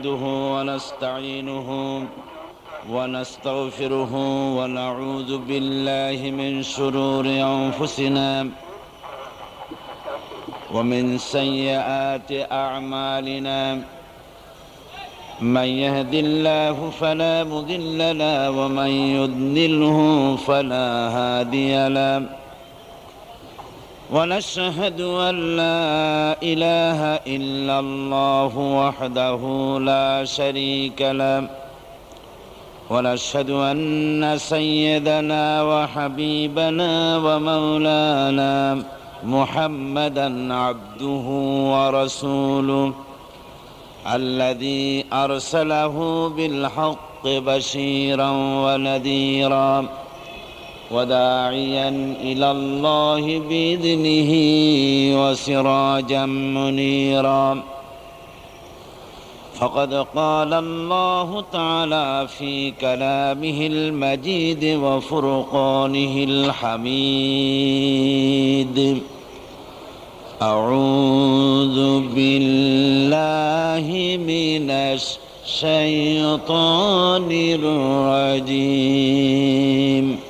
نحمده ونستعينه ونستغفره ونعوذ بالله من شرور أنفسنا ومن سيئات أعمالنا من يهد الله فلا مضل له ومن يضلله فلا هادي له ونشهد أن لا إله إلا الله وحده لا شريك له ونشهد أن سيدنا وحبيبنا ومولانا محمدا عبده ورسوله الذي أرسله بالحق بشيرا ونذيرا وداعيا إلى الله بإذنه وسراجا منيرا فقد قال الله تعالى في كلامه المجيد وفرقانه الحميد أعوذ بالله من الشيطان الرجيم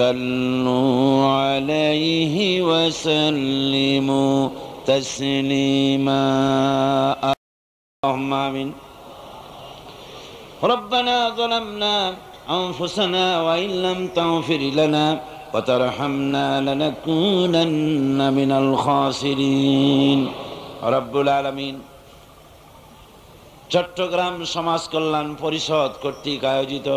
صلوا عليه وسلموا تسليما اللهم آمين ربنا ظلمنا أنفسنا وإن لم تغفر لنا وترحمنا لنكونن من الخاسرين رب العالمين চট্টগ্রাম সমাজ কল্যাণ পরিষদ কর্তৃক আয়োজিত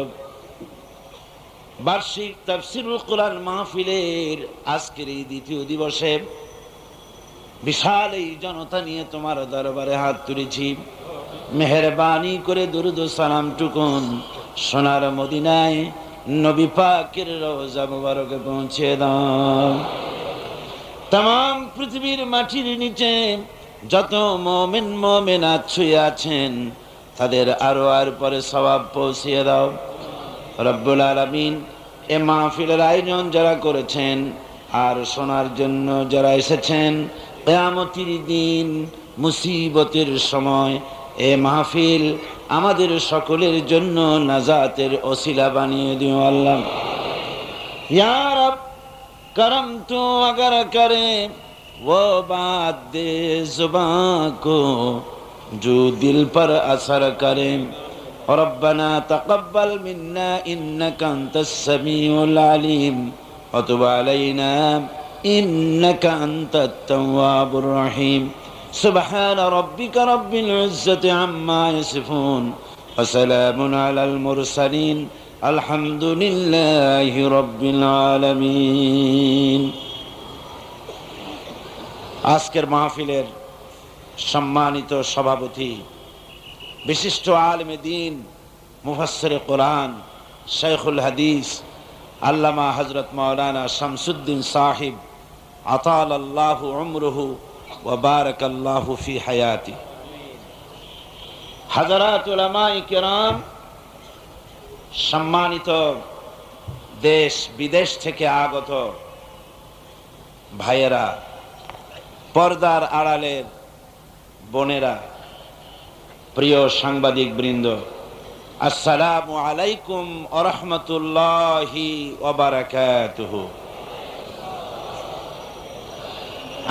বার্ষিক তাফসিরুল কোরআন মাহফিলের আজকের এই দ্বিতীয় দিবসে বিশাল এই জনতা নিয়ে তোমার দরবারে হাত তুলেছি মেহরবানি করে দুরুদ সালাম টুকুন সোনার মদিনায় নবী পাকের রোজা মুবারকে পৌঁছে দাও তাম পৃথিবীর মাটির নিচে যত মমিন মমিনা ছুঁয়ে আছেন তাদের আরো আর পরে স্বভাব পৌঁছিয়ে দাও রব্বুল আলমিন এ মাহফিলের আয়োজন যারা করেছেন আর শোনার জন্য যারা এসেছেন কেয়ামতির দিন মুসিবতের সময় এ মাহফিল আমাদের সকলের জন্য নাজাতের অশিলা বানিয়ে দিও আল্লাহ ইয়ার করম তু আগর করে ও বাদ দে জুবা কো जो दिल पर असर ربنا تقبل منا إنك أنت السميع العليم وتب علينا إنك أنت التواب الرحيم سبحان ربك رب العزة عما يصفون وسلام على المرسلين الحمد لله رب العالمين আজকের মাহফিলের সম্মানিত সভাপতি বিশিষ্ট আলম দিন মুফাসরে কোরআন শেখুল হাদিস আল্লামা হজরত মৌলানা শামসুদ্দিন সাহিব আতাল আল্লাহ উমরুহু ওবারক আল্লাহ ফি হায়াতি হাজারাত কেরাম সম্মানিত দেশ বিদেশ থেকে আগত ভাইয়েরা পর্দার আড়ালের বোনেরা প্রিয় সাংবাদিক বৃন্দ আসসালামু আলাইকুম আরহামতুল্লাহি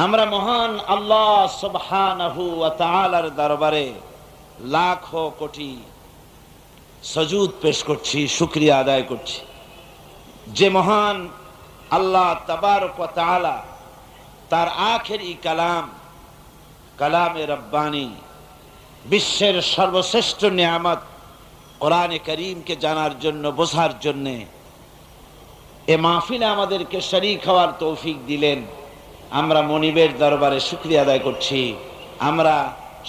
আমরা মহান আল্লাহ সুবহানাহু ওয়া তাআলার দরবারে লাখো কোটি সজুদ পেশ করছি শুকরিয়া আদায় করছি যে মহান আল্লাহ তাবারক ওয়া তাআলা তার আখেরি কালাম কালামে রব্বানী বিশ্বের সর্বশ্রেষ্ঠ নিয়ামত কোরআনে করিমকে জানার জন্য বোঝার জন্য এ মাহফিলে আমাদেরকে শরিক হওয়ার তৌফিক দিলেন আমরা মনিবের দরবারে শুক্রিয়া আদায় করছি আমরা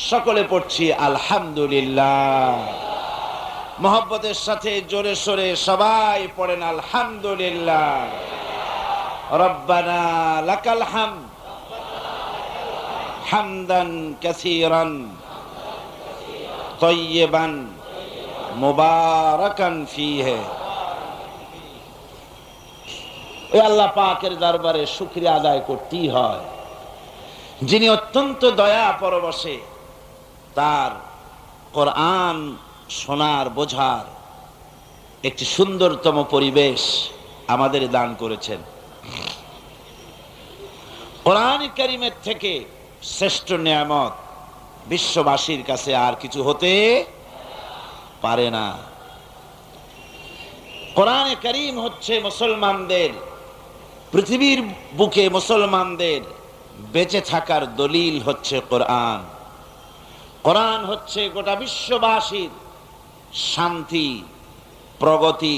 সকলে পড়ছি আলহামদুলিল্লাহ মোহব্বতের সাথে জোরে সোরে সবাই পড়েন আলহামদুলিল্লাহ রব্বানা লাকাল হাম হামদান কাসিরান তৈবান মুবারকান ফিহে ওই আল্লাহ পাকের দরবারে শুক্রিয়া আদায় করতেই হয় যিনি অত্যন্ত দয়া পরবশে তার কোরআন শোনার বোঝার একটি সুন্দরতম পরিবেশ আমাদের দান করেছেন কোরআন করিমের থেকে শ্রেষ্ঠ নিয়ামত বিশ্ববাসীর কাছে আর কিছু হতে পারে না কোরআনে করিম হচ্ছে মুসলমানদের পৃথিবীর বুকে মুসলমানদের বেঁচে থাকার দলিল হচ্ছে কোরআন কোরআন হচ্ছে গোটা বিশ্ববাসীর শান্তি প্রগতি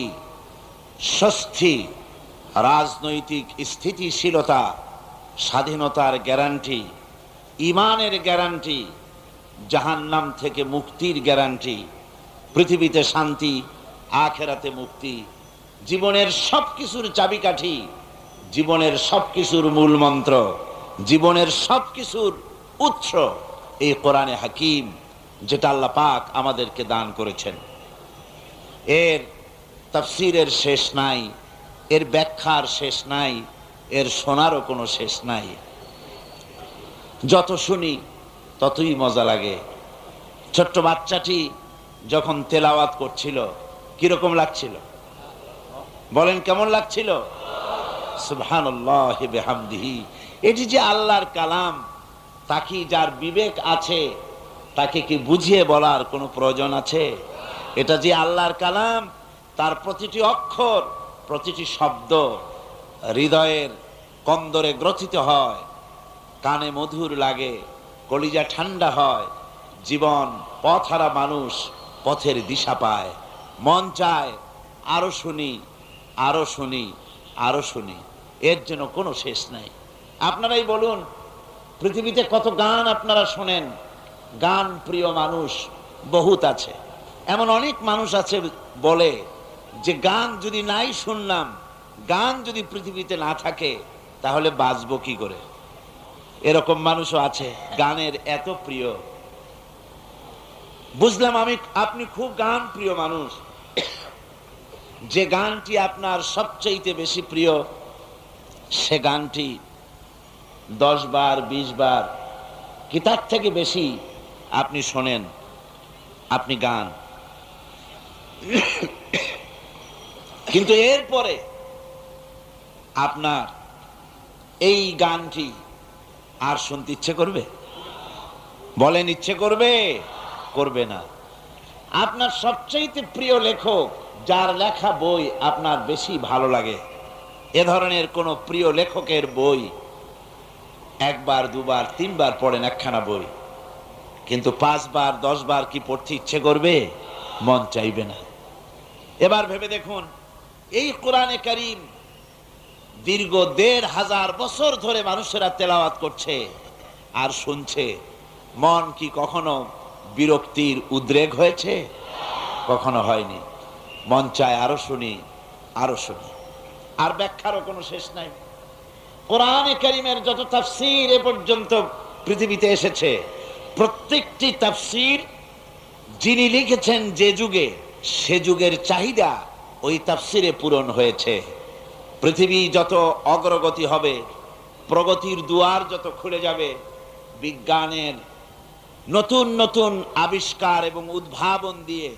স্বস্তি রাজনৈতিক স্থিতিশীলতা স্বাধীনতার গ্যারান্টি ইমানের গ্যারান্টি জাহান্নাম থেকে মুক্তির গ্যারান্টি পৃথিবীতে শান্তি আখেরাতে মুক্তি জীবনের সব কিছুর চাবিকাঠি জীবনের সব কিছুর মূল মন্ত্র জীবনের সব কিছুর উৎস এই কোরআনে হাকিম যেটা আল্লাহ পাক আমাদেরকে দান করেছেন এর তফসিরের শেষ নাই এর ব্যাখ্যার শেষ নাই এর শোনারও কোনো শেষ নাই যত শুনি ততই মজা লাগে ছোট্ট বাচ্চাটি যখন তেলাওয়াত করছিল কিরকম লাগছিল বলেন কেমন লাগছিল এটি যে আল্লাহর কালাম তাকে যার বিবেক আছে তাকে কি বুঝিয়ে বলার কোনো প্রয়োজন আছে এটা যে আল্লাহর কালাম তার প্রতিটি অক্ষর প্রতিটি শব্দ হৃদয়ের কন্দরে গ্রথিত হয় কানে মধুর লাগে কলিজা ঠান্ডা হয় জীবন হারা মানুষ পথের দিশা পায় মন চায় আরও শুনি আরও শুনি আরও শুনি এর জন্য কোনো শেষ নাই আপনারাই বলুন পৃথিবীতে কত গান আপনারা শোনেন গান প্রিয় মানুষ বহুত আছে এমন অনেক মানুষ আছে বলে যে গান যদি নাই শুনলাম গান যদি পৃথিবীতে না থাকে তাহলে বাঁচব কি করে এরকম মানুষও আছে গানের এত প্রিয় বুঝলাম আমি আপনি খুব গান প্রিয় মানুষ যে গানটি আপনার সবচেয়ে বেশি প্রিয় সে গানটি দশ বার বিশ বার কি তার থেকে বেশি আপনি শোনেন আপনি গান কিন্তু এরপরে আপনার এই গানটি আর শুনতে ইচ্ছে করবে বলেন ইচ্ছে করবে করবে না আপনার সবচেয়ে প্রিয় লেখক যার লেখা বই আপনার বেশি ভালো লাগে এ ধরনের কোনো প্রিয় লেখকের বই একবার দুবার তিনবার পড়েন একখানা বই কিন্তু পাঁচবার দশবার কি পড়তে ইচ্ছে করবে মন চাইবে না এবার ভেবে দেখুন এই কোরআনে কারিম দীর্ঘ দেড় হাজার বছর ধরে মানুষেরা তেলাওয়াত করছে আর শুনছে মন কি কখনো বিরক্তির উদ্রেক হয়েছে কখনো হয়নি মন চায় আরো শুনি আরো শুনি আর ব্যাখ্যারও কোনো শেষ নাই কোরআনে করিমের যত তাফসির এ পর্যন্ত পৃথিবীতে এসেছে প্রত্যেকটি তাফসির যিনি লিখেছেন যে যুগে সে যুগের চাহিদা ওই তাফসিরে পূরণ হয়েছে পৃথিবী যত অগ্রগতি হবে প্রগতির দুয়ার যত খুলে যাবে বিজ্ঞানের নতুন নতুন আবিষ্কার এবং উদ্ভাবন দিয়ে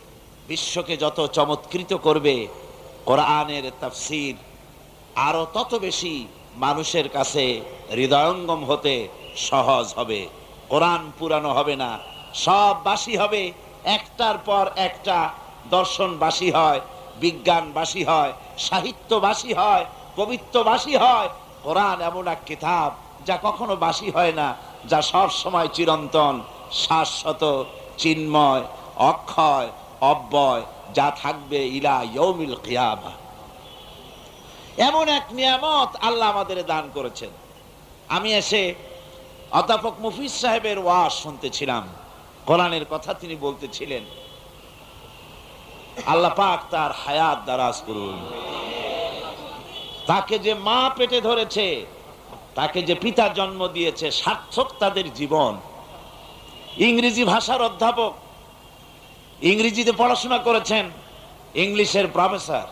বিশ্বকে যত চমৎকৃত করবে কোরআনের তাফসির আরও তত বেশি মানুষের কাছে হৃদয়ঙ্গম হতে সহজ হবে কোরআন পুরানো হবে না সব বাসী হবে একটার পর একটা দর্শন হয় বিজ্ঞানবাসী হয় সাহিত্যবাসী হয় কবিত্ববাসী হয় কোরআন এমন এক কিতাব যা কখনো বাসী হয় না যা সব সময় চিরন্তন শাশ্বত চিন্ময় অক্ষয় অব্যয় যা থাকবে ইলা ইয়ৌমিল কিয়ামা এমন এক নিয়ামত আল্লাহ আমাদের দান করেছেন আমি এসে অধ্যাপক মুফিজ সাহেবের ওয়াজ শুনতেছিলাম কোরআনের কথা তিনি বলতেছিলেন আল্লাহ পাক তার হায়াত দারাজ করুন তাকে যে মা পেটে ধরেছে তাকে যে পিতা জন্ম দিয়েছে সার্থক তাদের জীবন ইংরেজি ভাষার অধ্যাপক ইংরেজিতে পড়াশোনা করেছেন ইংলিশের প্রফেসর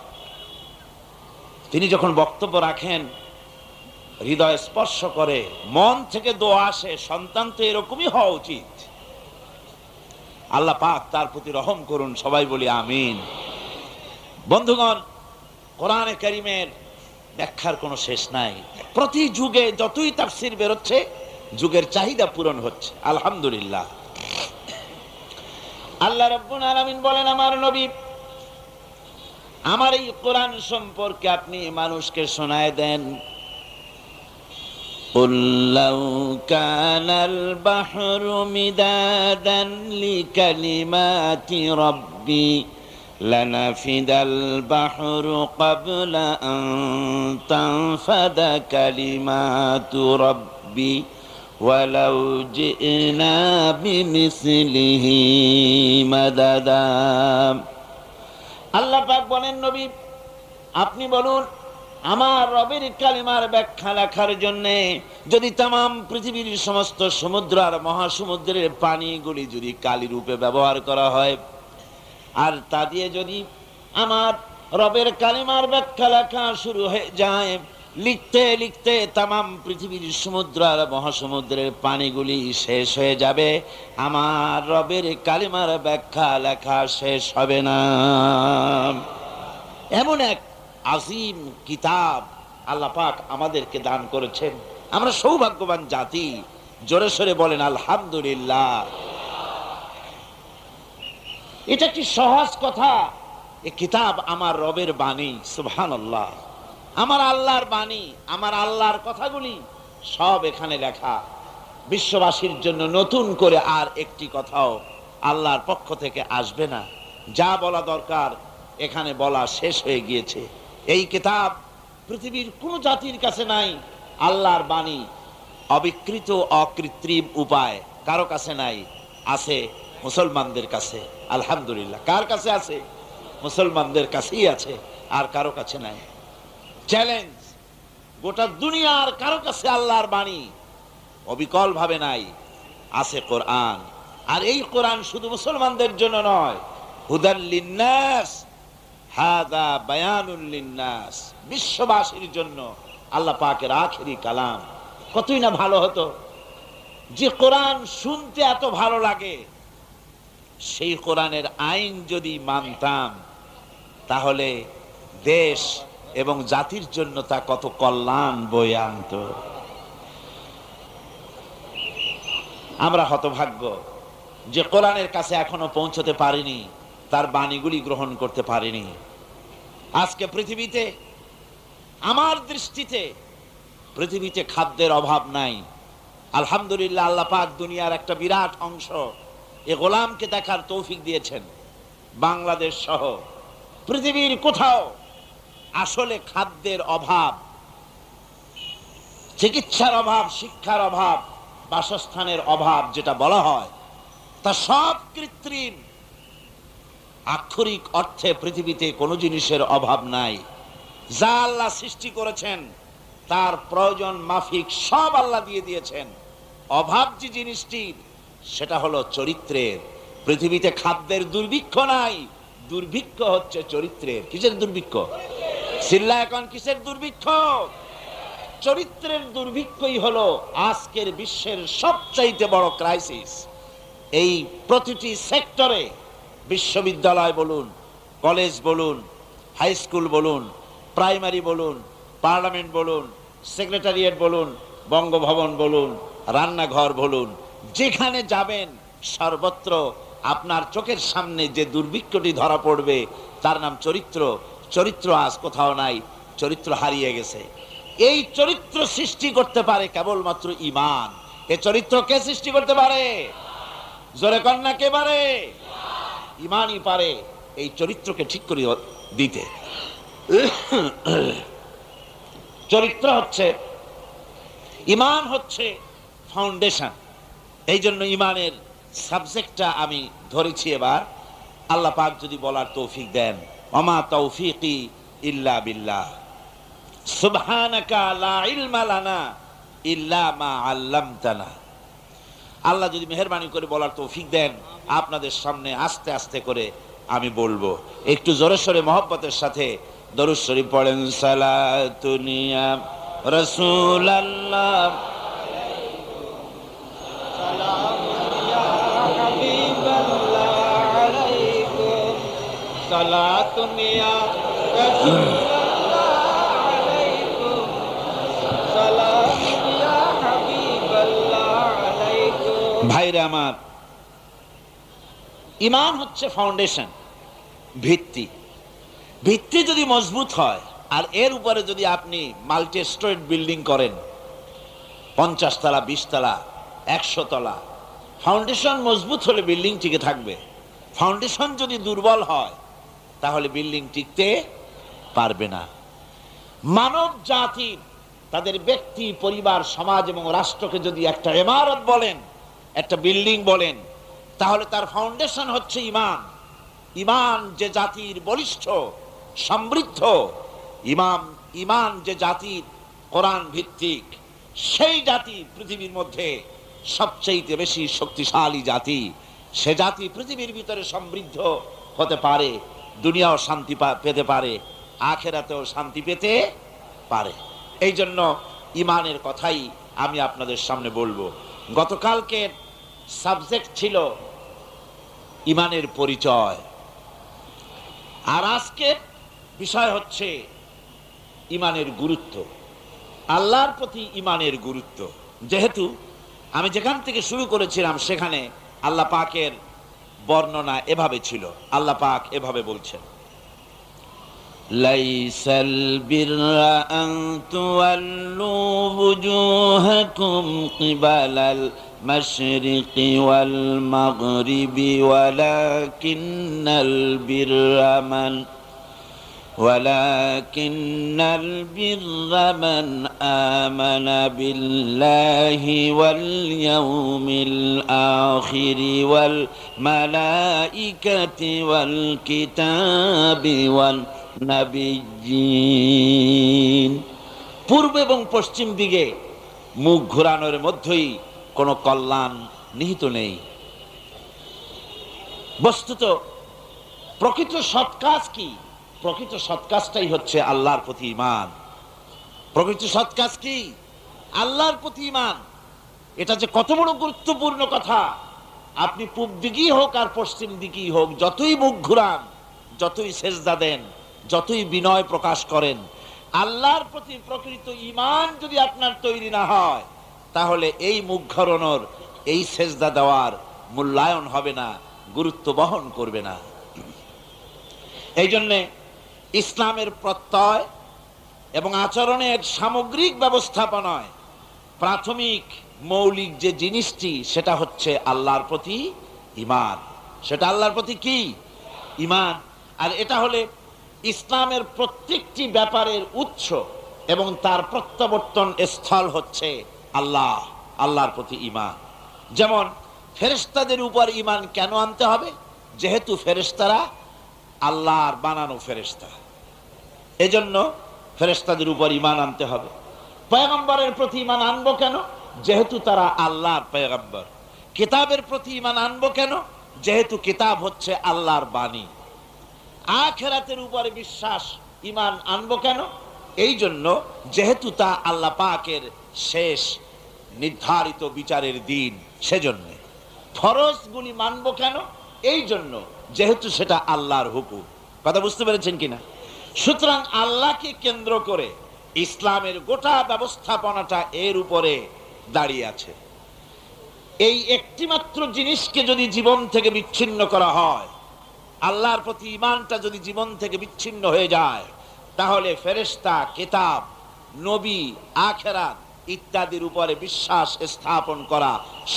তিনি যখন বক্তব্য রাখেন হৃদয় স্পর্শ করে মন থেকে দোয়া আসে সন্তান তো এরকমই হওয়া উচিত আল্লাহ পাক তার প্রতি রহম করুন সবাই বলি আমিন বন্ধুগণ কোরআনে করিমের ব্যাখ্যার কোনো শেষ নাই প্রতি যুগে যতই তাফসির বেরোচ্ছে যুগের চাহিদা পূরণ হচ্ছে আলহামদুলিল্লাহ আল্লাহ রব্বুল আলমিন বলেন আমার নবী আমার এই কোরআন সম্পর্কে আপনি মানুষকে শোনায় দেন قل لو كان البحر مدادا لكلمات ربي لنفد البحر قبل أن تنفد كلمات ربي ولو جئنا بمثله مددا الله পাক বলেন নবী আপনি বলুন আমার রবের কালিমার ব্যাখ্যা লেখার জন্যে যদি তাম পৃথিবীর সমস্ত সমুদ্র আর মহাসমুদ্রের পানিগুলি যদি কালী রূপে ব্যবহার করা হয় আর তা দিয়ে যদি আমার রবের কালিমার ব্যাখ্যা লেখা শুরু হয়ে যায় লিখতে লিখতে তাম পৃথিবীর সমুদ্র আর মহাসমুদ্রের পানিগুলি শেষ হয়ে যাবে আমার রবের কালিমার ব্যাখ্যা লেখা শেষ হবে না এমন এক আজিম কিতাব আল্লাহ পাক আমাদেরকে দান করেছেন আমরা সৌভাগ্যবান জাতি জোরে সোরে বলেন আলহামদুলিল্লাহ এটা কি সহজ কথা এ কিতাব আমার রবের বাণী সুহান আমার আল্লাহর বাণী আমার আল্লাহর কথাগুলি সব এখানে লেখা বিশ্ববাসীর জন্য নতুন করে আর একটি কথাও আল্লাহর পক্ষ থেকে আসবে না যা বলা দরকার এখানে বলা শেষ হয়ে গিয়েছে এই কিতাব পৃথিবীর কোনো জাতির কাছে নাই আল্লাহর বাণী অবিকৃত অকৃত্রিম উপায় কারো কাছে নাই আছে মুসলমানদের কাছে আলহামদুলিল্লাহ কার কাছে আছে মুসলমানদের কাছেই আছে আর কারো কাছে নাই চ্যালেঞ্জ গোটা দুনিয়ার কারো কাছে আল্লাহর বাণী অবিকলভাবে নাই আছে কোরআন আর এই কোরআন শুধু মুসলমানদের জন্য নয় হুদাল্লিন্যাস হাদা বায়ানুল্লিন্নাস বিশ্ববাসীর জন্য আল্লাহ পাকের আখেরি কালাম কতই না ভালো হতো যে কোরআন শুনতে এত ভালো লাগে সেই কোরআনের আইন যদি মানতাম তাহলে দেশ এবং জাতির জন্য তা কত কল্যাণ বয়ে আনত আমরা হতভাগ্য যে কোরআনের কাছে এখনো পৌঁছতে পারিনি তার বাণীগুলি গ্রহণ করতে পারিনি আজকে পৃথিবীতে আমার দৃষ্টিতে পৃথিবীতে খাদ্যের অভাব নাই আলহামদুলিল্লাহ আল্লাহ পাক দুনিয়ার একটা বিরাট অংশ এ গোলামকে দেখার তৌফিক দিয়েছেন বাংলাদেশ সহ পৃথিবীর কোথাও আসলে খাদ্যের অভাব চিকিৎসার অভাব শিক্ষার অভাব বাসস্থানের অভাব যেটা বলা হয় তা সব কৃত্রিম আক্ষরিক অর্থে পৃথিবীতে কোনো জিনিসের অভাব নাই যা আল্লাহ সৃষ্টি করেছেন তার প্রয়োজন মাফিক সব আল্লাহ দিয়ে দিয়েছেন অভাব যে জিনিসটির সেটা হলো চরিত্রের পৃথিবীতে খাদ্যের দুর্ভিক্ষ নাই দুর্ভিক্ষ হচ্ছে চরিত্রের কিসের দুর্ভিক্ষ সিল্লা এখন কিসের দুর্ভিক্ষ চরিত্রের দুর্ভিক্ষই হলো আজকের বিশ্বের সবচাইতে বড় ক্রাইসিস এই প্রতিটি সেক্টরে বিশ্ববিদ্যালয় বলুন কলেজ বলুন হাই স্কুল বলুন প্রাইমারি বলুন পার্লামেন্ট বলুন সেক্রেটারিয়েট বলুন বঙ্গভবন বলুন রান্নাঘর বলুন যেখানে যাবেন সর্বত্র আপনার চোখের সামনে যে দুর্ভিক্ষটি ধরা পড়বে তার নাম চরিত্র চরিত্র আজ কোথাও নাই চরিত্র হারিয়ে গেছে এই চরিত্র সৃষ্টি করতে পারে কেবলমাত্র ইমান এ চরিত্র কে সৃষ্টি করতে পারে জোরে কন্যা কে পারে ইমানই পারে এই চরিত্রকে ঠিক করে দিতে চরিত্র হচ্ছে ইমান হচ্ছে ফাউন্ডেশন এই জন্য ইমানের সাবজেক্টটা আমি ধরেছি এবার আল্লাহ পাক যদি বলার তৌফিক দেন অমা তৌফিকি ইল্লা বিল্লাহ সুবহানাকা লা ইলমা লানা ইল্লা মা আল্লামতানা আল্লাহ যদি মেহরবানি করে বলার তৌফিক দেন আপনাদের সামনে আস্তে আস্তে করে আমি বলবো একটু জোরে সরে মহব্বতের সাথে দরুদ পড়েন সালাতুনিয়া রসুল আল্লাহ সালাতুনিয়া ভাইরা আমার ইমান হচ্ছে ফাউন্ডেশন ভিত্তি ভিত্তি যদি মজবুত হয় আর এর উপরে যদি আপনি মাল্টি স্টোরেড বিল্ডিং করেন পঞ্চাশ তলা বিশ তলা একশো তলা ফাউন্ডেশন মজবুত হলে বিল্ডিং টিকে থাকবে ফাউন্ডেশন যদি দুর্বল হয় তাহলে বিল্ডিং টিকতে পারবে না মানব জাতি তাদের ব্যক্তি পরিবার সমাজ এবং রাষ্ট্রকে যদি একটা এমারত বলেন একটা বিল্ডিং বলেন তাহলে তার ফাউন্ডেশন হচ্ছে ইমান ইমান যে জাতির বলিষ্ঠ সমৃদ্ধ ইমাম ইমান যে জাতির কোরআন ভিত্তিক সেই জাতি পৃথিবীর মধ্যে সবচেয়ে বেশি শক্তিশালী জাতি সে জাতি পৃথিবীর ভিতরে সমৃদ্ধ হতে পারে দুনিয়াও শান্তি পেতে পারে আখেরাতেও শান্তি পেতে পারে এই জন্য ইমানের কথাই আমি আপনাদের সামনে বলবো গতকালকে সাবজেক্ট ছিল ইমানের পরিচয় আর আজকের বিষয় হচ্ছে ইমানের গুরুত্ব আল্লাহর প্রতি ইমানের গুরুত্ব যেহেতু আমি যেখান থেকে শুরু করেছিলাম সেখানে আল্লাহ পাকের বর্ণনা এভাবে ছিল আল্লাহ পাক এভাবে বলছেন ليس البر أن تولوا وجوهكم المشرق والمغرب ولكن البر من ولكن البر من آمن بالله واليوم الآخر والملائكة والكتاب والنبيين পূর্ব এবং পশ্চিম দিকে মুখ ঘোরানোর মধ্যেই কোনো কল্যাণ নিহিত নেই বস্তুত প্রকৃত সৎ কাজ কি প্রকৃত সৎ কাজটাই হচ্ছে আল্লাহর প্রতি ইমান প্রকৃত সৎ কাজ কি আল্লাহর প্রতি ইমান এটা যে কত বড় গুরুত্বপূর্ণ কথা আপনি পূব দিকেই হোক আর পশ্চিম দিকেই হোক যতই মুখ ঘুরান যতই সেজদা দেন যতই বিনয় প্রকাশ করেন আল্লাহর প্রতি প্রকৃত ইমান যদি আপনার তৈরি না হয় তাহলে এই মুখ ঘরণর এই সেজদা দেওয়ার মূল্যায়ন হবে না গুরুত্ব বহন করবে না এই জন্যে ইসলামের প্রত্যয় এবং আচরণের সামগ্রিক ব্যবস্থাপনায় প্রাথমিক মৌলিক যে জিনিসটি সেটা হচ্ছে আল্লাহর প্রতি ইমান সেটা আল্লাহর প্রতি কি ইমান আর এটা হলে ইসলামের প্রত্যেকটি ব্যাপারের উৎস এবং তার প্রত্যাবর্তন স্থল হচ্ছে আল্লাহ আল্লাহর প্রতি ইমান যেমন ফেরেস্তাদের উপর ইমান কেন আনতে হবে যেহেতু ফেরেস্তারা আল্লাহর বানানো ফেরেস্তা এজন্য ফেরেস্তাদের উপর ইমান আনতে হবে পয়গম্বরের প্রতি ইমান আনবো কেন যেহেতু তারা আল্লাহর পয়গম্বর কিতাবের প্রতি ইমান আনবো কেন যেহেতু কিতাব হচ্ছে আল্লাহর বাণী আখেরাতের উপরে বিশ্বাস ইমান আনবো কেন এই জন্য যেহেতু তা আল্লাহ পাকের শেষ নির্ধারিত বিচারের দিন সেজন্য ফরজগুলি মানব কেন এই জন্য যেহেতু সেটা আল্লাহর হুকুম কথা বুঝতে পেরেছেন কিনা সুতরাং আল্লাহকে কেন্দ্র করে ইসলামের গোটা ব্যবস্থাপনাটা এর উপরে দাঁড়িয়ে আছে এই একটিমাত্র জিনিসকে যদি জীবন থেকে বিচ্ছিন্ন করা হয় আল্লাহর প্রতি ইমানটা যদি জীবন থেকে বিচ্ছিন্ন হয়ে যায় তাহলে ফেরেস্তা কেতাব নবী আখেরাত ইত্যাদির উপরে বিশ্বাস স্থাপন করা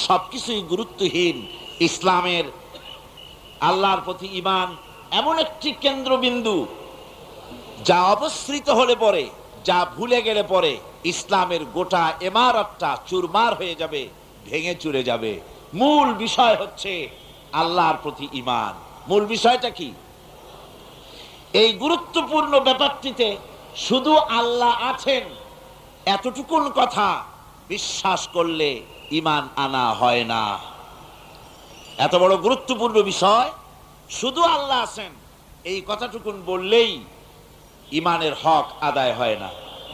সবকিছুই গুরুত্বহীন ইসলামের আল্লাহর প্রতি ইমান এমন একটি কেন্দ্রবিন্দু যা অবস্থিত হলে পরে যা ভুলে গেলে পরে ইসলামের গোটা এমারতটা চুরমার হয়ে যাবে ভেঙে চুরে যাবে মূল বিষয় হচ্ছে আল্লাহর প্রতি ইমান মূল বিষয়টা কি এই গুরুত্বপূর্ণ ব্যাপারটিতে শুধু আল্লাহ আছেন এতটুকুন কথা বিশ্বাস করলে ইমান আনা হয় না এত বড় গুরুত্বপূর্ণ বিষয় শুধু আল্লাহ আছেন এই কথাটুকুন বললেই ইমানের হক আদায় হয় না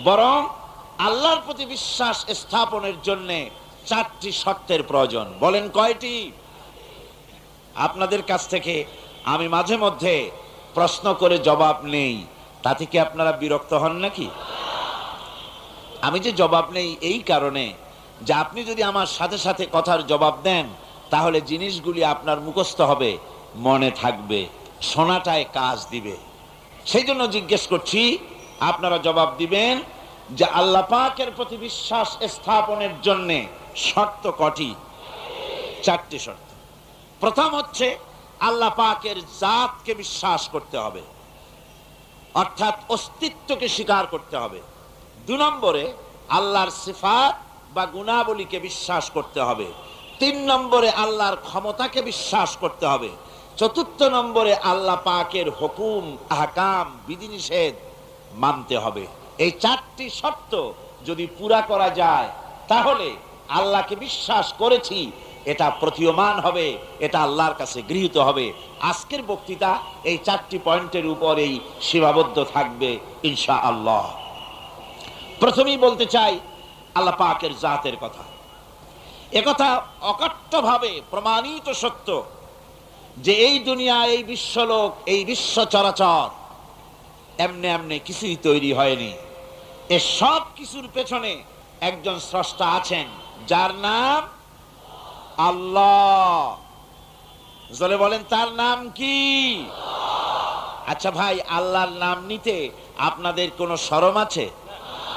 বরং আল্লাহর প্রতি বিশ্বাস স্থাপনের জন্য চারটি শর্তের প্রয়োজন বলেন কয়টি আপনাদের কাছ থেকে আমি মাঝে মধ্যে প্রশ্ন করে জবাব নেই তাতে কি আপনারা বিরক্ত হন নাকি আমি যে জবাব নেই এই কারণে যে আপনি যদি আমার সাথে সাথে কথার জবাব দেন তাহলে জিনিসগুলি আপনার মুখস্থ হবে মনে থাকবে শোনাটায় কাজ দিবে সেই জন্য জিজ্ঞেস করছি আপনারা জবাব দিবেন যে আল্লাহ পাকের প্রতি বিশ্বাস স্থাপনের জন্যে শর্ত কটি চারটি শর্ত প্রথম হচ্ছে আল্লাহ পাকের জাতকে বিশ্বাস করতে হবে অর্থাৎ অস্তিত্বকে স্বীকার করতে হবে দু নম্বরে আল্লাহর সিফাত বা গুণাবলীকে বিশ্বাস করতে হবে তিন নম্বরে আল্লাহর ক্ষমতাকে বিশ্বাস করতে হবে চতুর্থ নম্বরে আল্লাহ পাকের হুকুম আহকাম বিধিনিষেধ মানতে হবে এই চারটি শর্ত যদি পুরা করা যায় তাহলে আল্লাহকে বিশ্বাস করেছি এটা প্রতীয়মান হবে এটা আল্লাহর কাছে গৃহীত হবে আজকের বক্তৃতা এই চারটি পয়েন্টের উপরেই সীমাবদ্ধ থাকবে ইনশা আল্লাহ প্রথমেই বলতে চাই আল্লাহ পাকের জাতের কথা একথা অকাট্যভাবে প্রমাণিত সত্য যে এই দুনিয়া এই বিশ্বলোক এই বিশ্ব চরাচর এমনে এমনে কিছুই তৈরি হয়নি এ সব কিছুর পেছনে একজন স্রষ্টা আছেন যার নাম আল্লাহ জলে বলেন তার নাম কি আচ্ছা ভাই আল্লাহর নাম নিতে আপনাদের কোনো শরম আছে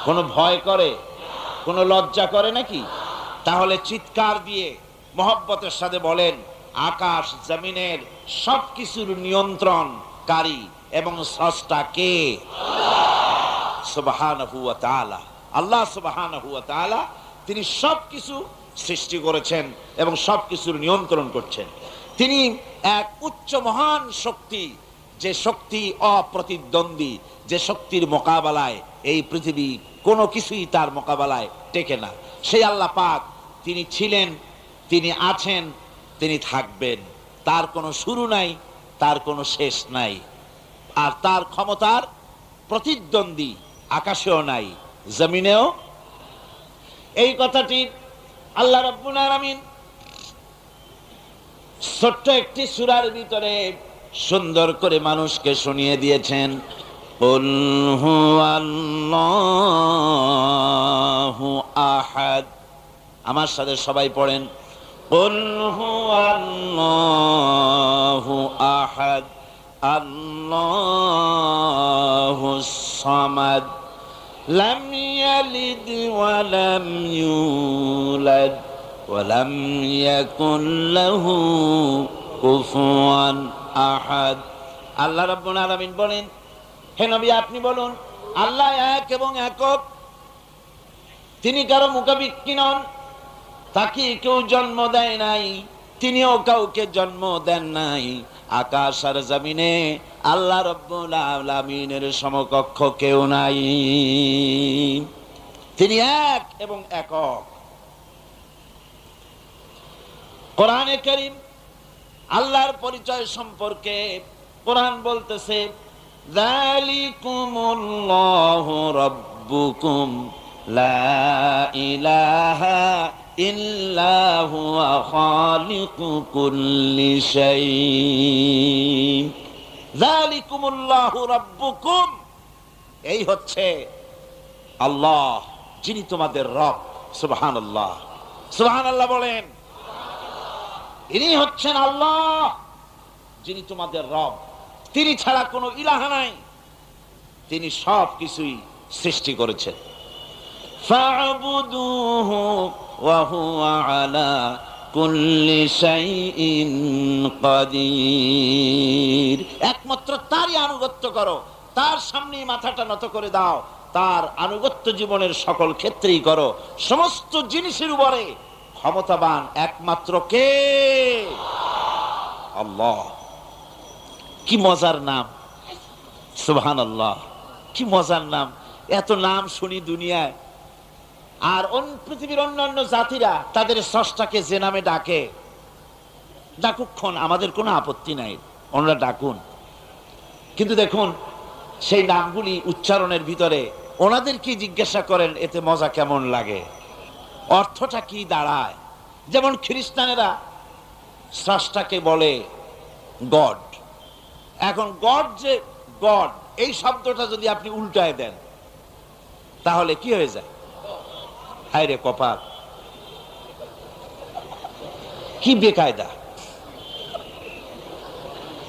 কোনো ভয় করে কোনো লজ্জা করে নাকি তাহলে চিৎকার দিয়ে মহব্বতের সাথে বলেন আকাশ জমিনের সব কিছুর নিয়ন্ত্রণকারী এবং স্রষ্টা কে সুবাহান হুয়া তালা আল্লাহ সুবাহান হুয়া তালা তিনি সব কিছু সৃষ্টি করেছেন এবং সব কিছুর নিয়ন্ত্রণ করছেন তিনি এক উচ্চ মহান শক্তি যে শক্তি অপ্রতিদ্বন্দ্বী যে শক্তির মোকাবেলায় এই পৃথিবী কোনো কিছুই তার মোকাবেলায় টেকে না সেই আল্লাহ পাক তিনি ছিলেন তিনি আছেন তিনি থাকবেন তার কোনো শুরু নাই তার কোনো শেষ নাই আর তার ক্ষমতার প্রতিদ্বন্দ্বী আকাশেও নাই জমিনেও এই কথাটি আল্লাহ রবিন ছোট্ট একটি সুরার ভিতরে সুন্দর করে মানুষকে শুনিয়ে দিয়েছেন قل هو الله أحد আমার সাথে সবাই পড়েন قل هو الله أحد الله الصمد لم يلد ولم يولد ولم يكن له كفوا আহাদ আল্লাহ রাব্বুল আলামিন বলেন হেনবি আপনি বলুন আল্লাহ এক এবং একক তিনি কারো মুখাবিক্ষি নন তাকে কেউ জন্ম দেয় নাই তিনিও কাউকে জন্ম দেন নাই আকাশ আর জমিনে আল্লাহ রবিনের সমকক্ষ কেউ নাই তিনি এক এবং একক কোরআনে করিম আল্লাহর পরিচয় সম্পর্কে কোরআন বলতেছে ذلكم الله ربكم لا إله إلا هو خالق كل شيء ذلكم الله ربكم এই হচ্ছে আল্লাহ যিনি তোমাদের রব সুবাহান আল্লাহ সুবাহান আল্লাহ বলেন ইনি হচ্ছেন আল্লাহ যিনি তোমাদের রব তিনি ছাড়া কোনো ইলাহা নাই তিনি সব কিছুই সৃষ্টি করেছেন একমাত্র তারই আনুগত্য করো তার সামনে মাথাটা নত করে দাও তার আনুগত্য জীবনের সকল ক্ষেত্রেই করো সমস্ত জিনিসের উপরে ক্ষমতাবান একমাত্র কে আল্লাহ কি মজার নাম সুহান আল্লাহ কি মজার নাম এত নাম শুনি দুনিয়ায় আর পৃথিবীর অন্যান্য জাতিরা তাদের স্রষ্টাকে যে নামে ডাকে ডাকুক্ষণ আমাদের কোনো আপত্তি নাই ওনারা ডাকুন কিন্তু দেখুন সেই নামগুলি উচ্চারণের ভিতরে ওনাদের কি জিজ্ঞাসা করেন এতে মজা কেমন লাগে অর্থটা কি দাঁড়ায় যেমন খ্রিস্টানেরা স্রষ্টাকে বলে গড এখন গড যে গড এই শব্দটা যদি আপনি উল্টায় দেন তাহলে কি হয়ে যায় হায় রে কপাল কি বেকায়দা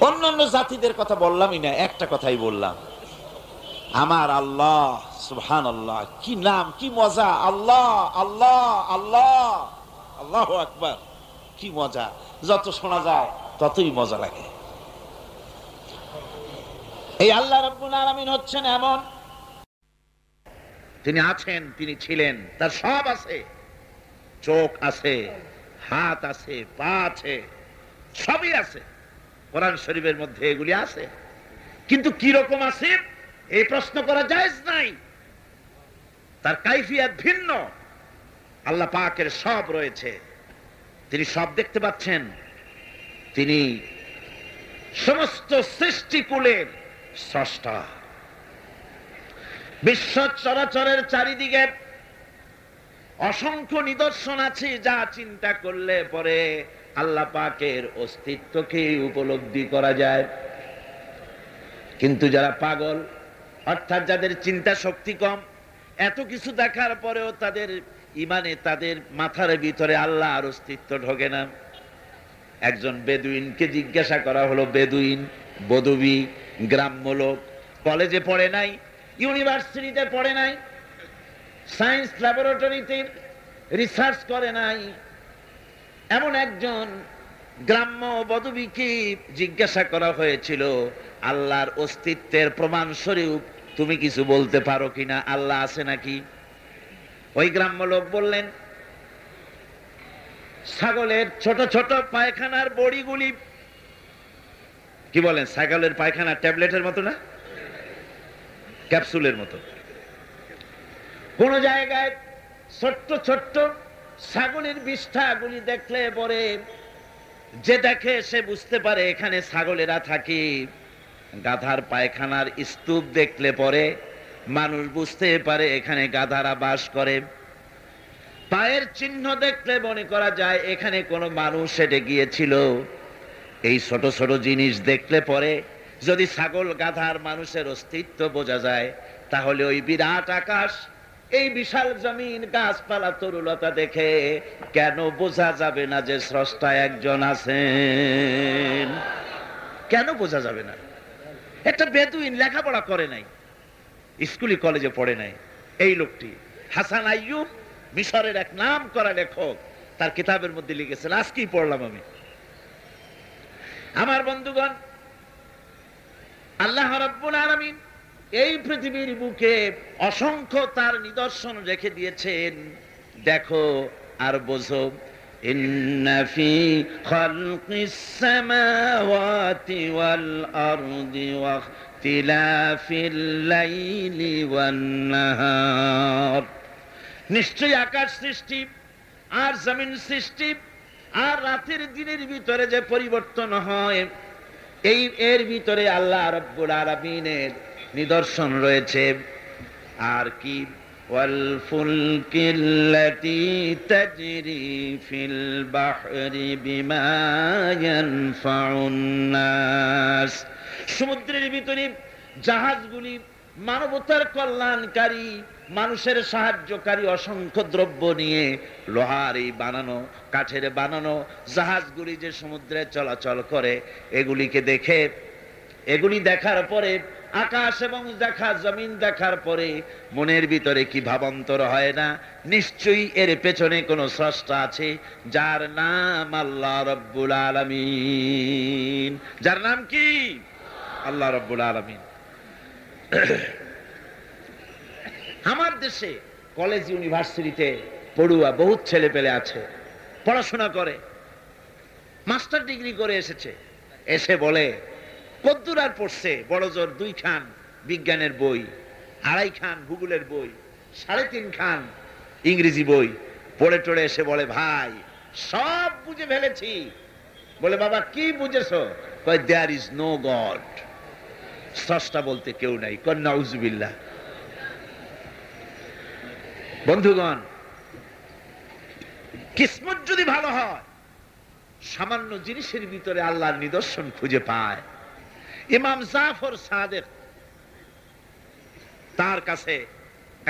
অন্যান্য জাতিদের কথা বললামই না একটা কথাই বললাম আমার আল্লাহ সুহান আল্লাহ কি নাম কি মজা আল্লাহ আল্লাহ আল্লাহ আল্লাহ একবার কি মজা যত শোনা যায় ততই মজা লাগে এই আল্লাহ রব্বুল আলামিন হচ্ছেন এমন তিনি আছেন তিনি ছিলেন তার সব আছে চোখ আছে হাত আছে পা আছে সবই আছে কোরআন শরীফের মধ্যে এগুলি আছে কিন্তু কি রকম আছে এই প্রশ্ন করা যায় নাই তার কাইফিয়াত ভিন্ন আল্লাহ পাকের সব রয়েছে তিনি সব দেখতে পাচ্ছেন তিনি সমস্ত সৃষ্টিকুলের স্রষ্টা বিশ্ব চরাচরের চারিদিকে অসংখ্য নিদর্শন আছে যা চিন্তা করলে পরে আল্লাহ পাকের অস্তিত্বকে উপলব্ধি করা যায় কিন্তু যারা পাগল অর্থাৎ যাদের চিন্তা শক্তি কম এত কিছু দেখার পরেও তাদের ইমানে তাদের মাথার ভিতরে আল্লাহ আর অস্তিত্ব ঢোকে না একজন বেদুইনকে জিজ্ঞাসা করা হলো বেদুইন বদবি গ্রাম্য লোক কলেজে পড়ে নাই ইউনিভার্সিটিতে পড়ে নাই সায়েন্স ল্যাবরেটরিতে রিসার্চ করে নাই এমন একজন গ্রাম্য বদবীকে জিজ্ঞাসা করা হয়েছিল আল্লাহর অস্তিত্বের প্রমাণ স্বরূপ তুমি কিছু বলতে পারো কিনা আল্লাহ আছে নাকি ওই গ্রাম্য লোক বললেন ছাগলের ছোট ছোট পায়খানার বড়িগুলি কি বলেন সাইকেলের পায়খানা ট্যাবলেটের মতো না ক্যাপসুলের মতো কোন জায়গায় ছোট্ট ছোট্ট ছাগলের গুলি দেখলে পরে যে দেখে সে বুঝতে পারে এখানে ছাগলেরা থাকে গাধার পায়খানার স্তূপ দেখলে পরে মানুষ বুঝতে পারে এখানে গাধারা বাস করে পায়ের চিহ্ন দেখলে মনে করা যায় এখানে কোনো মানুষ হেঁটে গিয়েছিল এই ছোট ছোট জিনিস দেখলে পরে যদি ছাগল গাধার মানুষের অস্তিত্ব বোঝা যায় তাহলে ওই বিরাট আকাশ এই বিশাল জমিন গাছপালা তরুলতা দেখে কেন বোঝা যাবে না যে স্রষ্টা একজন আছেন কেন বোঝা যাবে না একটা বেদুইন লেখাপড়া করে নাই স্কুলে কলেজে পড়ে নাই এই লোকটি হাসান আইয়ুব মিশরের এক নাম করা লেখক তার কিতাবের মধ্যে লিখেছেন আজকেই পড়লাম আমি আমার বন্ধুগণ আল্লাহ রব্বুল আলমিন এই পৃথিবীর বুকে অসংখ্য তার নিদর্শন রেখে দিয়েছেন দেখো আর বোঝো নিশ্চয় আকাশ সৃষ্টি আর জমিন সৃষ্টি আর রাতের দিনের ভিতরে যে পরিবর্তন হয় এই এর ভিতরে আল্লাহ রব্বুল নিদর্শন রয়েছে আর কি সমুদ্রের ভিতরে জাহাজগুলি মানবতার কল্যাণকারী মানুষের সাহায্যকারী অসংখ্য দ্রব্য নিয়ে লোহার এই বানানো কাঠের বানানো জাহাজগুলি যে সমুদ্রে চলাচল করে এগুলিকে দেখে এগুলি দেখার পরে আকাশ এবং দেখা জমিন দেখার পরে মনের ভিতরে কি ভাবান্তর হয় না নিশ্চয়ই এর পেছনে কোনো স্রষ্টা আছে যার নাম আল্লাহ রব্বুল আলমিন যার নাম কি আল্লাহ রব্বুল আলমিন আমার দেশে কলেজ ইউনিভার্সিটিতে পড়ুয়া বহুত ছেলে পেলে আছে পড়াশোনা করে মাস্টার ডিগ্রি করে এসেছে এসে বলে কদ্দুর আর পড়ছে বড় জোর দুই খান বিজ্ঞানের বই আড়াই খান ভূগোলের বই সাড়ে তিন খান ইংরেজি বই পড়ে টড়ে এসে বলে ভাই সব বুঝে ফেলেছি বলে বাবা কি বুঝেছ দেয়ার ইজ নো গড স্রষ্টা বলতে কেউ নাই কন্যা উজবিল্লা বন্ধুগণ কিসমত যদি ভালো হয় সামান্য জিনিসের ভিতরে আল্লাহর নিদর্শন খুঁজে পায় ইমাম জাফর সাদের তার কাছে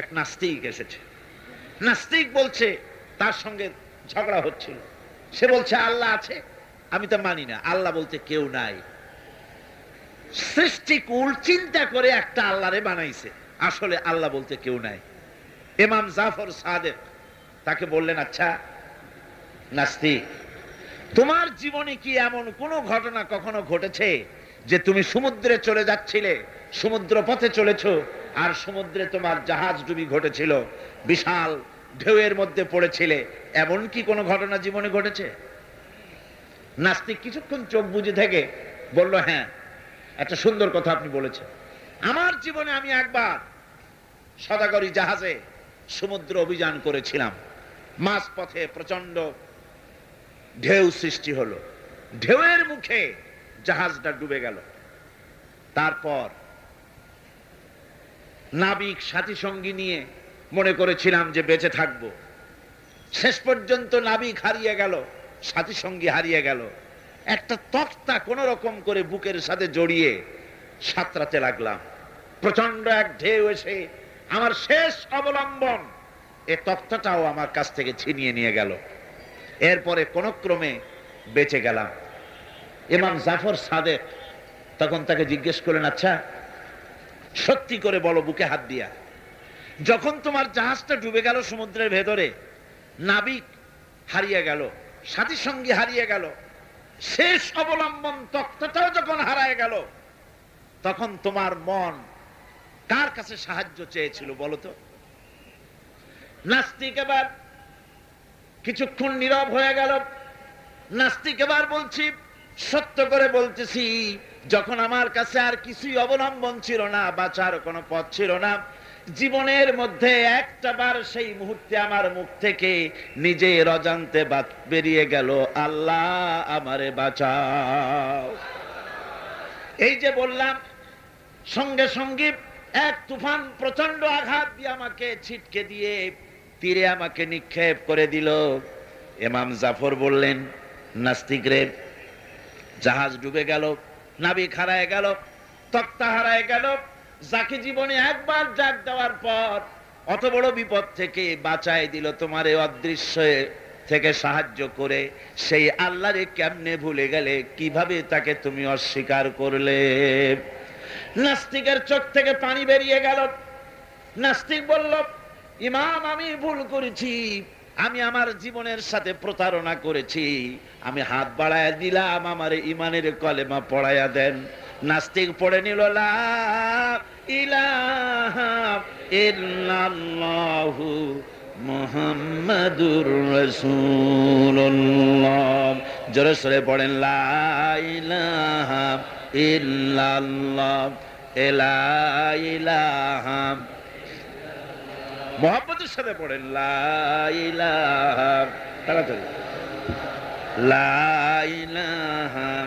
এক নাস্তিক এসেছে নাস্তিক বলছে তার সঙ্গে ঝগড়া হচ্ছিল সে বলছে আল্লাহ আছে আমি তো মানি না আল্লাহ বলতে কেউ নাই সৃষ্টিকুল চিন্তা করে একটা আল্লাহরে বানাইছে আসলে আল্লাহ বলতে কেউ নাই এমাম জাফর সাদেক তাকে বললেন আচ্ছা নাস্তিক তোমার জীবনে কি এমন কোনো ঘটনা কখনো ঘটেছে যে তুমি সমুদ্রে চলে যাচ্ছিলে সমুদ্র পথে চলেছ আর সমুদ্রে তোমার জাহাজ ডুবি ঘটেছিল বিশাল ঢেউয়ের মধ্যে পড়েছিলে এমন কি কোনো ঘটনা জীবনে ঘটেছে নাস্তিক কিছুক্ষণ চোখ বুঝে থেকে বলল হ্যাঁ একটা সুন্দর কথা আপনি বলেছেন আমার জীবনে আমি একবার সদাগরি জাহাজে সমুদ্র অভিযান করেছিলাম মাঝ পথে প্রচন্ড ঢেউ সৃষ্টি হলো ঢেউয়ের মুখে জাহাজটা ডুবে গেল তারপর নাবিক সাথী সঙ্গী নিয়ে মনে করেছিলাম যে বেঁচে থাকব শেষ পর্যন্ত নাবিক হারিয়ে গেল সাথী সঙ্গী হারিয়ে গেল একটা তক্তা কোন রকম করে বুকের সাথে জড়িয়ে সাঁতরাতে লাগলাম প্রচন্ড এক ঢেউ এসে আমার শেষ অবলম্বন এ তক্তাটাও আমার কাছ থেকে ছিনিয়ে নিয়ে গেল এরপরে কোনক্রমে বেঁচে গেলাম এমাম জাফর সাদেক তখন তাকে জিজ্ঞেস করলেন আচ্ছা সত্যি করে বলো বুকে হাত দিয়া যখন তোমার জাহাজটা ডুবে গেল সমুদ্রের ভেতরে নাবিক হারিয়ে গেল সাথী সঙ্গী হারিয়ে গেল শেষ অবলম্বন তক্তটাও যখন হারায় গেল তখন তোমার মন কার কাছে সাহায্য চেয়েছিল বলতো নাস্তিক এবার কিছুক্ষণ নীরব হয়ে গেল নাস্তিক এবার বলছি সত্য করে বলতেছি যখন আমার কাছে আর কিছুই অবলম্বন ছিল না বাঁচার কোনো পথ ছিল না জীবনের মধ্যে একটা বার সেই মুহূর্তে আমার মুখ থেকে নিজে রজান্তে বাদ বেরিয়ে গেল আল্লাহ আমারে বাঁচাও এই যে বললাম সঙ্গে সঙ্গে এক তুফান প্রচন্ড আঘাত দিয়ে আমাকে ছিটকে দিয়ে তীরে আমাকে নিক্ষেপ করে দিল এমাম জাফর বললেন নাস্তিক রে জাহাজ ডুবে গেল নাবিক হারায় গেল তক্তা হারায় গেল যাকে জীবনে একবার জাগ দেওয়ার পর অত বড় বিপদ থেকে বাঁচাই দিল তোমার অদৃশ্য থেকে সাহায্য করে সেই আল্লাহরে কেমনে ভুলে গেলে কিভাবে তাকে তুমি অস্বীকার করলে নাস্তিকের চোখ থেকে পানি বেরিয়ে গেল নাস্তিক বলল ইমাম আমি ভুল করেছি আমি আমার জীবনের সাথে প্রতারণা করেছি আমি হাত বাড়ায় দিলাম আমার ইমানের কলেমা পড়াইয়া দেন নাস্তিক পড়ে নিল মোহাম্মদুর জোরে সরে পড়েন লাইলাহ ইল্লাল্লাহ এলাইলাহাম মোহাম্মদের সাথে পড়েন লাইলাহাম তাড়াতাড়ি লাইলাহাম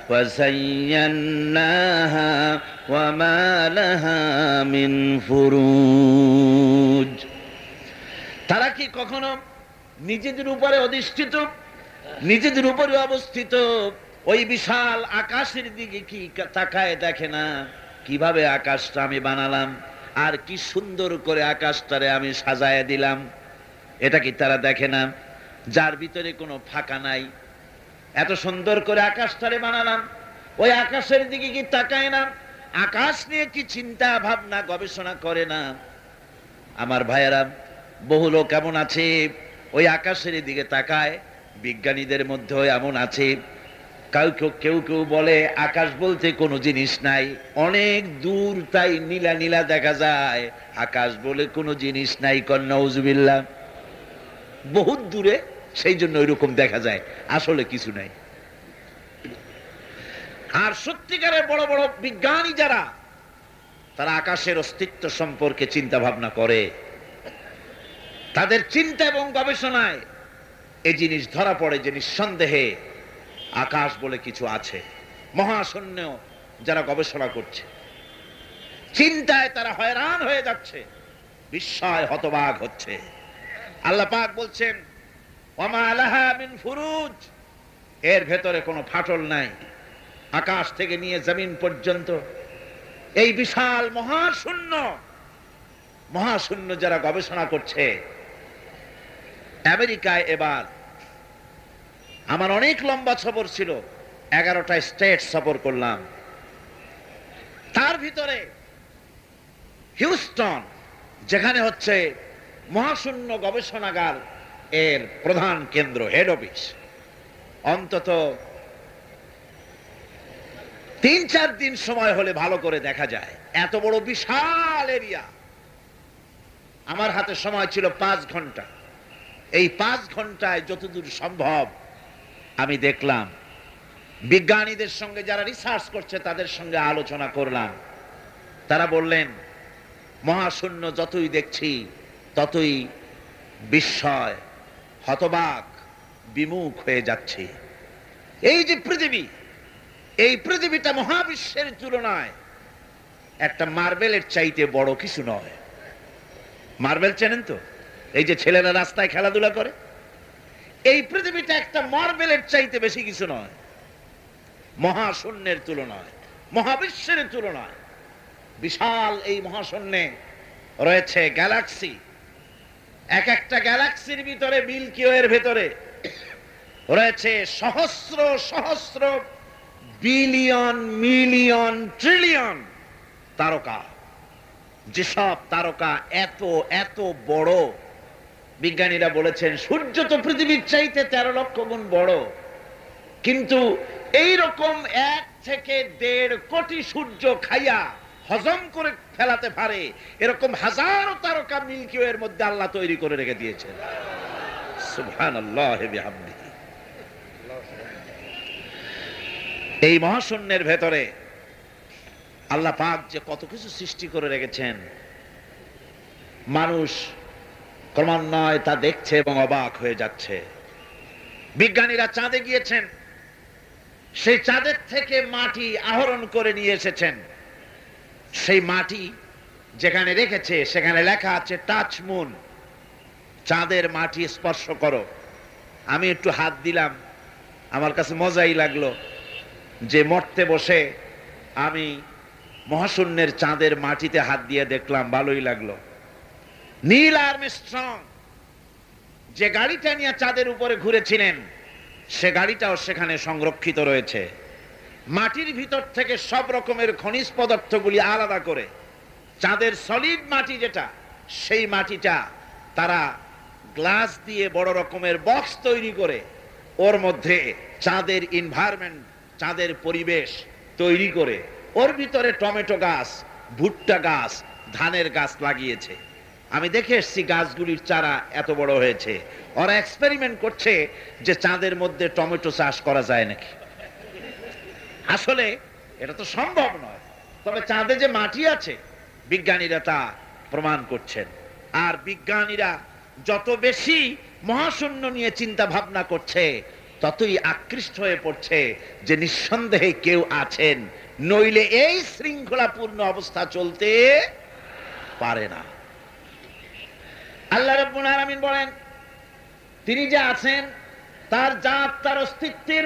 وزيناها وما لها من فروج তারা কি কখনো নিজেদের উপরে অধিষ্ঠিত নিজেদের উপরে অবস্থিত ওই বিশাল আকাশের দিকে কি তাকায় দেখে না কিভাবে আকাশটা আমি বানালাম আর কি সুন্দর করে আকাশটারে আমি সাজায় দিলাম এটা কি তারা দেখে না যার ভিতরে কোনো ফাঁকা নাই এত সুন্দর করে আকাশটারে বানালাম ওই আকাশের দিকে কি তাকায় না আকাশ নিয়ে কি চিন্তা ভাবনা গবেষণা করে না আমার ভাইয়েরা বহু লোক এমন আছে ওই আকাশের দিকে তাকায় বিজ্ঞানীদের মধ্যে এমন আছে কাউকে কেউ কেউ বলে আকাশ বলতে কোনো জিনিস নাই অনেক দূর তাই নীলা নীলা দেখা যায় আকাশ বলে কোনো জিনিস নাই কন্যা বহু দূরে সেই জন্য ওইরকম দেখা যায় আসলে কিছু নাই আর সত্যিকারের বড় বড় বিজ্ঞানী যারা তারা আকাশের অস্তিত্ব সম্পর্কে চিন্তা ভাবনা করে তাদের চিন্তা এবং গবেষণায় এই জিনিস ধরা পড়ে যে নিঃসন্দেহে আকাশ বলে কিছু আছে মহাশূন্য যারা গবেষণা করছে চিন্তায় তারা হয়রান হয়ে যাচ্ছে বিস্ময় হতবাগ হচ্ছে আল্লাহ পাক বলছেন ফুরুজ এর ভেতরে কোনো ফাটল নাই আকাশ থেকে নিয়ে জমিন পর্যন্ত এই বিশাল মহাশূন্য মহাশূন্য যারা গবেষণা করছে আমেরিকায় এবার আমার অনেক লম্বা সফর ছিল এগারোটা স্টেট সফর করলাম তার ভিতরে হিউস্টন যেখানে হচ্ছে মহাশূন্য গবেষণাগার এর প্রধান কেন্দ্র হেড অফিস অন্তত তিন চার দিন সময় হলে ভালো করে দেখা যায় এত বড় বিশাল এরিয়া আমার হাতে সময় ছিল পাঁচ ঘন্টা এই পাঁচ ঘন্টায় যতদূর সম্ভব আমি দেখলাম বিজ্ঞানীদের সঙ্গে যারা রিসার্চ করছে তাদের সঙ্গে আলোচনা করলাম তারা বললেন মহাশূন্য যতই দেখছি ততই বিস্ময় হতবাক বিমুখ হয়ে যাচ্ছে এই যে পৃথিবী এই পৃথিবীটা মহাবিশ্বের তুলনায় একটা মার্বেলের চাইতে বড় কিছু নয় মার্বেল চেনেন তো এই যে ছেলেরা রাস্তায় খেলাধুলা করে এই পৃথিবীটা একটা মার্বেলের চাইতে বেশি কিছু নয় মহাশূন্যের তুলনায় মহাবিশ্বের তুলনায় বিশাল এই মহাশূন্যে রয়েছে গ্যালাক্সি এক একটা গ্যালাক্সির ভিতরে মিল্কিওয়ের ভেতরে রয়েছে সহস্র সহস্র বিলিয়ন মিলিয়ন ট্রিলিয়ন তারকা যেসব তারকা এত এত বড় বিজ্ঞানীরা বলেছেন সূর্য তো পৃথিবীর চাইতে তেরো লক্ষ গুণ বড় কিন্তু এই রকম এক থেকে দেড় কোটি সূর্য খাইয়া হজম করে ফেলাতে পারে এরকম হাজারো তারকা মিল্কিওয়ের মধ্যে আল্লাহ তৈরি করে রেখে দিয়েছেন এই মহাশূন্যের ভেতরে আল্লাহ পাক যে কত কিছু সৃষ্টি করে রেখেছেন মানুষ ক্রমান্বয়ে তা দেখছে এবং অবাক হয়ে যাচ্ছে বিজ্ঞানীরা চাঁদে গিয়েছেন সেই চাঁদের থেকে মাটি আহরণ করে নিয়ে এসেছেন সেই মাটি যেখানে রেখেছে সেখানে লেখা আছে টাচ মুন চাঁদের মাটি স্পর্শ করো আমি একটু হাত দিলাম আমার কাছে মজাই লাগলো যে মরতে বসে আমি মহাশূন্যের চাঁদের মাটিতে হাত দিয়ে দেখলাম ভালোই লাগলো নীল আর্ম স্ট্রং যে গাড়িটা নিয়ে চাঁদের উপরে ঘুরেছিলেন সে গাড়িটাও সেখানে সংরক্ষিত রয়েছে মাটির ভিতর থেকে সব রকমের খনিজ পদার্থগুলি আলাদা করে চাঁদের সলিড মাটি যেটা সেই মাটিটা তারা গ্লাস দিয়ে বড় রকমের বক্স তৈরি করে ওর মধ্যে চাঁদের ইনভায়রমেন্ট চাঁদের পরিবেশ তৈরি করে ওর ভিতরে টমেটো গাছ ভুট্টা গাছ ধানের গাছ লাগিয়েছে আমি দেখে এসছি গাছগুলির চারা এত বড় হয়েছে ওরা এক্সপেরিমেন্ট করছে যে চাঁদের মধ্যে টমেটো চাষ করা যায় নাকি আসলে এটা তো সম্ভব নয় তবে চাঁদে যে মাটি আছে বিজ্ঞানীরা তা প্রমাণ করছেন আর বিজ্ঞানীরা যত বেশি মহাশূন্য নিয়ে চিন্তা ভাবনা করছে ততই আকৃষ্ট হয়ে পড়ছে যে নিঃসন্দেহে কেউ আছেন নইলে এই শৃঙ্খলাপূর্ণ অবস্থা চলতে পারে না আল্লাহ রব্বুল আলমিন বলেন তিনি যে আছেন তার জাত তার অস্তিত্বের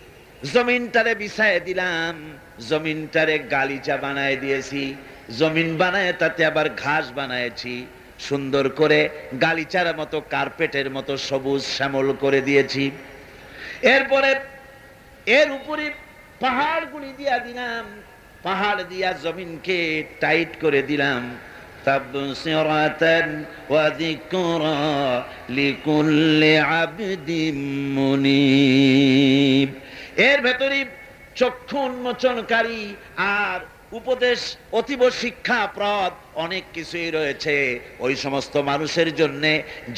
জমিনটারে বিছায় দিলাম জমিনটারে গালিচা বানায় দিয়েছি জমিন বানায় তাতে আবার ঘাস বানায়েছি সুন্দর করে গালিচার মতো কার্পেটের মতো সবুজ শ্যামল করে দিয়েছি এরপরে এর উপরে পাহাড়গুলি দিয়া দিলাম পাহাড় দিয়া জমিনকে টাইট করে দিলাম মুনিব এর ভেতরে চক্ষু উন্মোচনকারী আর উপদেশ অতীব শিক্ষাপ্রদ অনেক কিছুই রয়েছে ওই সমস্ত মানুষের জন্য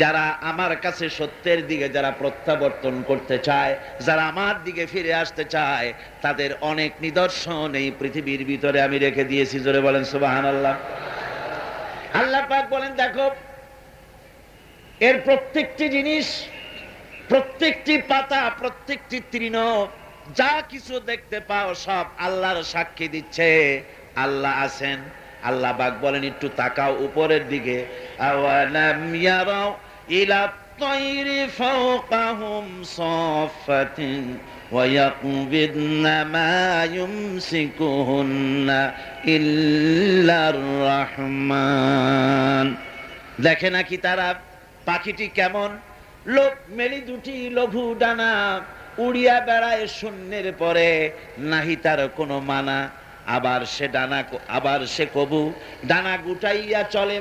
যারা আমার কাছে সত্যের দিকে যারা প্রত্যাবর্তন করতে চায় যারা আমার দিকে ফিরে আসতে চায় তাদের অনেক নিদর্শন এই পৃথিবীর ভিতরে আমি রেখে দিয়েছি জোরে বলেন সুবাহান আল্লাহ আল্লাহ পাক বলেন দেখো এর প্রত্যেকটি জিনিস প্রত্যেকটি পাতা প্রত্যেকটি তৃণ যা কিছু দেখতে পাও সব আল্লাহর সাক্ষী দিচ্ছে আল্লাহ আছেন আল্লাহ বাক বলেন একটু তাকাও উপরের দিকে দেখে নাকি তারা পাখিটি কেমন লোক মেরি দুটি লঘু ডানা উড়িয়া বেড়ায় শূন্যের পরে নাহি তার কোনো মানা আবার সে ডানা আবার সে কবু ডানা গুটাইয়া চলে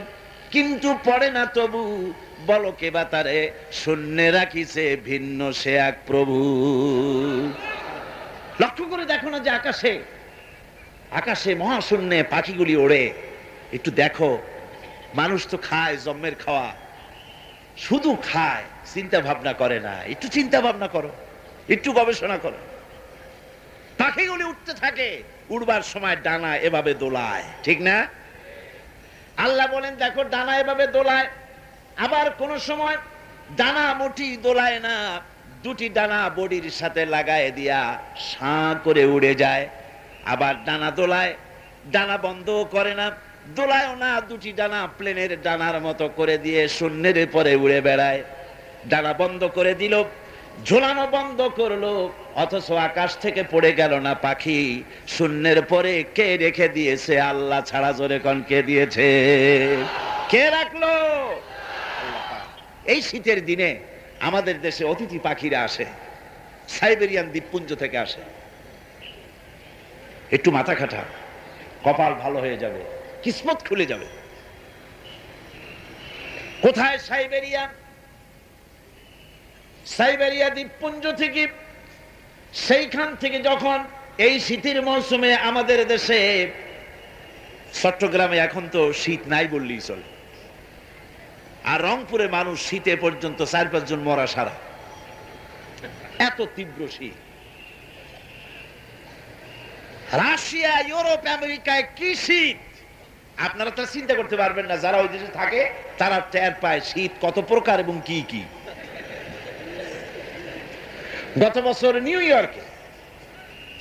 কিন্তু পড়ে না তবু কে বা তারে শূন্যে রাখিছে ভিন্ন সে এক প্রভু লক্ষ্য করে দেখো না যে আকাশে আকাশে মহাশূন্যে পাখিগুলি ওড়ে একটু দেখো মানুষ তো খায় জম্মের খাওয়া শুধু খায় চিন্তা ভাবনা করে না একটু চিন্তা ভাবনা করো একটু গবেষণা করো পাখিগুলি উঠতে থাকে উড়বার সময় ডানা এভাবে দোলায় ঠিক না আল্লাহ বলেন দেখো ডানা এভাবে দোলায় আবার কোন সময় ডানা মুঠি দোলায় না দুটি ডানা বডির সাথে লাগায় দিয়া সাঁ করে উড়ে যায় আবার ডানা দোলায় ডানা বন্ধ করে না দোলায়ও না দুটি ডানা প্লেনের ডানার মতো করে দিয়ে শূন্যের পরে উড়ে বেড়ায় ডানা বন্ধ করে দিল ঝোলানো বন্ধ করলো অথচ আকাশ থেকে পড়ে গেল না পাখি শূন্যের পরে কে রেখে দিয়েছে আল্লাহ ছাড়া জোরে কন কে দিয়েছে কে রাখলো এই শীতের দিনে আমাদের দেশে অতিথি পাখিরা আসে সাইবেরিয়ান দ্বীপপুঞ্জ থেকে আসে একটু মাথা খাটা কপাল ভালো হয়ে যাবে কিসমত খুলে যাবে কোথায় সাইবেরিয়ান সাইবেরিয়া দ্বীপপুঞ্জ থেকে সেইখান থেকে যখন এই শীতের মৌসুমে আমাদের দেশে চট্টগ্রামে এখন তো শীত নাই বললেই চলে আর রংপুরে মানুষ শীতে পর্যন্ত চার পাঁচজন মরা সারা এত তীব্র শীত রাশিয়া ইউরোপ আমেরিকায় কি শীত আপনারা তা চিন্তা করতে পারবেন না যারা ওই দেশে থাকে তারা টের পায় শীত কত প্রকার এবং কি কি গত বছর নিউ ইয়র্কে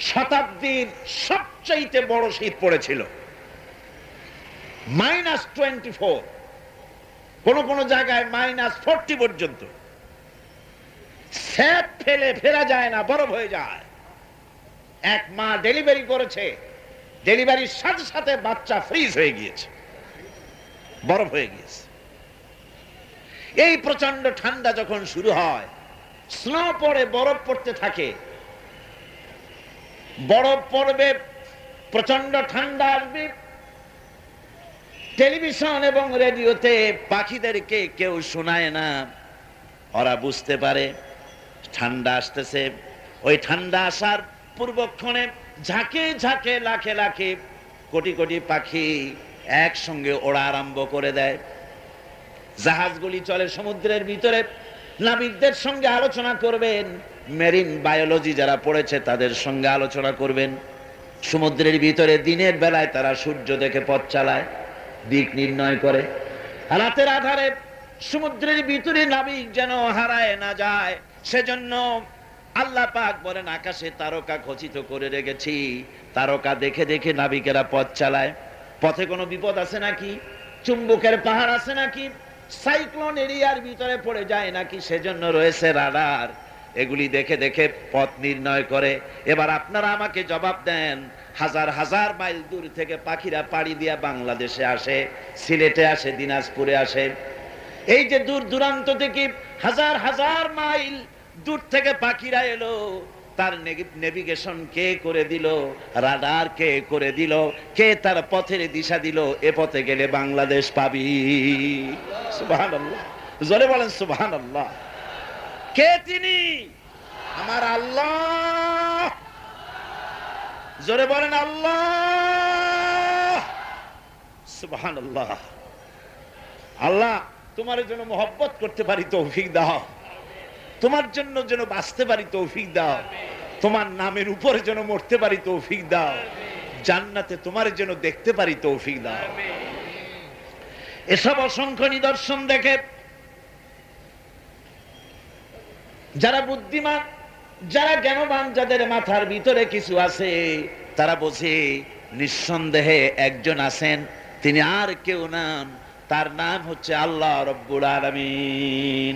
শতাব্দীর সবচাইতে বড় শীত পড়েছিল মাইনাস টোয়েন্টি ফোর কোন কোন জায়গায় মাইনাস ফোরটি পর্যন্ত ফেলে ফেরা যায় না বরফ হয়ে যায় এক মা ডেলিভারি করেছে ডেলিভারির সাথে সাথে বাচ্চা ফ্রিজ হয়ে গিয়েছে বরফ হয়ে গিয়েছে এই প্রচন্ড ঠান্ডা যখন শুরু হয় স্নো পড়ে বরফ পড়তে থাকে বরফ পড়বে প্রচন্ড ঠান্ডা আসবে টেলিভিশন এবং রেডিওতে পাখিদেরকে কেউ শোনায় না ওরা বুঝতে পারে ঠান্ডা আসতেছে ওই ঠান্ডা আসার পূর্বক্ষণে ঝাঁকে ঝাঁকে লাখে লাখে কোটি কোটি পাখি একসঙ্গে ওড়া আরম্ভ করে দেয় জাহাজগুলি চলে সমুদ্রের ভিতরে নাবিকদের সঙ্গে আলোচনা করবেন মেরিন বায়োলজি যারা পড়েছে তাদের সঙ্গে আলোচনা করবেন সমুদ্রের ভিতরে দিনের বেলায় তারা সূর্য দেখে পথ চালায় দিক নির্ণয় করে রাতের আধারে সমুদ্রের ভিতরে নাবিক যেন হারায় না যায় সেজন্য আল্লাহ পাক বলেন আকাশে তারকা খচিত করে রেখেছি তারকা দেখে দেখে নাবিকেরা পথ চালায় পথে কোনো বিপদ আছে নাকি চুম্বকের পাহাড় আছে নাকি সাইক্লোন এরিয়ার ভিতরে পড়ে যায় নাকি সেজন্য রয়েছে রাডার এগুলি দেখে দেখে পথ নির্ণয় করে এবার আপনারা আমাকে জবাব দেন হাজার হাজার মাইল দূর থেকে পাখিরা পাড়ি দিয়ে বাংলাদেশে আসে সিলেটে আসে দিনাজপুরে আসে এই যে দূর দূরান্ত থেকে হাজার হাজার মাইল দূর থেকে পাখিরা এলো তার নেভিগেশন কে করে দিল রাডার কে করে দিল কে তার পথের দিশা দিল এ পথে গেলে বাংলাদেশ পাবি জোরে বলেন সুবাহান আল্লাহ কে তিনি আমার আল্লাহ জোরে বলেন আল্লাহ সুবাহান আল্লাহ আল্লাহ তোমার জন্য মহব্বত করতে পারি তৌফিক দাও তোমার জন্য যেন বাঁচতে পারি তৌফিক দাও তোমার নামের উপরে যেন মরতে পারি তৌফিক দাও জান্নাতে তোমার যেন দেখতে পারি তৌফিক দাও এসব অসংখ্য নিদর্শন দেখে যারা বুদ্ধিমান যারা জ্ঞানবান যাদের মাথার ভিতরে কিছু আছে তারা বোঝে নিঃসন্দেহে একজন আছেন তিনি আর কেউ নাম তার নাম হচ্ছে আল্লাহ রব্বুল আলমিন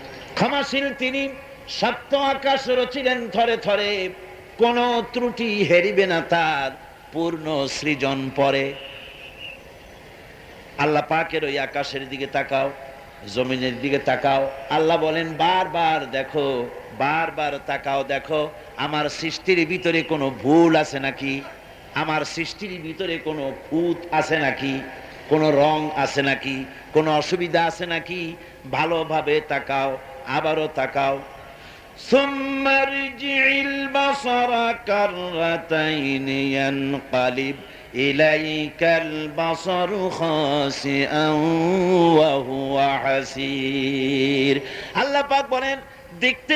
ক্ষমাশীল তিনি সপ্ত আকাশ রচিলেন থরে থরে কোন ত্রুটি হেরিবে না তার পূর্ণ সৃজন পরে আল্লাহ পাকের ওই আকাশের দিকে তাকাও জমিনের দিকে তাকাও আল্লাহ বলেন বারবার দেখো বারবার তাকাও দেখো আমার সৃষ্টির ভিতরে কোনো ভুল আছে নাকি আমার সৃষ্টির ভিতরে কোনো খুঁত আছে নাকি কোনো রং আছে নাকি কোনো অসুবিধা আছে নাকি ভালোভাবে তাকাও আবারও তাকাও আল্লাহ বলেন দেখতে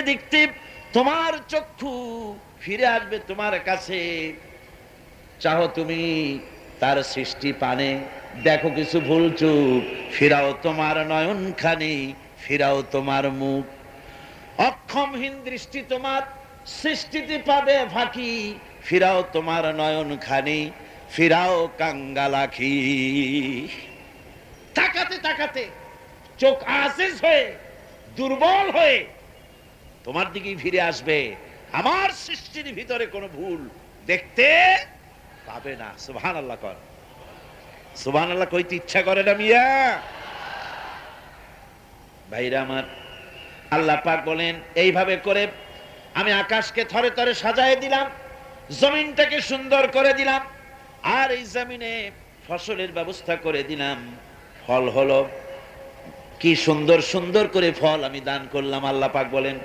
দেখতে তোমার চক্ষু ফিরে আসবে তোমার কাছে চাহ তুমি তার সৃষ্টি পানে দেখো কিছু ভুল চুপ ফিরাও তোমার নয়নখানি ফিরাও তোমার মুখ অক্ষমহীন দৃষ্টি তোমার সৃষ্টিতে পাবে ফাঁকি ফিরাও তোমার নয়ন খানি ফিরাও কাঙ্গালাখি তাকাতে তাকাতে চোখ আসিস হয়ে দুর্বল হয়ে তোমার দিকেই ফিরে আসবে আমার সৃষ্টির ভিতরে কোনো ভুল দেখতে পাবে না সুবহান আল্লাহ কর সুবহান আল্লাহ কইতে ইচ্ছা করে না মিয়া ভাইরা আমার আল্লাহ পাক বলেন এইভাবে করে আমি আকাশকে থরে থরে সাজায় দিলাম জমিনটাকে সুন্দর করে দিলাম আর এই জমিনে ফসলের ব্যবস্থা করে দিলাম ফল হলো কি সুন্দর সুন্দর করে ফল আমি দান করলাম আল্লাহ পাক বলেন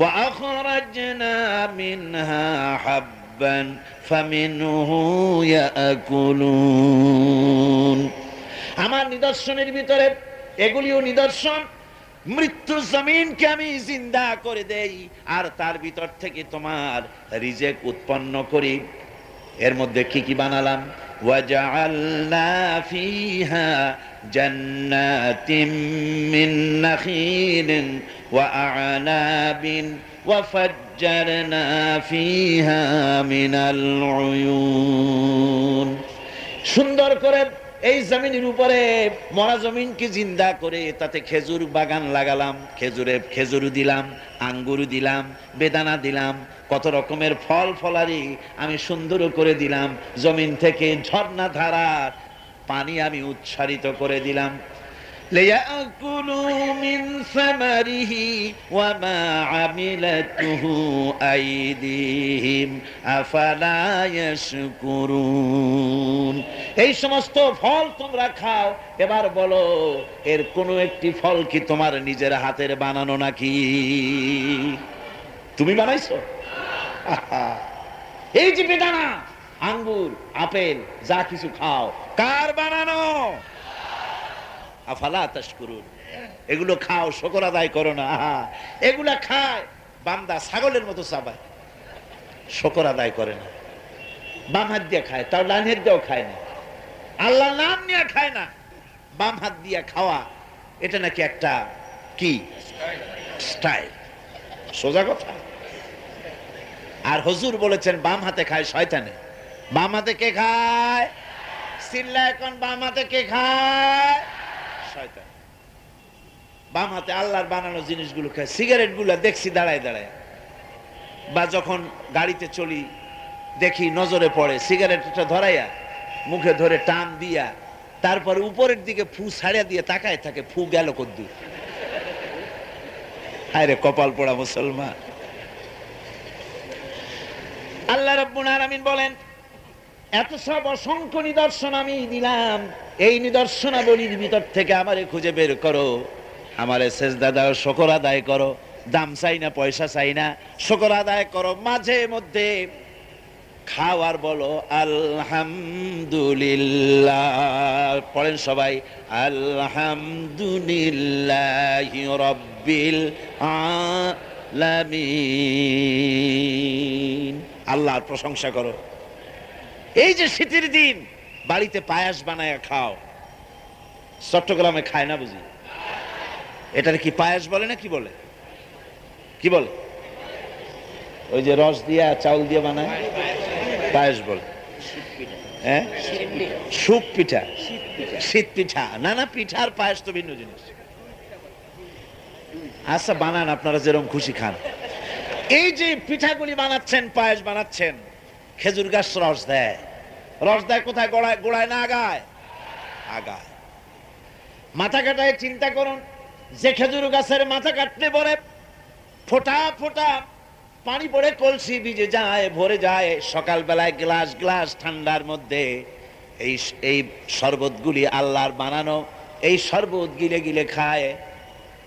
وأخرجنا حبا فمنه يأكلون আমার নিদর্শনের ভিতরে এগুলিও নিদর্শন মৃত্যু জমিনকে আমি জিন্দা করে দেই আর তার ভিতর থেকে তোমার রিজেক উৎপন্ন করি এর মধ্যে কি কি বানালাম وجعلنا فيها جنات من نخيل وأعناب وفجر فجرنا فيها من العيون সুন্দর করে এই জমিনের উপরে মরা জমিনকে জিন্দা করে তাতে খেজুর বাগান লাগালাম খেজুরে খেজুর দিলাম আঙ্গুর দিলাম বেদানা দিলাম কত রকমের ফল ফলারি আমি সুন্দর করে দিলাম জমিন থেকে ঝর্ণা ধারার পানি আমি উচ্ছারিত করে দিলাম ليأكلوا من ثمره وما عملته أيديهم أفلا يشكرون এই সমস্ত ফল তোমরা খাও এবার বলো এর কোনো একটি ফল কি তোমার নিজের হাতের বানানো নাকি তুমি বানাইছো এই যে বেদানা আঙ্গুর আপেল যা কিছু খাও কার বানানো আফালা করুন এগুলো খাও শকর আদায় করো না এগুলা খায় বান্দা ছাগলের মতো চাবায় শকর আদায় করে না বাম হাত দিয়ে খায় দিয়েও খায় না আল্লাহ নাম নিয়ে খায় না বাম হাত দিয়ে খাওয়া এটা নাকি একটা কি স্টাইল সোজা কথা আর হজুর বলেছেন বাম হাতে খায় শয়তানে বাম হাতে কে খায় সিল্লা এখন বাম হাতে কে খায় শয়তান বাম হাতে আল্লাহর বানানো জিনিসগুলো খায় সিগারেটগুলো দেখছি দাঁড়ায় দাঁড়ায় বা যখন গাড়িতে চলি দেখি নজরে পড়ে সিগারেটটা ধরাইয়া মুখে ধরে টান দিয়া তারপর উপরের দিকে ফু ছাড়িয়া দিয়ে তাকায় থাকে ফু গেল কদ্দু আরে কপাল পোড়া মুসলমান আল্লাহ রব্বুল আরামিন বলেন এত সব অসংখ্য নিদর্শন আমি দিলাম এই নিদর্শনাবলীর ভিতর থেকে আমারে খুঁজে বের করো আমারে শেষ দাদা শকর আদায় করো দাম চাই না পয়সা চাই না শকর আদায় করো মাঝে মধ্যে খাওয়ার বলো আলহামদুলিল্লাহ পড়েন সবাই আলহামদুলিল্লাহ রব্বিল আলামিন আল্লাহর প্রশংসা করো এই যে শীতের দিন বাড়িতে পায়াস বানায় খাও চট্টগ্রামে খায় না বুঝি এটার কি পায়াস বলে না কি বলে কি বলে ওই যে রস দিয়া চাউল দিয়ে বানায় পায়াস বলে হ্যাঁ সুপ পিঠা শীত পিঠা না পিঠা আর পায়েস তো ভিন্ন জিনিস আচ্ছা বানান আপনারা যেরকম খুশি খান এই যে পিঠাগুলি বানাচ্ছেন পায়েস বানাচ্ছেন খেজুর গাছ রস দেয় রস দেয় কোথায় গোড়ায় গোড়ায় না আগায় আগায় মাথা কাটায় চিন্তা করুন যে খেজুর গাছের মাথা কাটতে পরে ফোটা ফোটা পানি পড়ে কলসি ভিজে যায় ভরে যায় সকালবেলায় গ্লাস গ্লাস ঠান্ডার মধ্যে এই এই শরবতগুলি আল্লাহর বানানো এই শরবত গিলে গিলে খায়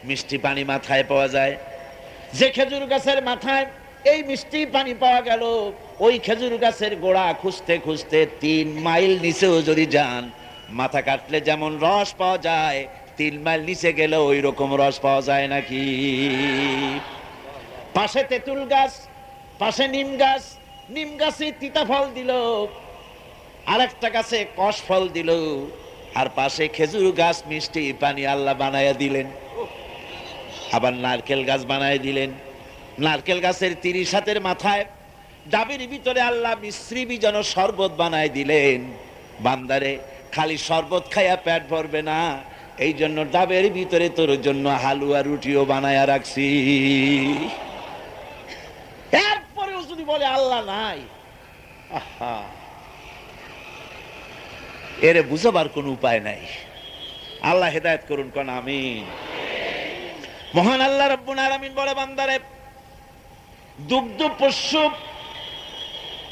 মিষ্টি পানি মাথায় পাওয়া যায় যে খেজুর গাছের মাথায় এই মিষ্টি পানি পাওয়া গেল ওই খেজুর গাছের গোড়া খুঁজতে খুঁজতে তিন মাইল নিচেও যদি যান মাথা কাটলে যেমন রস পাওয়া যায় তিন মাইল নিচে গেলে ওই রকম রস পাওয়া যায় নাকি পাশে তেঁতুল গাছ পাশে নিম গাছ নিম গাছে তিতা ফল দিল আর একটা গাছে কষ ফল দিল আর পাশে খেজুর গাছ মিষ্টি পানি আল্লাহ বানাইয়া দিলেন আবার নারকেল গাছ বানাই দিলেন নারকেল গাছের তিরিশ হাতের মাথায় ডাবের ভিতরে আল্লাহ মিশ্রি যেন শরবত বানায় দিলেন বান্দারে খালি শরবত খাইয়া পেট ভরবে না এই জন্য ডাবের ভিতরে তোর জন্য হালুয়া রুটিও বানায়া রাখছি এরপরেও যদি বলে আল্লাহ নাই আহা এরে বুঝাবার কোন উপায় নাই আল্লাহ হেদায়ত করুন কন আমি মহান আল্লাহ রব্বুল আলামিন বলে বান্দারে দুগ্ধ পশু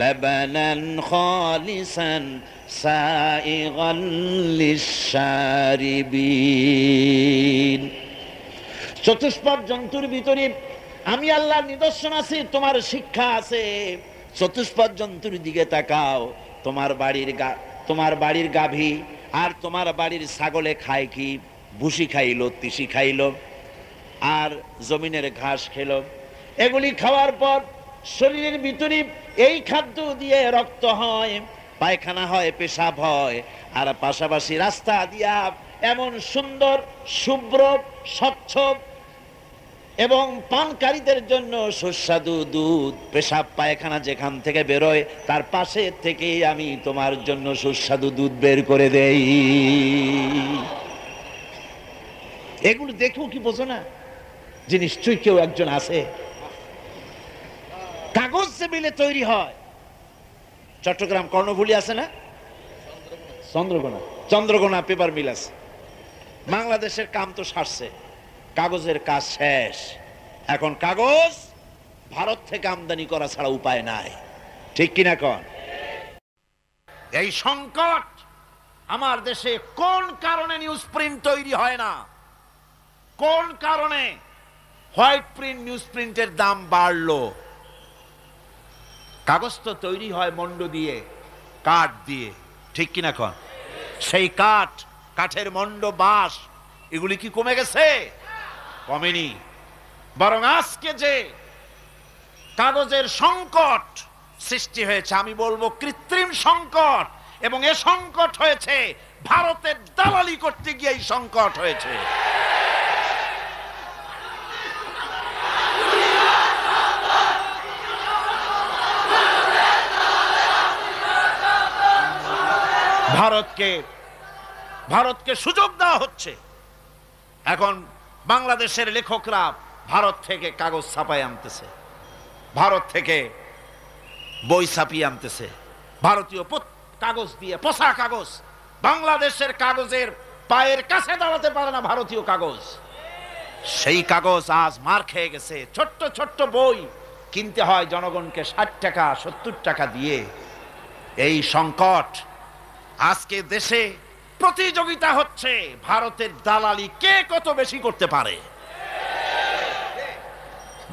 لبنا خالصا سائغا للشاربين চতুষ্পদ জন্তুর ভিতরে আমি আল্লাহ নিদর্শন আছে তোমার শিক্ষা আছে চতুষ্পদ জন্তুর দিকে তাকাও তোমার বাড়ির তোমার বাড়ির গাভী আর তোমার বাড়ির ছাগলে খায় কি ভুসি খাইল তিসি খাইল আর জমিনের ঘাস খেল এগুলি খাওয়ার পর শরীরের ভিতরে এই খাদ্য দিয়ে রক্ত হয় পায়খানা হয় পেশাব হয় আর পাশাপাশি রাস্তা দিয়া এমন সুন্দর শুভ্র স্বচ্ছ এবং পানকারীদের জন্য সুস্বাদু দুধ পেশাব পায়খানা যেখান থেকে বেরোয় তার পাশে থেকেই আমি তোমার জন্য সুস্বাদু দুধ বের করে দেই এগুলো দেখো কি বোঝো না যে নিশ্চয়ই কেউ একজন আছে কাগজ যে মিলে তৈরি হয় চট্টগ্রাম কর্ণফুলি আছে না চন্দ্রগোনা চন্দ্রগোনা পেপার মিল আছে বাংলাদেশের কাম তো সারছে কাগজের কাজ শেষ এখন কাগজ ভারত থেকে আমদানি করা ছাড়া উপায় নাই ঠিক কিনা কন এই সংকট আমার দেশে কোন কারণে নিউজ প্রিন্ট তৈরি হয় না কোন কারণে হোয়াইট প্রিন্ট নিউজ প্রিন্টের দাম বাড়লো কাগজ তো তৈরি হয় মন্ড দিয়ে কাঠ দিয়ে ঠিক কিনা কন সেই কাঠ কাঠের মন্ড বাঁশ এগুলি কি কমে গেছে কমেনি বরং আজকে যে কাগজের সংকট সৃষ্টি হয়েছে আমি বলবো কৃত্রিম সংকট এবং এ সংকট হয়েছে ভারতের দালালি করতে গিয়ে এই সংকট হয়েছে ভারতকে ভারতকে সুযোগ দেওয়া হচ্ছে এখন বাংলাদেশের লেখকরা ভারত থেকে কাগজ ছাপায় আনতেছে ভারত থেকে বই ছাপিয়ে আনতেছে ভারতীয় কাগজ দিয়ে পোষা কাগজ বাংলাদেশের কাগজের পায়ের কাছে দাঁড়াতে পারে না ভারতীয় কাগজ সেই কাগজ আজ মার খেয়ে গেছে ছোট্ট ছোট্ট বই কিনতে হয় জনগণকে ষাট টাকা সত্তর টাকা দিয়ে এই সংকট আজকে দেশে প্রতিযোগিতা হচ্ছে ভারতের দালালি কে কত বেশি করতে পারে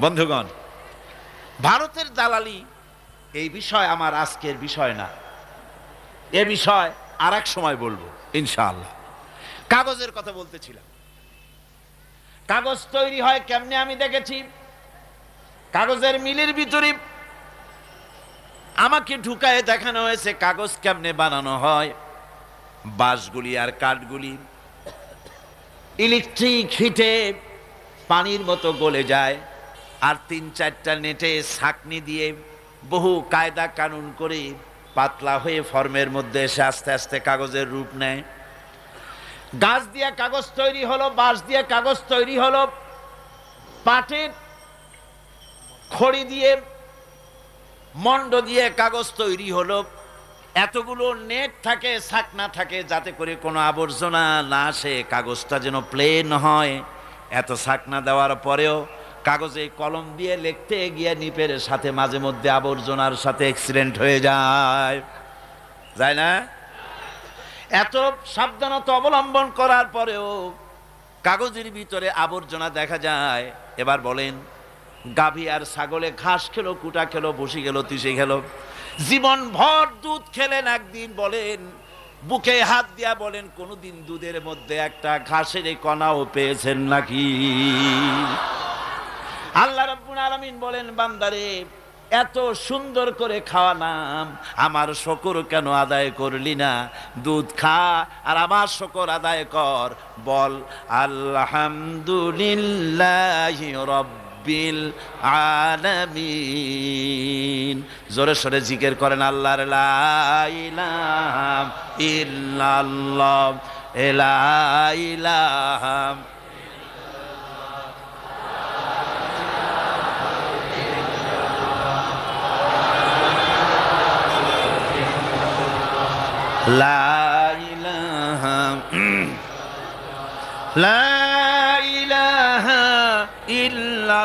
বন্ধুগণ ভারতের দালালি এই বিষয় আমার আজকের বিষয় না এ বিষয় আর সময় বলবো ইনশাআল্লাহ কাগজের কথা বলতেছিলাম কাগজ তৈরি হয় কেমনে আমি দেখেছি কাগজের মিলের ভিতরে আমাকে ঢুকায় দেখানো হয়েছে কাগজ কেমনে বানানো হয় বাঁশগুলি আর কাঠগুলি ইলেকট্রিক হিটে পানির মতো গলে যায় আর তিন চারটা নেটে ছাঁকনি দিয়ে বহু কায়দা কানুন করে পাতলা হয়ে ফর্মের মধ্যে এসে আস্তে আস্তে কাগজের রূপ নেয় গাছ দিয়ে কাগজ তৈরি হলো বাঁশ দিয়ে কাগজ তৈরি হলো পাটের খড়ি দিয়ে মন্ড দিয়ে কাগজ তৈরি হলো এতগুলো নেট থাকে সাকনা থাকে যাতে করে কোনো আবর্জনা না আসে কাগজটা যেন প্লেন হয় এত ছাকনা দেওয়ার পরেও কাগজে কলম দিয়ে লিখতে গিয়ে নিপের সাথে মাঝে মধ্যে আবর্জনার সাথে অ্যাক্সিডেন্ট হয়ে যায় যায় না এত সাবধানতা অবলম্বন করার পরেও কাগজের ভিতরে আবর্জনা দেখা যায় এবার বলেন গাভী আর ছাগলে ঘাস খেলো কুটা খেলো বসে গেল তিসে খেলো জীবন ভর দুধ খেলেন একদিন বলেন বুকে হাত দিয়া বলেন কোনোদিন দুধের মধ্যে একটা ঘাসের কণাও পেয়েছেন নাকি আল্লাহ রব্বুল আলমিন বলেন বান্দারে এত সুন্দর করে খাওয়ালাম আমার শকর কেন আদায় করলি না দুধ খা আর আমার শকর আদায় কর বল আলহামদুলিল্লাহ রব রব্বিল আলামিন জোরে সরে জিকের করেন আল্লাহর লা ইলাহা ইল্লাল্লাহ লা ইলাহা لا إله لا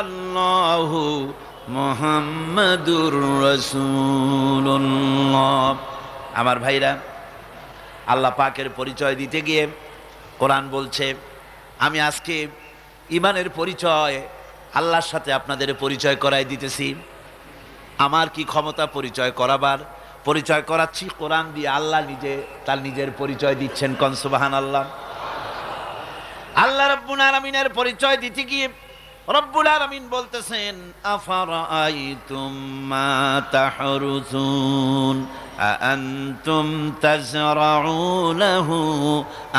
আল্লাহু মোহাম্মদুর রসুল্লাহ আমার ভাইরা আল্লাহ পাকের পরিচয় দিতে গিয়ে কোরআন বলছে আমি আজকে ইমানের পরিচয় আল্লাহর সাথে আপনাদের পরিচয় করাই দিতেছি আমার কি ক্ষমতা পরিচয় করাবার পরিচয় করাচ্ছি কোরআন দিয়ে আল্লাহ নিজে তার নিজের পরিচয় দিচ্ছেন কনসুবাহান আল্লাহ আল্লাহ রব্বুন আলমিনের পরিচয় দিতে গিয়ে রব্বুল আলমিন বলতেছেন আফারাইতুম মা তাহরুজুন আনতুম তাজরাউনাহু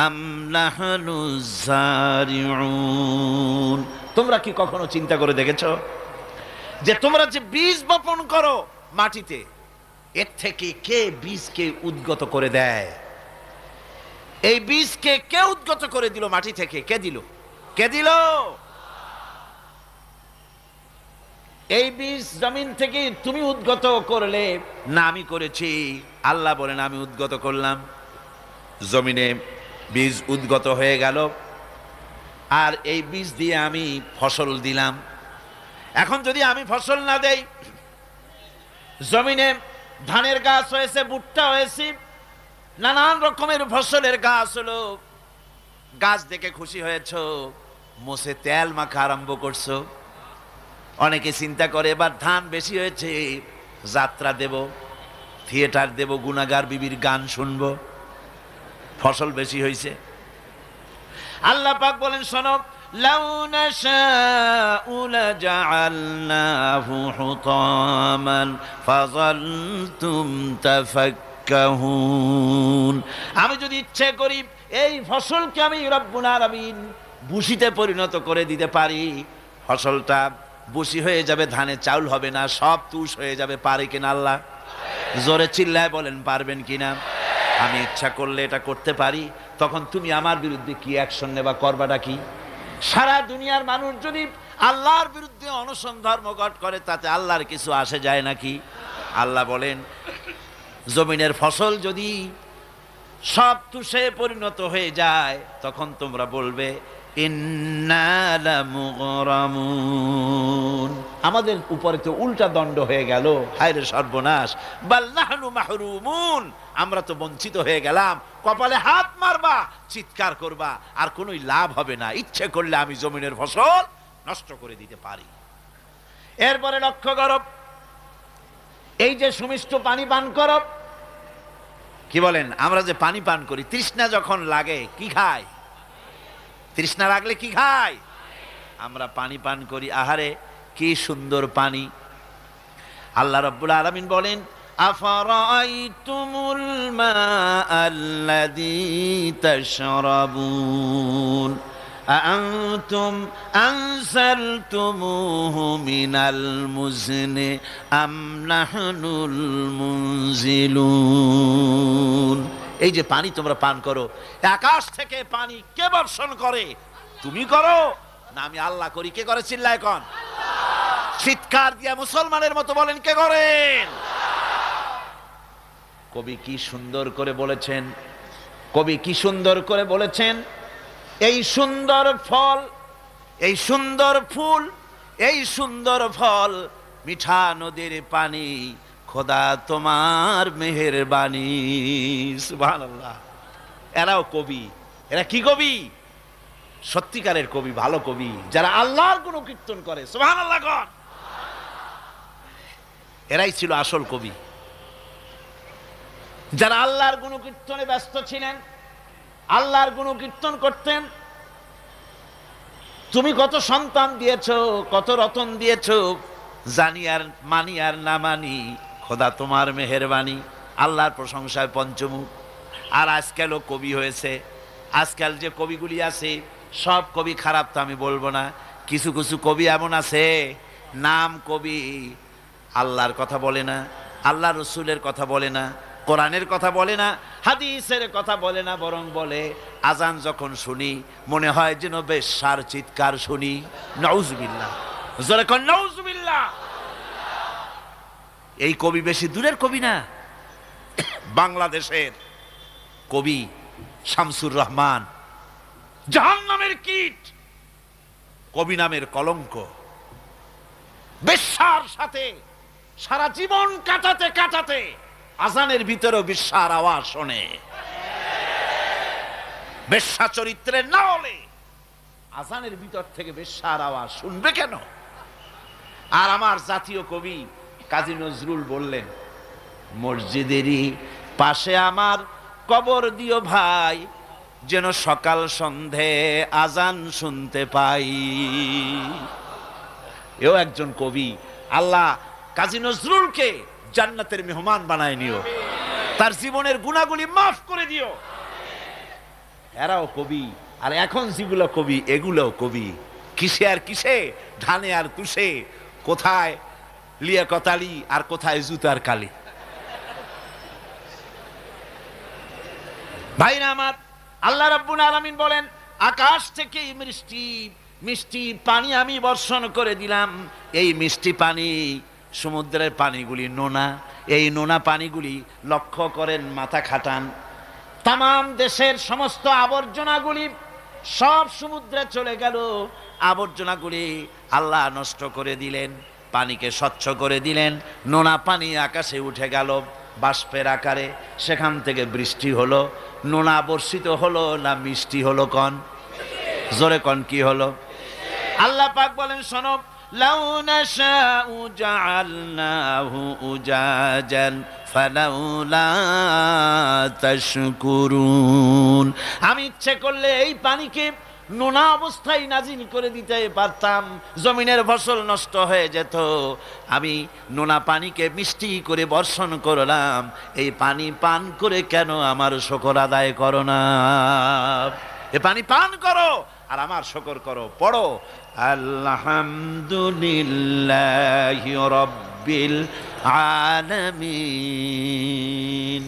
আম নাহনু যারিউন তোমরা কি কখনো চিন্তা করে দেখেছো যে তোমরা যে বীজ বপন করো মাটিতে এর থেকে কে বীজকে উদ্গত করে দেয় এই বীজকে কে উদ্গত করে দিল মাটি থেকে কে দিল কে দিল এই বীজ জমিন থেকে তুমি উদ্গত করলে না আমি করেছি আল্লাহ বলেন আমি উদ্গত করলাম জমিনে বীজ উদ্গত হয়ে গেল আর এই বীজ দিয়ে আমি ফসল দিলাম এখন যদি আমি ফসল না দেই জমিনে ধানের গাছ হয়েছে ভুট্টা হয়েছে নানান রকমের ফসলের গাছ হলো গাছ দেখে খুশি হয়েছ মোষে তেল মাখা আরম্ভ করছো অনেকে চিন্তা করে এবার ধান বেশি হয়েছে যাত্রা দেব থিয়েটার দেব গুণাগার বিবির গান শুনব ফসল বেশি হয়েছে আল্লাহ পাক বলেন সনব আমি যদি ইচ্ছে করি এই ফসলকে আমি রব্বুল আরবিন বুশিতে পরিণত করে দিতে পারি ফসলটা বসি হয়ে যাবে ধানে চাউল হবে না সব তুষ হয়ে যাবে পারে কিনা আল্লাহ জোরে চিল্লায় বলেন পারবেন কিনা আমি ইচ্ছা করলে এটা করতে পারি তখন তুমি আমার বিরুদ্ধে কি অ্যাকশন নেবা করবাটা কি সারা দুনিয়ার মানুষ যদি আল্লাহর বিরুদ্ধে অনশন ধর্মঘট করে তাতে আল্লাহর কিছু আসে যায় নাকি আল্লাহ বলেন জমিনের ফসল যদি সব তুষে পরিণত হয়ে যায় তখন তোমরা বলবে আমাদের উপরে তো উল্টা দণ্ড হয়ে গেল হায়রে সর্বনাশ বাল্লাহনু মাহরুমুন আমরা তো বঞ্চিত হয়ে গেলাম কপালে হাত মারবা চিৎকার করবা আর কোনোই লাভ হবে না ইচ্ছে করলে আমি জমিনের ফসল নষ্ট করে দিতে পারি এরপরে লক্ষ্য করব এই যে সুমিষ্ট পানি পান করব কি বলেন আমরা যে পানি পান করি তৃষ্ণা যখন লাগে কি খায় তৃষ্ণা রাখলে কি খাই আমরা পানি পান করি আহারে কি সুন্দর পানি আল্লাহ রব্বুল আলমিন বলেন আফারাইতুমুল মা আল্লাযী তাশরাবুন أأنتم أنزلتموه من المزن أم نحن المنزلون এই যে পানি তোমরা পান করো আকাশ থেকে পানি কে বর্ষণ করে তুমি করো না আমি আল্লাহ করি কে করে চিল্লা এখন চিৎকার দিয়া মুসলমানের মতো বলেন কে করেন কবি কি সুন্দর করে বলেছেন কবি কি সুন্দর করে বলেছেন এই সুন্দর ফল এই সুন্দর ফুল এই সুন্দর ফল মিঠা নদীর পানি খোদা তোমার মেহেরবানি সুবাহ এরাও কবি এরা কি কবি সত্যিকারের কবি ভালো কবি যারা আল্লাহর কোনো কীর্তন করে সুবাহ আল্লাহ এরাই ছিল আসল কবি যারা আল্লাহর কোনো কীর্তনে ব্যস্ত ছিলেন আল্লাহর গুণ কীর্তন করতেন তুমি কত সন্তান দিয়েছ কত রতন দিয়েছ জানি আর মানি আর না মানি খোদা তোমার মেহরবানি আল্লাহর প্রশংসায় পঞ্চমুখ আর আজকালও কবি হয়েছে আজকাল যে কবিগুলি আছে সব কবি খারাপ তো আমি বলবো না কিছু কিছু কবি এমন আছে নাম কবি আল্লাহর কথা বলে না আল্লাহ রসুলের কথা বলে না কোরআনের কথা বলে না হাদিসের কথা বলে না বরং বলে আজান যখন শুনি মনে হয় যেন বেশ সার চিৎকার শুনি নউজবিল্লা জোরেখন নউজবিল্লা এই কবি বেশি দূরের কবি না বাংলাদেশের কবি শামসুর রহমান জাহান নামের কীট কবি নামের কলঙ্ক বেশার সাথে সারা জীবন কাটাতে কাটাতে আজানের ভিতরেও বিশ্বার আওয়াজ শোনে বেশ্যা চরিত্রে না হলে আজানের ভিতর থেকে বেশ্যার আওয়াজ শুনবে কেন আর আমার জাতীয় কবি কাজী নজরুল বললেন মসজিদেরই পাশে আমার কবর দিও ভাই যেন সকাল সন্ধে আজান শুনতে পাই এও একজন কবি আল্লাহ কাজী নজরুলকে জান্নাতের মেহমান বানায় নিও তার জীবনের গুণাগুলি মাফ করে দিও এরাও কবি আর এখন যেগুলো কবি এগুলোও কবি কিসে আর কিসে ধানে আর তুষে কোথায় লিয়া কতালি আর কোথায় জুতার কালি ভাই না আমার আল্লাহ রাব্বুল আলামিন বলেন আকাশ থেকে মিষ্টি মিষ্টি পানি আমি বর্ষণ করে দিলাম এই মিষ্টি পানি সমুদ্রের পানিগুলি নোনা এই নোনা পানিগুলি লক্ষ্য করেন মাথা খাটান তাম দেশের সমস্ত আবর্জনাগুলি সব সমুদ্রে চলে গেল আবর্জনাগুলি আল্লাহ নষ্ট করে দিলেন পানিকে স্বচ্ছ করে দিলেন নোনা পানি আকাশে উঠে গেল বাষ্পের আকারে সেখান থেকে বৃষ্টি হলো নোনা বর্ষিত হলো না মিষ্টি হলো কন জোরে কন কি হলো আল্লাহ পাক বলেন সনব لو نشاء جعلناه أجاجا فلولا تشكرون আমি ইচ্ছে করলে এই পানিকে নোনা অবস্থায় নাজিল করে দিতে পারতাম জমিনের ফসল নষ্ট হয়ে যেত আমি নোনা পানিকে মিষ্টি করে বর্ষণ করলাম এই পানি পান করে কেন আমার শকর আদায় করো না এ পানি পান করো আর আমার শকর করো পড়ো আলহামদুলিল্লাহ রব্বিল আলামিন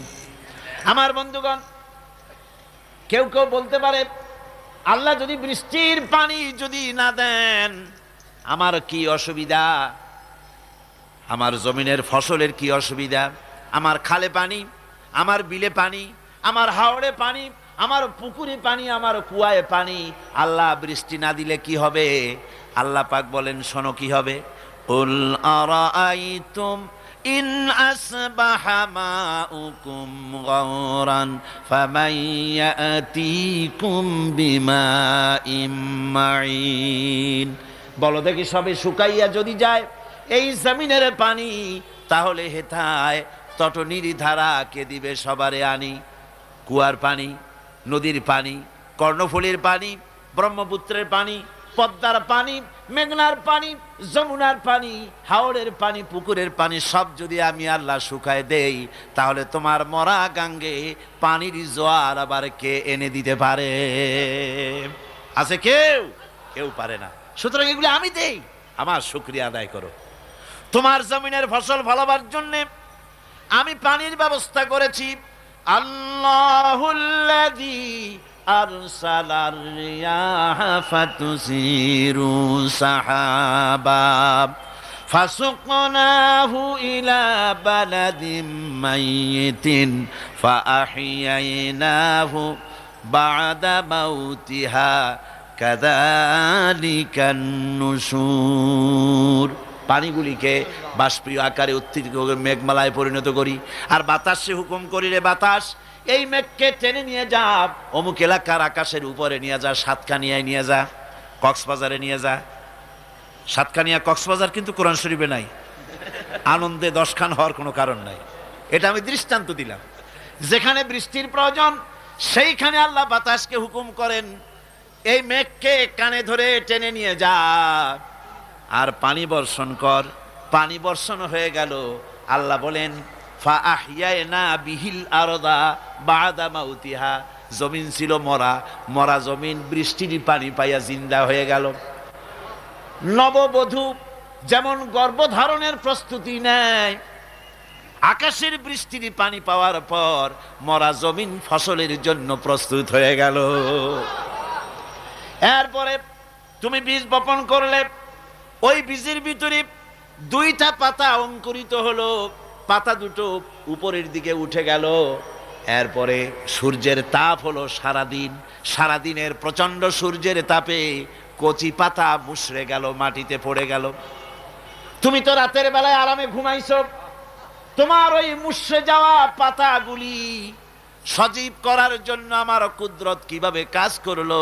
আমার বন্ধুগণ কেউ কেউ বলতে পারে আল্লাহ যদি বৃষ্টির পানি যদি না দেন আমার কি অসুবিধা আমার জমিনের ফসলের কি অসুবিধা আমার খালে পানি আমার বিলে পানি আমার হাওড়ে পানি আমার পুকুরে পানি আমার কুয়ায় পানি আল্লাহ বৃষ্টি না দিলে কি হবে আল্লাহ পাক বলেন শোনো কি হবে উল আরাআইতুম ইন আসবাহা মাউকুম গাওরান ফামান ইয়াতিকুম বিমাইম মাইন বলো দেখি সবে শুকাইয়া যদি যায় এই জমিনের পানি তাহলে হেথায় তটনির ধারা কে দিবে সবারে আনি কুয়ার পানি নদীর পানি কর্ণফুলের পানি ব্রহ্মপুত্রের পানি পদ্মার পানি মেঘনার পানি যমুনার পানি হাওড়ের পানি পুকুরের পানি সব যদি আমি আল্লাহ শুকায় দেই তাহলে তোমার মরা গাঙ্গে পানির জোয়ার আবার কে এনে দিতে পারে আছে কেউ কেউ পারে না সুতরাং এগুলি আমি দেই আমার শুক্রিয়া আদায় করো তোমার জমিনের ফসল ফলাবার জন্যে আমি পানির ব্যবস্থা করেছি আল্লাহুল্লাযী أرسل الرياح فتثير سحابا فسقناه إلى بلد ميت فأحييناه بعد موتها كذلك النشور পানিগুলিকে বাষ্পীয় আকারে উত্তীর্ণ মেঘমালায় পরিণত করি আর বাতাসে হুকুম করিলে বাতাস এই মেঘকে টেনে নিয়ে যা অমুক এলাকার আকাশের উপরে নিয়ে যা সাতখানিয়ায় নিয়ে যা কক্সবাজারে নিয়ে যা সাতখানিয়া কক্সবাজার কিন্তু কোরআন শরীফে নাই আনন্দে দশখান হওয়ার কোনো কারণ নাই এটা আমি দৃষ্টান্ত দিলাম যেখানে বৃষ্টির প্রয়োজন সেইখানে আল্লাহ বাতাসকে হুকুম করেন এই মেঘকে কানে ধরে টেনে নিয়ে যা আর পানি বর্ষণ কর পানি বর্ষণ হয়ে গেল আল্লাহ বলেন ফা না বিহিল আরদা বাদা মাউতিহা জমিন ছিল মরা মরা জমিন বৃষ্টির পানি পাইয়া জিন্দা হয়ে গেল নববধূ যেমন গর্ভধারণের প্রস্তুতি নেয় আকাশের বৃষ্টির পানি পাওয়ার পর মরা জমিন ফসলের জন্য প্রস্তুত হয়ে গেল এরপরে তুমি বীজ বপন করলে ওই বীজের ভিতরে দুইটা পাতা অঙ্কুরিত হলো পাতা দুটো উপরের দিকে উঠে গেল এরপরে সূর্যের তাপ হলো সারাদিন সারাদিনের প্রচণ্ড সূর্যের তাপে কচি পাতা মুশড়ে গেল মাটিতে পড়ে গেল তুমি তো রাতের বেলায় আরামে ঘুমাইছ তোমার ওই মুশড়ে যাওয়া পাতাগুলি সজীব করার জন্য আমার কুদরত কিভাবে কাজ করলো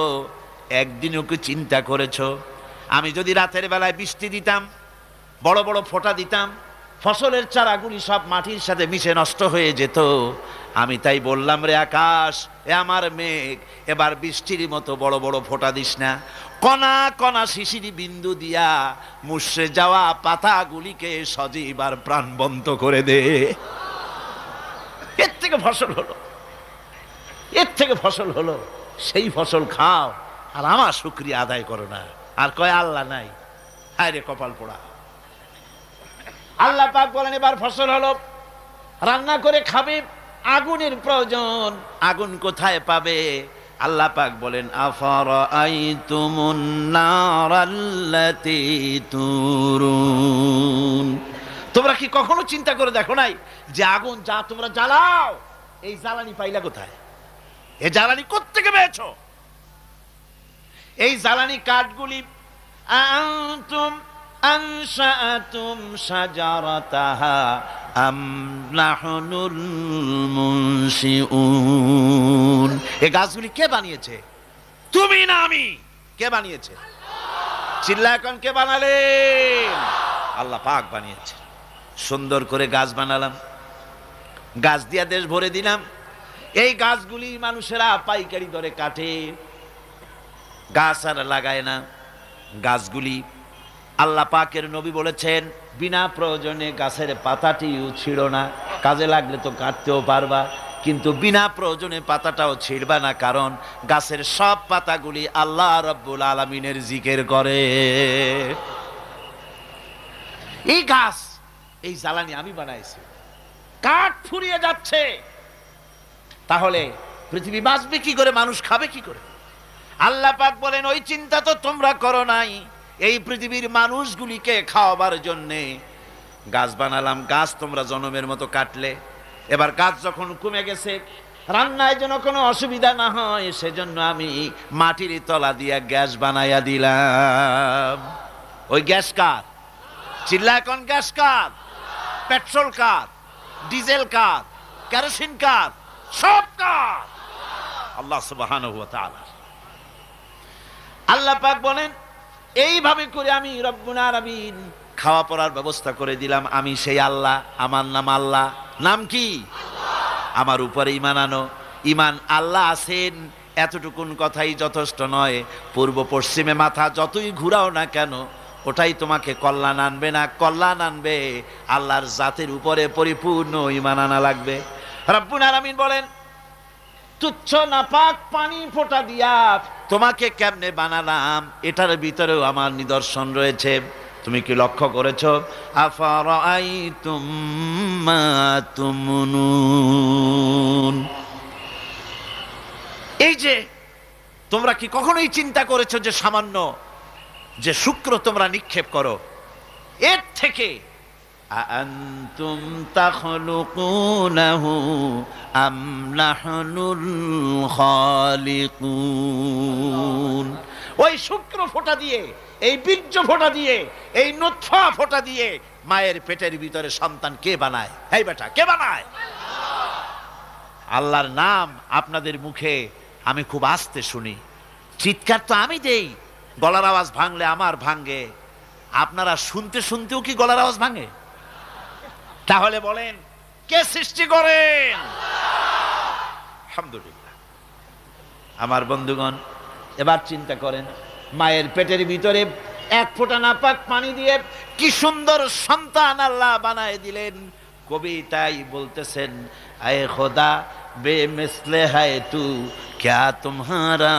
একদিনও কি চিন্তা করেছো আমি যদি রাতের বেলায় বৃষ্টি দিতাম বড় বড় ফোঁটা দিতাম ফসলের চারাগুলি সব মাটির সাথে মিশে নষ্ট হয়ে যেত আমি তাই বললাম রে আকাশ এ আমার মেঘ এবার বৃষ্টির মতো বড় বড় ফোঁটা দিস না কণা কণা শিশির বিন্দু দিয়া মুশে যাওয়া পাতাগুলিকে সজীব আর প্রাণবন্ত করে দে এর থেকে ফসল হলো এর থেকে ফসল হলো সেই ফসল খাও আর আমার শুক্রিয়া আদায় করো না আর কয় আল্লাহ নাই হায় রে কপাল পোড়া আল্লাহ পাক বলেন এবার ফসল হলো রান্না করে খাবে আগুনের প্রয়োজন আগুন কোথায় পাবে আল্লাহ পাক বলেন আফর আই তুমুন তোমরা কি কখনো চিন্তা করে দেখো নাই যে আগুন যা তোমরা জ্বালাও এই জ্বালানি পাইলা কোথায় এ জ্বালানি কোথেকে পেয়েছো এই জ্বালানি কাঠগুলি আন্তুম আনশাআতুম সাজারাতাহা আম নাহনুল মুনশিউন এই গাছগুলি কে বানিয়েছে তুমি না আমি কে বানিয়েছে চিল্লা এখন কে বানালে আল্লাহ পাক বানিয়েছে সুন্দর করে গাছ বানালাম গাছ দিয়া দেশ ভরে দিলাম এই গাছগুলি মানুষেরা পাইকারি দরে কাটে গাছ আর লাগায় না গাছগুলি আল্লাহ পাকের নবী বলেছেন বিনা প্রয়োজনে গাছের পাতাটিও ছিঁড় না কাজে লাগলে তো কাটতেও পারবা কিন্তু বিনা প্রয়োজনে পাতাটাও ছিঁড়বা না কারণ গাছের সব পাতাগুলি আল্লাহ রব্বুল আলমিনের জিকের করে এই গাছ এই জ্বালানি আমি বানাইছি কাঠ ফুরিয়ে যাচ্ছে তাহলে পৃথিবী বাঁচবে কি করে মানুষ খাবে কি করে আল্লাহ পাক বলেন ওই চিন্তা তো তোমরা করো নাই এই পৃথিবীর মানুষগুলিকে খাওয়াবার জন্যে গাছ বানালাম গাছ তোমরা জনমের মতো কাটলে এবার গাছ যখন কমে গেছে রান্নায় যেন কোনো অসুবিধা না হয় সেজন্য আমি মাটির তলা দিয়া গ্যাস বানাইয়া দিলাম ওই গ্যাস কার চিল্লা এখন গ্যাস কার পেট্রোল কার ডিজেল কার কেরোসিন কার সব কার আল্লাহ সুবাহান হুয়া আল্লাহ পাক বলেন এইভাবে করে আমি রব্বুনা আরবিন খাওয়া পড়ার ব্যবস্থা করে দিলাম আমি সেই আল্লাহ আমার নাম আল্লাহ নাম কি আমার উপরে ইমান আনো ইমান আল্লাহ আছেন এতটুকুন কথাই যথেষ্ট নয় পূর্ব পশ্চিমে মাথা যতই ঘুরাও না কেন ওটাই তোমাকে কল্যাণ আনবে না কল্যাণ আনবে আল্লাহর জাতের উপরে পরিপূর্ণ ইমান আনা লাগবে রব্বুন আরামিন বলেন তুচ্ছ নাপাক পানি ফোটা দিয়া তোমাকে কেমনে বানালাম এটার ভিতরেও আমার নিদর্শন রয়েছে তুমি কি লক্ষ্য করেছ আফার আই তুমনুন এই যে তোমরা কি কখনোই চিন্তা করেছো যে সামান্য যে শুক্র তোমরা নিক্ষেপ করো এর থেকে أأنتم تخلقونه أم نحن الخالقون ওই শুক্র ফোঁটা দিয়ে এই বীর্য ফোঁটা দিয়ে এই নুৎফা ফোঁটা দিয়ে মায়ের পেটের ভিতরে সন্তান কে বানায় এই বেটা কে বানায় আল্লাহর নাম আপনাদের মুখে আমি খুব আস্তে শুনি চিৎকার তো আমি দেই গলার আওয়াজ ভাঙলে আমার ভাঙ্গে আপনারা শুনতে শুনতেও কি গলার আওয়াজ ভাঙে তাহলে বলেন কে সৃষ্টি করেন আলহামদুলিল্লাহ আমার বন্ধুগণ এবার চিন্তা করেন মায়ের পেটের ভিতরে এক ফোঁটা নাপাক পানি দিয়ে কি সুন্দর সন্তান আল্লাহ বানায় দিলেন কবি তাই বলতেছেন আয়ে খোদা বে মিসলে হায় তু ক্যা তুমারা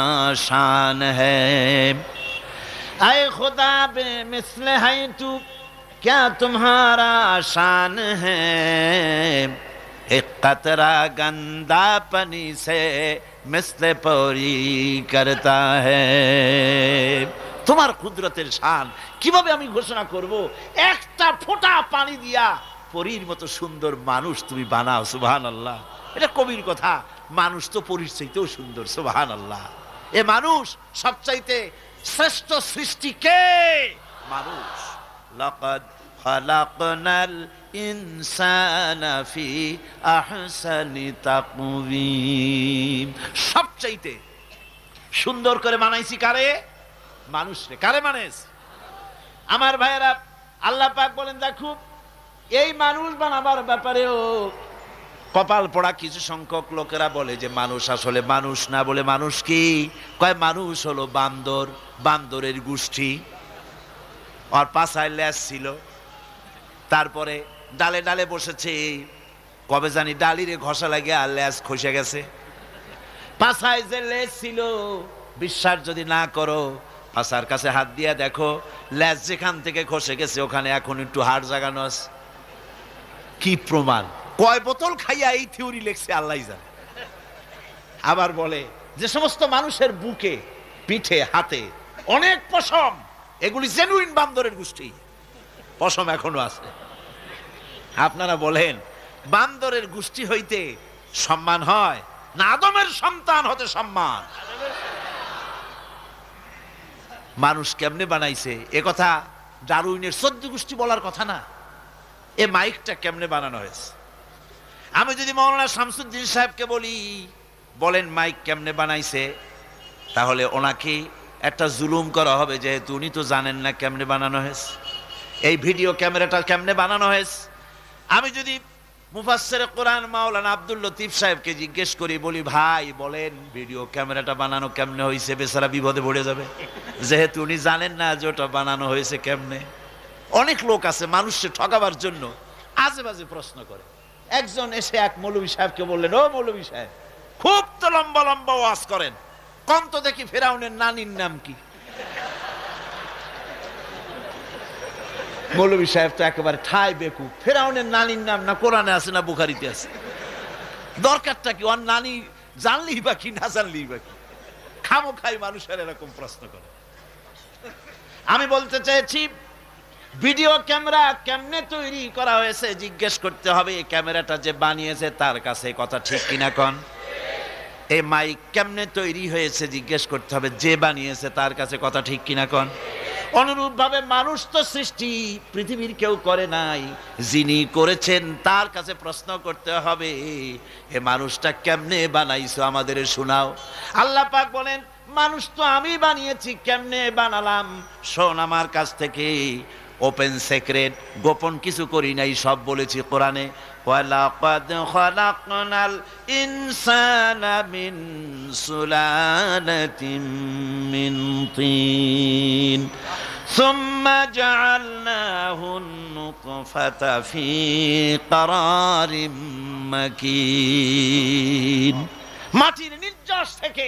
শান হ্যায় খোদা বে মিসলে হায় তু क्या तुम्हारा शान है एक कतरा गंदा पानी से मिसले पौरी करता है তোমার কুদরতের শান কিভাবে আমি ঘোষণা করব একটা ফোঁটা পানি দিয়া পরীর মতো সুন্দর মানুষ তুমি বানাও সুবাহান আল্লাহ এটা কবির কথা মানুষ তো পরীর সুন্দর সুবাহান আল্লাহ এ মানুষ সবচাইতে শ্রেষ্ঠ সৃষ্টি কে মানুষ লকদ খলাকনাল ইনসানাফি আহসানি তাকবীম সবচাইতে সুন্দর করে মানাইছি কারে মানুষ রে কারে মানেস আমার ভাইয়েরা আল্লাহ পাক বলেন দেখো এই মানুষ বানাবার ব্যাপারেও কপাল পড়া কিছু সংখ্যক লোকেরা বলে যে মানুষ আসলে মানুষ না বলে মানুষ কি কয় মানুষ হলো বান্দর বান্দরের গোষ্ঠী আর পাশায় ল্যাস ছিল তারপরে ডালে ডালে বসেছে কবে জানি ডালিরে ঘষা লাগে আর লেস খসে গেছে পাশায় যে লেজ ছিল বিশ্বাস যদি না করো পাশার কাছে হাত দিয়া দেখো লেস যেখান থেকে খসে গেছে ওখানে এখন একটু হার জাগানো আছে কি প্রমাণ কয় বোতল খাইয়া এই থিওরি লেখছে আল্লাহ জানে আবার বলে যে সমস্ত মানুষের বুকে পিঠে হাতে অনেক পশম এগুলি জেনুইন বান্দরের গোষ্ঠী পশম এখনো আছে আপনারা বলেন বান্দরের গোষ্ঠী হইতে সম্মান হয় না আদমের সন্তান হতে সম্মান মানুষ কেমনে বানাইছে এ কথা ডারুইনের সদ্য গোষ্ঠী বলার কথা না এ মাইকটা কেমনে বানানো হয়েছে আমি যদি মৌলানা শামসুদ্দিন সাহেবকে বলি বলেন মাইক কেমনে বানাইছে তাহলে ওনাকে একটা জুলুম করা হবে যেহেতু উনি তো জানেন না কেমনে বানানো হয়েছে এই ভিডিও ক্যামেরাটা কেমনে বানানো হয়েছে আমি যদি মুফাসের কোরআন মাওলানা আব্দুল লতিফ সাহেবকে জিজ্ঞেস করি বলি ভাই বলেন ভিডিও ক্যামেরাটা বানানো কেমনে হয়েছে বেচারা বিপদে পড়ে যাবে যেহেতু উনি জানেন না যে ওটা বানানো হয়েছে কেমনে অনেক লোক আছে মানুষকে ঠকাবার জন্য আজে বাজে প্রশ্ন করে একজন এসে এক মৌলবী সাহেবকে বললেন ও মৌলবী সাহেব খুব তো লম্বা লম্বা ওয়াজ করেন তো দেখি ফেরাউনের নানির নাম কি মৌলবী সাহেব তো একেবারে ঠাই বেকু ফেরাউনের নানির নাম না কোরআনে আছে না বুখারিতে আছে দরকারটা কি ওর নানি জানলি বা কি না জানলি বা কি খামো খাই মানুষের এরকম প্রশ্ন করে আমি বলতে চাইছি ভিডিও ক্যামেরা কেমনে তৈরি করা হয়েছে জিজ্ঞেস করতে হবে এই ক্যামেরাটা যে বানিয়েছে তার কাছে কথা ঠিক কিনা কন এই মাইক কেমনে তৈরি হয়েছে জিজ্ঞেস করতে হবে যে বানিয়েছে তার কাছে কথা ঠিক কিনা কন অনুরূপভাবে মানুষ তো সৃষ্টি পৃথিবীর কেউ করে নাই যিনি করেছেন তার কাছে প্রশ্ন করতে হবে এ মানুষটা কেমনে বানাইছো আমাদের শোনাও আল্লাহ পাক বলেন মানুষ তো আমি বানিয়েছি কেমনে বানালাম শোন আমার কাছ থেকে ওপেন সেক্রেট গোপন কিছু করি নাই সব বলেছি কোরআনে ولقد خلقنا الإنسان من سلالة من طين ثم جعلناه النطفة في قرار مكين মাটির নির্যাস থেকে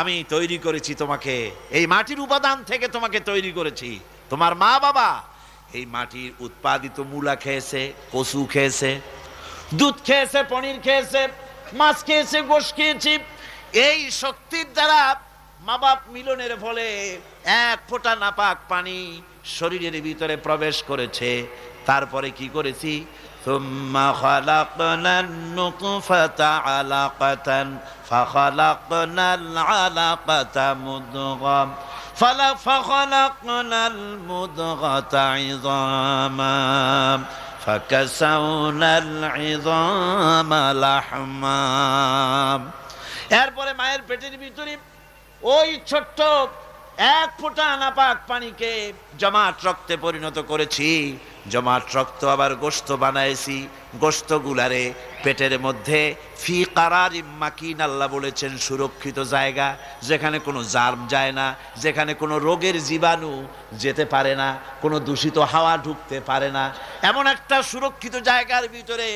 আমি তৈরি করেছি তোমাকে এই মাটির উপাদান থেকে তোমাকে তৈরি করেছি তোমার মা বাবা এই মাটির উৎপাদিত মূলা খেয়েছে কচু খেয়েছে দুধ খেয়েছে পনির খেয়েছে মাছ খেয়েছে গোশ খেয়েছে এই শক্তির দ্বারা মা বাপ মিলনের ফলে এক ফোঁটা নাপাক পানি শরীরের ভিতরে প্রবেশ করেছে তারপরে কি করেছি ثم فلا فخلقنا المضغة عظاما فكسونا العظام لحما এরপরে মায়ের পেটের ভিতরে ওই ছোট্ট এক ফোঁটা নাপাক পানিকে জমাট রক্তে পরিণত করেছি জমাট রক্ত আবার গোস্ত বানাইছি গোস্তগুলারে পেটের মধ্যে ফি কারার ইম্মাকিন আল্লাহ বলেছেন সুরক্ষিত জায়গা যেখানে কোনো জার্ম যায় না যেখানে কোনো রোগের জীবাণু যেতে পারে না কোনো দূষিত হাওয়া ঢুকতে পারে না এমন একটা সুরক্ষিত জায়গার ভিতরে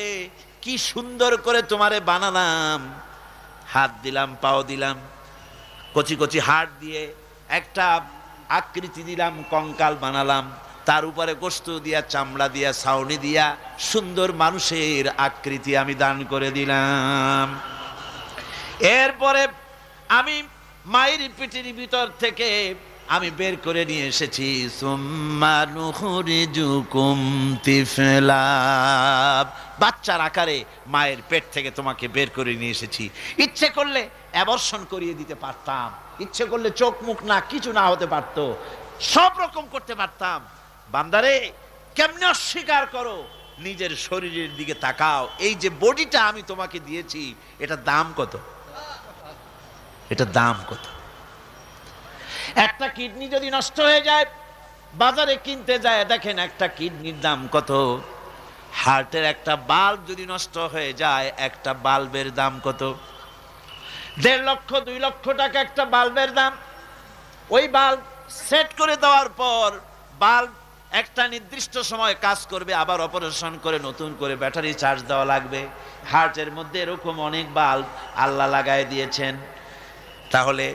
কি সুন্দর করে তোমারে বানালাম হাত দিলাম পাও দিলাম কচি কচি হাড় দিয়ে একটা আকৃতি দিলাম কঙ্কাল বানালাম তার উপরে গোস্ত দিয়া চামড়া দিয়া ছাউনি দিয়া সুন্দর মানুষের আকৃতি আমি দান করে দিলাম এরপরে আমি মায়ের পিঠির ভিতর থেকে আমি বের করে নিয়ে এসেছি বাচ্চার আকারে মায়ের পেট থেকে তোমাকে বের করে নিয়ে এসেছি ইচ্ছে করলে অ্যাবর্ষণ করিয়ে দিতে পারতাম ইচ্ছে করলে চোখ মুখ না কিছু না হতে পারতো সব রকম করতে পারতাম বান্দারে কেমনে অস্বীকার করো নিজের শরীরের দিকে তাকাও এই যে বডিটা আমি তোমাকে দিয়েছি এটা দাম কত এটা দাম কত একটা কিডনি যদি নষ্ট হয়ে যায় বাজারে কিনতে যায় দেখেন একটা কিডনির দাম কত হার্টের একটা বাল্ব যদি নষ্ট হয়ে যায় একটা বাল্বের দাম কত দেড় লক্ষ দুই লক্ষ টাকা একটা বাল্বের দাম ওই বাল্ব সেট করে দেওয়ার পর বাল্ব একটা নির্দিষ্ট সময় কাজ করবে আবার অপারেশন করে নতুন করে ব্যাটারি চার্জ দেওয়া লাগবে হার্টের মধ্যে এরকম অনেক বাল্ব আল্লাহ লাগায় দিয়েছেন তাহলে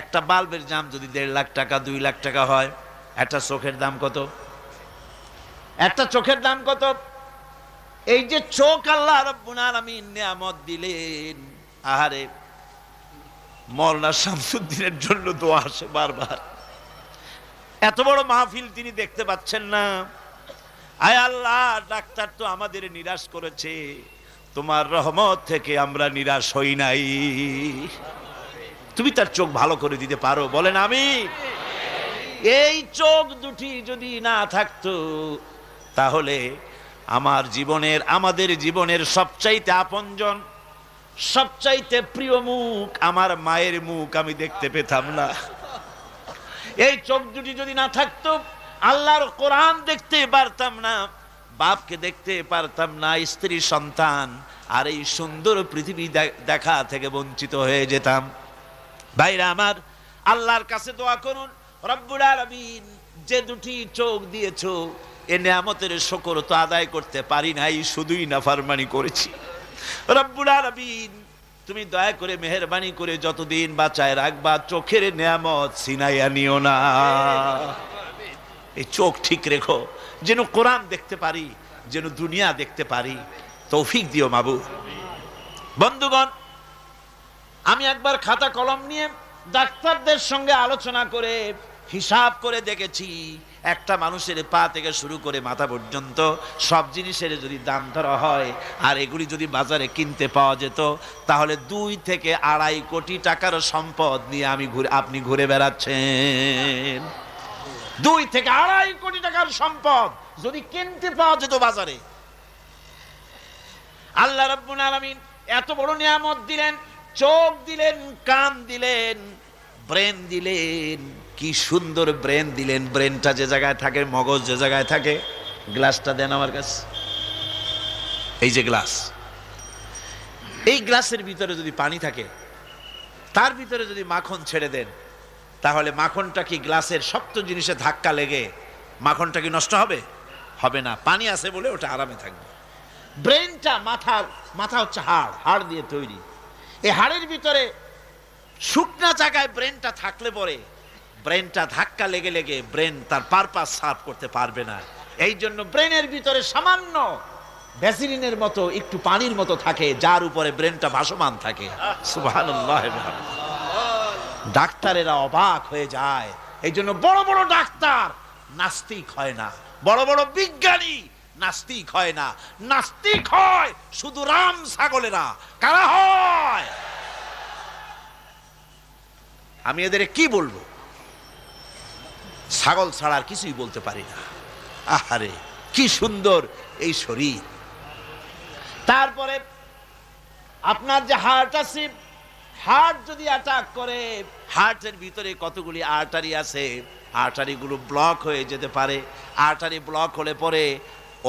একটা বাল্বের দাম যদি দেড় লাখ টাকা দুই লাখ টাকা হয় একটা চোখের দাম কত একটা চোখের দাম কত এই যে চোখ আল্লাহ রব্বুনার আমি নিয়ামত দিলেন আহারে মরনা শামসুদ্দিনের জন্য দোয়া আসে বারবার এত বড় মাহফিল তিনি দেখতে পাচ্ছেন না আয় আল্লাহ ডাক্তার তো আমাদের নিরাশ করেছে তোমার রহমত থেকে আমরা নিরাশ হই নাই তুমি তার চোখ ভালো করে দিতে পারো বলেন আমি এই চোখ দুটি যদি না থাকতো তাহলে আমার জীবনের আমাদের জীবনের সবচাইতে আপনজন সবচাইতে প্রিয় মুখ আমার মায়ের মুখ আমি দেখতে পেতাম না এই চোখ দুটি যদি না থাকতো আল্লাহর কোরআন দেখতে পারতাম না বাপকে দেখতে পারতাম না স্ত্রী সন্তান আর এই সুন্দর পৃথিবী দেখা থেকে বঞ্চিত হয়ে যেতাম ভাইরা আমার আল্লাহর কাছে দোয়া করুন রব্বুল আলমিন যে দুটি চোখ দিয়েছ এ নিয়ামতের শকর তো আদায় করতে পারি নাই শুধুই না ফারমানি করেছি রব্বুল আলমিন তুমি দয়া করে মেহরবানি করে যতদিন বাঁচায় রাখবা চোখের নিয়ামত সিনাইয়া নিও না এই চোখ ঠিক রেখো যেন কোরআন দেখতে পারি যেন দুনিয়া দেখতে পারি তৌফিক দিও মাবু বন্ধুগণ আমি একবার খাতা কলম নিয়ে ডাক্তারদের সঙ্গে আলোচনা করে হিসাব করে দেখেছি একটা মানুষের পা থেকে শুরু করে মাথা পর্যন্ত সব জিনিসের যদি দাম ধরা হয় আর এগুলি যদি বাজারে কিনতে পাওয়া যেত তাহলে দুই থেকে আড়াই কোটি টাকার সম্পদ নিয়ে আমি ঘুরে আপনি ঘুরে বেড়াচ্ছেন দুই থেকে আড়াই কোটি টাকার সম্পদ যদি কিনতে পাওয়া যেত বাজারে আল্লাহ রব্বুল আলমিন এত বড় নিয়ামত দিলেন চোখ দিলেন কান দিলেন ব্রেন দিলেন কি সুন্দর ব্রেন দিলেন ব্রেনটা যে জায়গায় থাকে মগজ যে জায়গায় থাকে গ্লাসটা দেন আমার কাছে এই যে গ্লাস এই গ্লাসের ভিতরে যদি পানি থাকে তার ভিতরে যদি মাখন ছেড়ে দেন তাহলে মাখনটা কি গ্লাসের শক্ত জিনিসে ধাক্কা লেগে মাখনটা কি নষ্ট হবে হবে না পানি আছে বলে ওটা আরামে থাকবে ব্রেনটা মাথার মাথা হচ্ছে হাড় হাড় দিয়ে তৈরি এই হাড়ের ভিতরে শুকনা জায়গায় ব্রেনটা থাকলে পরে ব্রেনটা ধাক্কা লেগে লেগে ব্রেন তার পারপাস সার্ভ করতে পারবে না এই জন্য ব্রেনের ভিতরে সামান্য ভ্যাসিলিনের মতো একটু পানির মতো থাকে যার উপরে ব্রেনটা ভাসমান থাকে ডাক্তারেরা অবাক হয়ে যায় এই জন্য বড় বড় ডাক্তার নাস্তিক হয় না বড় বড় বিজ্ঞানী নাস্তিক হয় না নাস্তিক হয় শুধু রাম ছাগলেরা কারা হয় আমি এদের কি বলবো ছাগল ছাড়া আর কিছুই বলতে পারি না আহারে কি সুন্দর এই শরীর তারপরে আপনার যে হার্ট আছে হার্ট যদি অ্যাটাক করে হার্টের ভিতরে কতগুলি আর্টারি আছে আর্টারিগুলো ব্লক হয়ে যেতে পারে আর্টারি ব্লক হলে পরে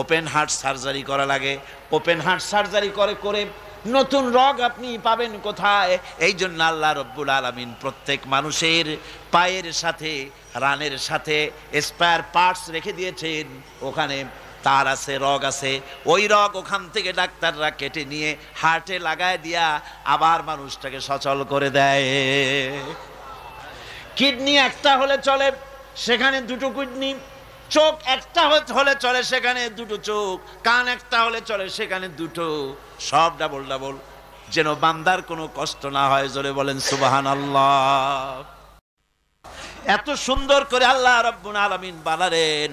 ওপেন হার্ট সার্জারি করা লাগে ওপেন হার্ট সার্জারি করে করে নতুন রগ আপনি পাবেন কোথায় এই জন্য আল্লাহ রব্বুল আলমিন প্রত্যেক মানুষের পায়ের সাথে রানের সাথে স্পায়ার পার্টস রেখে দিয়েছেন ওখানে তার আছে রগ আছে ওই রগ ওখান থেকে ডাক্তাররা কেটে নিয়ে হার্টে লাগায় দিয়া আবার মানুষটাকে সচল করে দেয় কিডনি একটা হলে চলে সেখানে দুটো কিডনি চোখ একটা হলে চলে সেখানে দুটো চোখ কান একটা হলে চলে সেখানে দুটো সব ডাবল ডাবল যেন বান্দার কোনো কষ্ট না হয় জোরে বলেন সুবাহান আল্লাহ এত সুন্দর করে আল্লাহ রব্বুল আলমিন বানালেন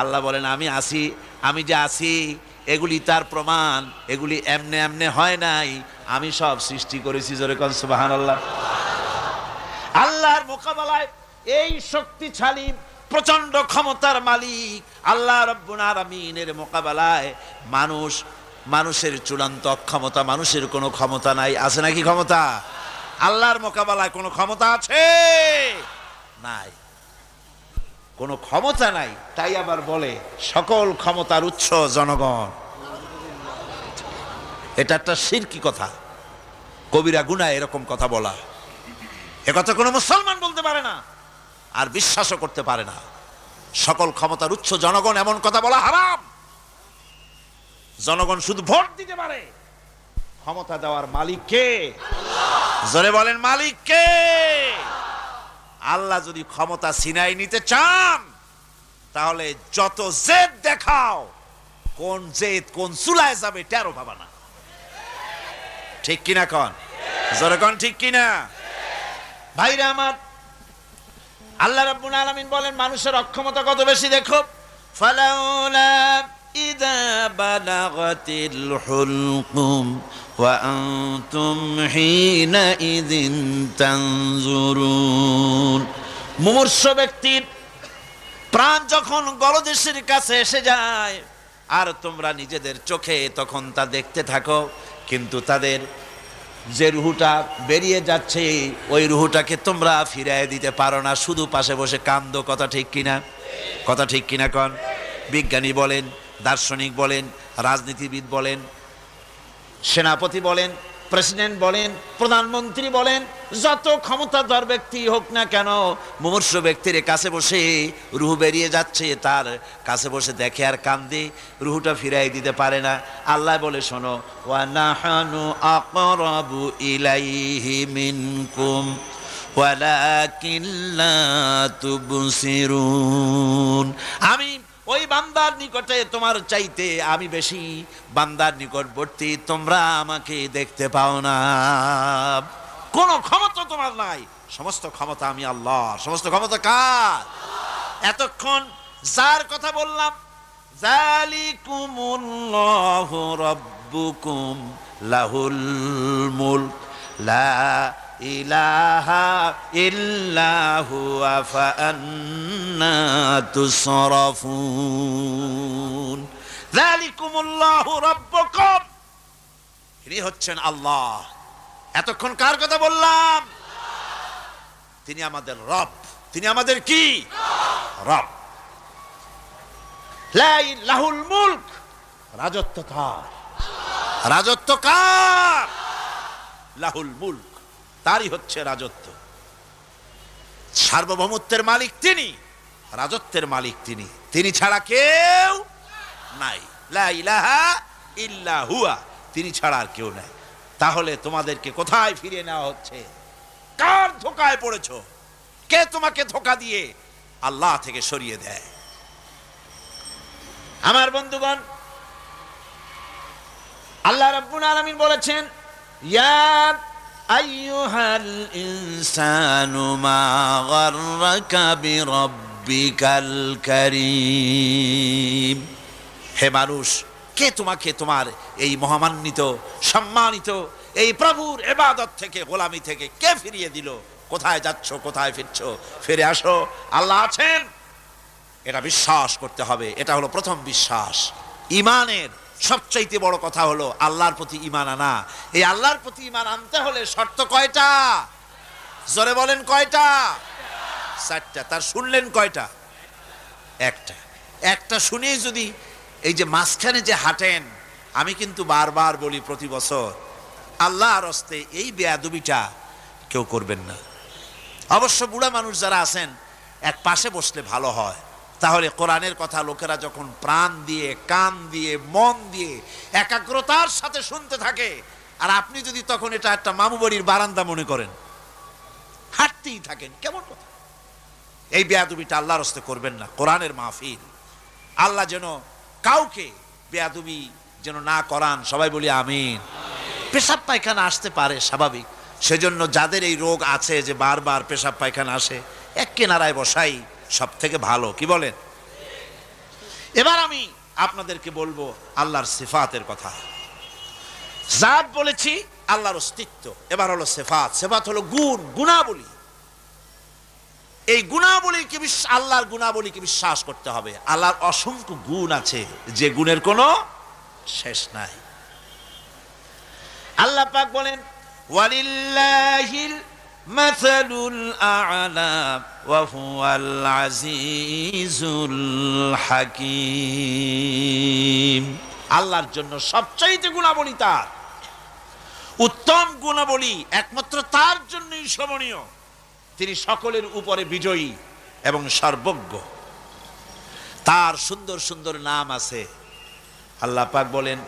আল্লাহ বলেন আমি আসি আমি যে আসি এগুলি তার প্রমাণ এগুলি এমনে এমনে হয় নাই আমি সব সৃষ্টি করেছি যেরকম সুবাহান আল্লাহ আল্লাহর মোকাবেলায় এই শক্তিশালী প্রচন্ড ক্ষমতার মালিক আল্লাহ রব্বুল আলমিনের মোকাবেলায় মানুষ মানুষের চূড়ান্ত অক্ষমতা মানুষের কোনো ক্ষমতা নাই আছে নাকি ক্ষমতা আল্লাহর মোকাবেলায় কোনো ক্ষমতা আছে নাই কোনো ক্ষমতা নাই তাই আবার বলে সকল ক্ষমতার উৎস জনগণ এটা একটা সিরকি কথা কবিরা গুনা এরকম কথা বলা একথা কোনো মুসলমান বলতে পারে না আর বিশ্বাসও করতে পারে না সকল ক্ষমতার উৎস জনগণ এমন কথা বলা হারাম জনগণ শুধু ভোট দিতে পারে ক্ষমতা দেওয়ার মালিক কে জোরে বলেন মালিক কে আল্লাহ যদি ক্ষমতা সিনাই নিতে চান তাহলে যত জেদ দেখাও কোন জেদ কোন চুলায় যাবে তেরো ভাবা না ঠিক কিনা কন জোরে কন ঠিক কিনা ভাইরা আমার আল্লাহ রাব্বুল আলামিন বলেন মানুষের অক্ষমতা কত বেশি দেখো ফালাউলা ইদা বালাগাতিল হুলকুম وأنتم حينئذ تنظرون মুমূর্ষ ব্যক্তির প্রাণ যখন গলদেশের কাছে এসে যায় আর তোমরা নিজেদের চোখে তখন তা দেখতে থাকো কিন্তু তাদের যে রুহুটা বেরিয়ে যাচ্ছে ওই রুহুটাকে তোমরা ফিরিয়ে দিতে পারো না শুধু পাশে বসে কান্দো কথা ঠিক কিনা কথা ঠিক কিনা কন বিজ্ঞানী বলেন দার্শনিক বলেন রাজনীতিবিদ বলেন সেনাপতি বলেন প্রেসিডেন্ট বলেন প্রধানমন্ত্রী বলেন যত ক্ষমতাধর ব্যক্তি হোক না কেন মুমূর্ষ ব্যক্তির কাছে বসে রুহু বেরিয়ে যাচ্ছে তার কাছে বসে দেখে আর কান্দে রুহুটা ফিরাই দিতে পারে না আল্লাহ বলে শোনো মিনকুম আমি ওই বান্দার নিকটে তোমার চাইতে আমি বেশি বান্দার নিকটবর্তী তোমরা আমাকে দেখতে পাও না কোনো ক্ষমতা তোমার নাই সমস্ত ক্ষমতা আমি আল্লাহ সমস্ত ক্ষমতা কার এতক্ষণ যার কথা বললাম লাহুল মুলক লা ইলাহা ইল্লাহু আফান্না তুসরাফুন যালিকুমুল্লাহু রাব্বুকুম তিনি হচ্ছেন আল্লাহ এতক্ষণ কার কথা বললাম তিনি আমাদের রব তিনি আমাদের কি রব লাহুল মুলক রাজত্ব কার রাজত্ব কার লাহুল মুলক তারই হচ্ছে রাজত্ব সার্বভৌমত্বের মালিক তিনি রাজত্বের মালিক তিনি তিনি ছাড়া কেউ নাই ইলাহা ইল্লা হুয়া তিনি ছাড়া আর কেউ নাই তাহলে তোমাদেরকে কোথায় ফিরিয়ে নেওয়া হচ্ছে কার ধোকায় পড়েছ কে তোমাকে ধোকা দিয়ে আল্লাহ থেকে সরিয়ে দেয় আমার বন্ধুগণ আল্লাহ রাব্বুল আলামিন বলেছেন ইয়া أيها الإنسان ما غرك بربك الكريم হে মানুষ কে তোমাকে তোমার এই মহামান্বিত সম্মানিত এই প্রভুর এবাদত থেকে গোলামি থেকে কে ফিরিয়ে দিল কোথায় যাচ্ছ কোথায় ফিরছ ফিরে আসো আল্লাহ আছেন এটা বিশ্বাস করতে হবে এটা হলো প্রথম বিশ্বাস ইমানের সবচাইতে বড় কথা হলো আল্লাহর প্রতি ইমান আনা এই আল্লাহর প্রতি ইমান আনতে হলে শর্ত কয়টা জোরে বলেন কয়টা চারটা তার শুনলেন কয়টা একটা একটা শুনেই যদি এই যে মাঝখানে যে হাঁটেন আমি কিন্তু বারবার বলি প্রতি বছর আল্লাহর হস্তে এই বেয়াদুবিটা কেউ করবেন না অবশ্য বুড়া মানুষ যারা আছেন এক পাশে বসলে ভালো হয় তাহলে কোরআনের কথা লোকেরা যখন প্রাণ দিয়ে কান দিয়ে মন দিয়ে একাগ্রতার সাথে শুনতে থাকে আর আপনি যদি তখন এটা একটা মামু বাড়ির বারান্দা মনে করেন হাঁটতেই থাকেন কেমন কথা এই বেয়াদুবিটা আল্লাহ রস্তে করবেন না কোরআনের মাহফিল আল্লাহ যেন কাউকে বেয়াদুবি যেন না করান সবাই বলি আমিন পেশাব পায়খানা আসতে পারে স্বাভাবিক সেজন্য যাদের এই রোগ আছে যে বারবার পেশাব পায়খানা আসে এক কেনারায় বসাই সব থেকে ভালো কি বলেন এবার আমি আপনাদেরকে বলবো আল্লাহর সিফাতের কথা জাত বলেছি আল্লাহর অস্তিত্ব এবার হলো সেফাত সেফাত হলো গুণ গুণাবলী এই গুণাবলীকে বিশ্বাস আল্লাহর গুণাবলীকে বিশ্বাস করতে হবে আল্লাহর অসংখ্য গুণ আছে যে গুণের কোনো শেষ নাই আল্লাহ পাক বলেন ওয়ালিল্লাহিল مثل الأعلى وهو العزيز الحكيم আল্লাহর জন্য সবচাইতে গুণাবলী তার উত্তম গুণাবলী একমাত্র তার জন্যই শ্রমণীয় তিনি সকলের উপরে বিজয়ী এবং সর্বজ্ঞ তার সুন্দর সুন্দর নাম আছে আল্লাহ পাক বলেন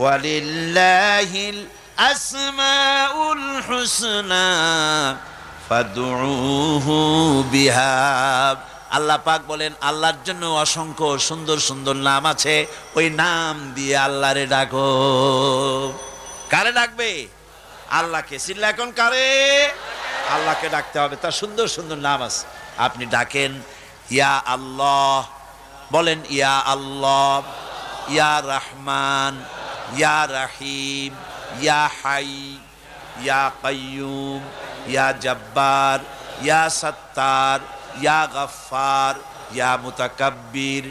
ওয়ালিল্লাহিল الأسماء الحسنى فادعوه بها আল্লাহ পাক বলেন আল্লাহর জন্য অসংখ্য সুন্দর সুন্দর নাম আছে ওই নাম দিয়ে আল্লাহরে ডাকো কারে ডাকবে আল্লাহকে চিল্লা এখন কারে আল্লাহকে ডাকতে হবে তার সুন্দর সুন্দর নাম আছে আপনি ডাকেন ইয়া আল্লাহ বলেন ইয়া আল্লাহ ইয়া রহমান ইয়া রাহিম ইয়া হাই ইয়া কাইয়ুম ইয়া জব্বার ইয়া সত্তার ইয়া গফার ইয়া মুতাকাব্বির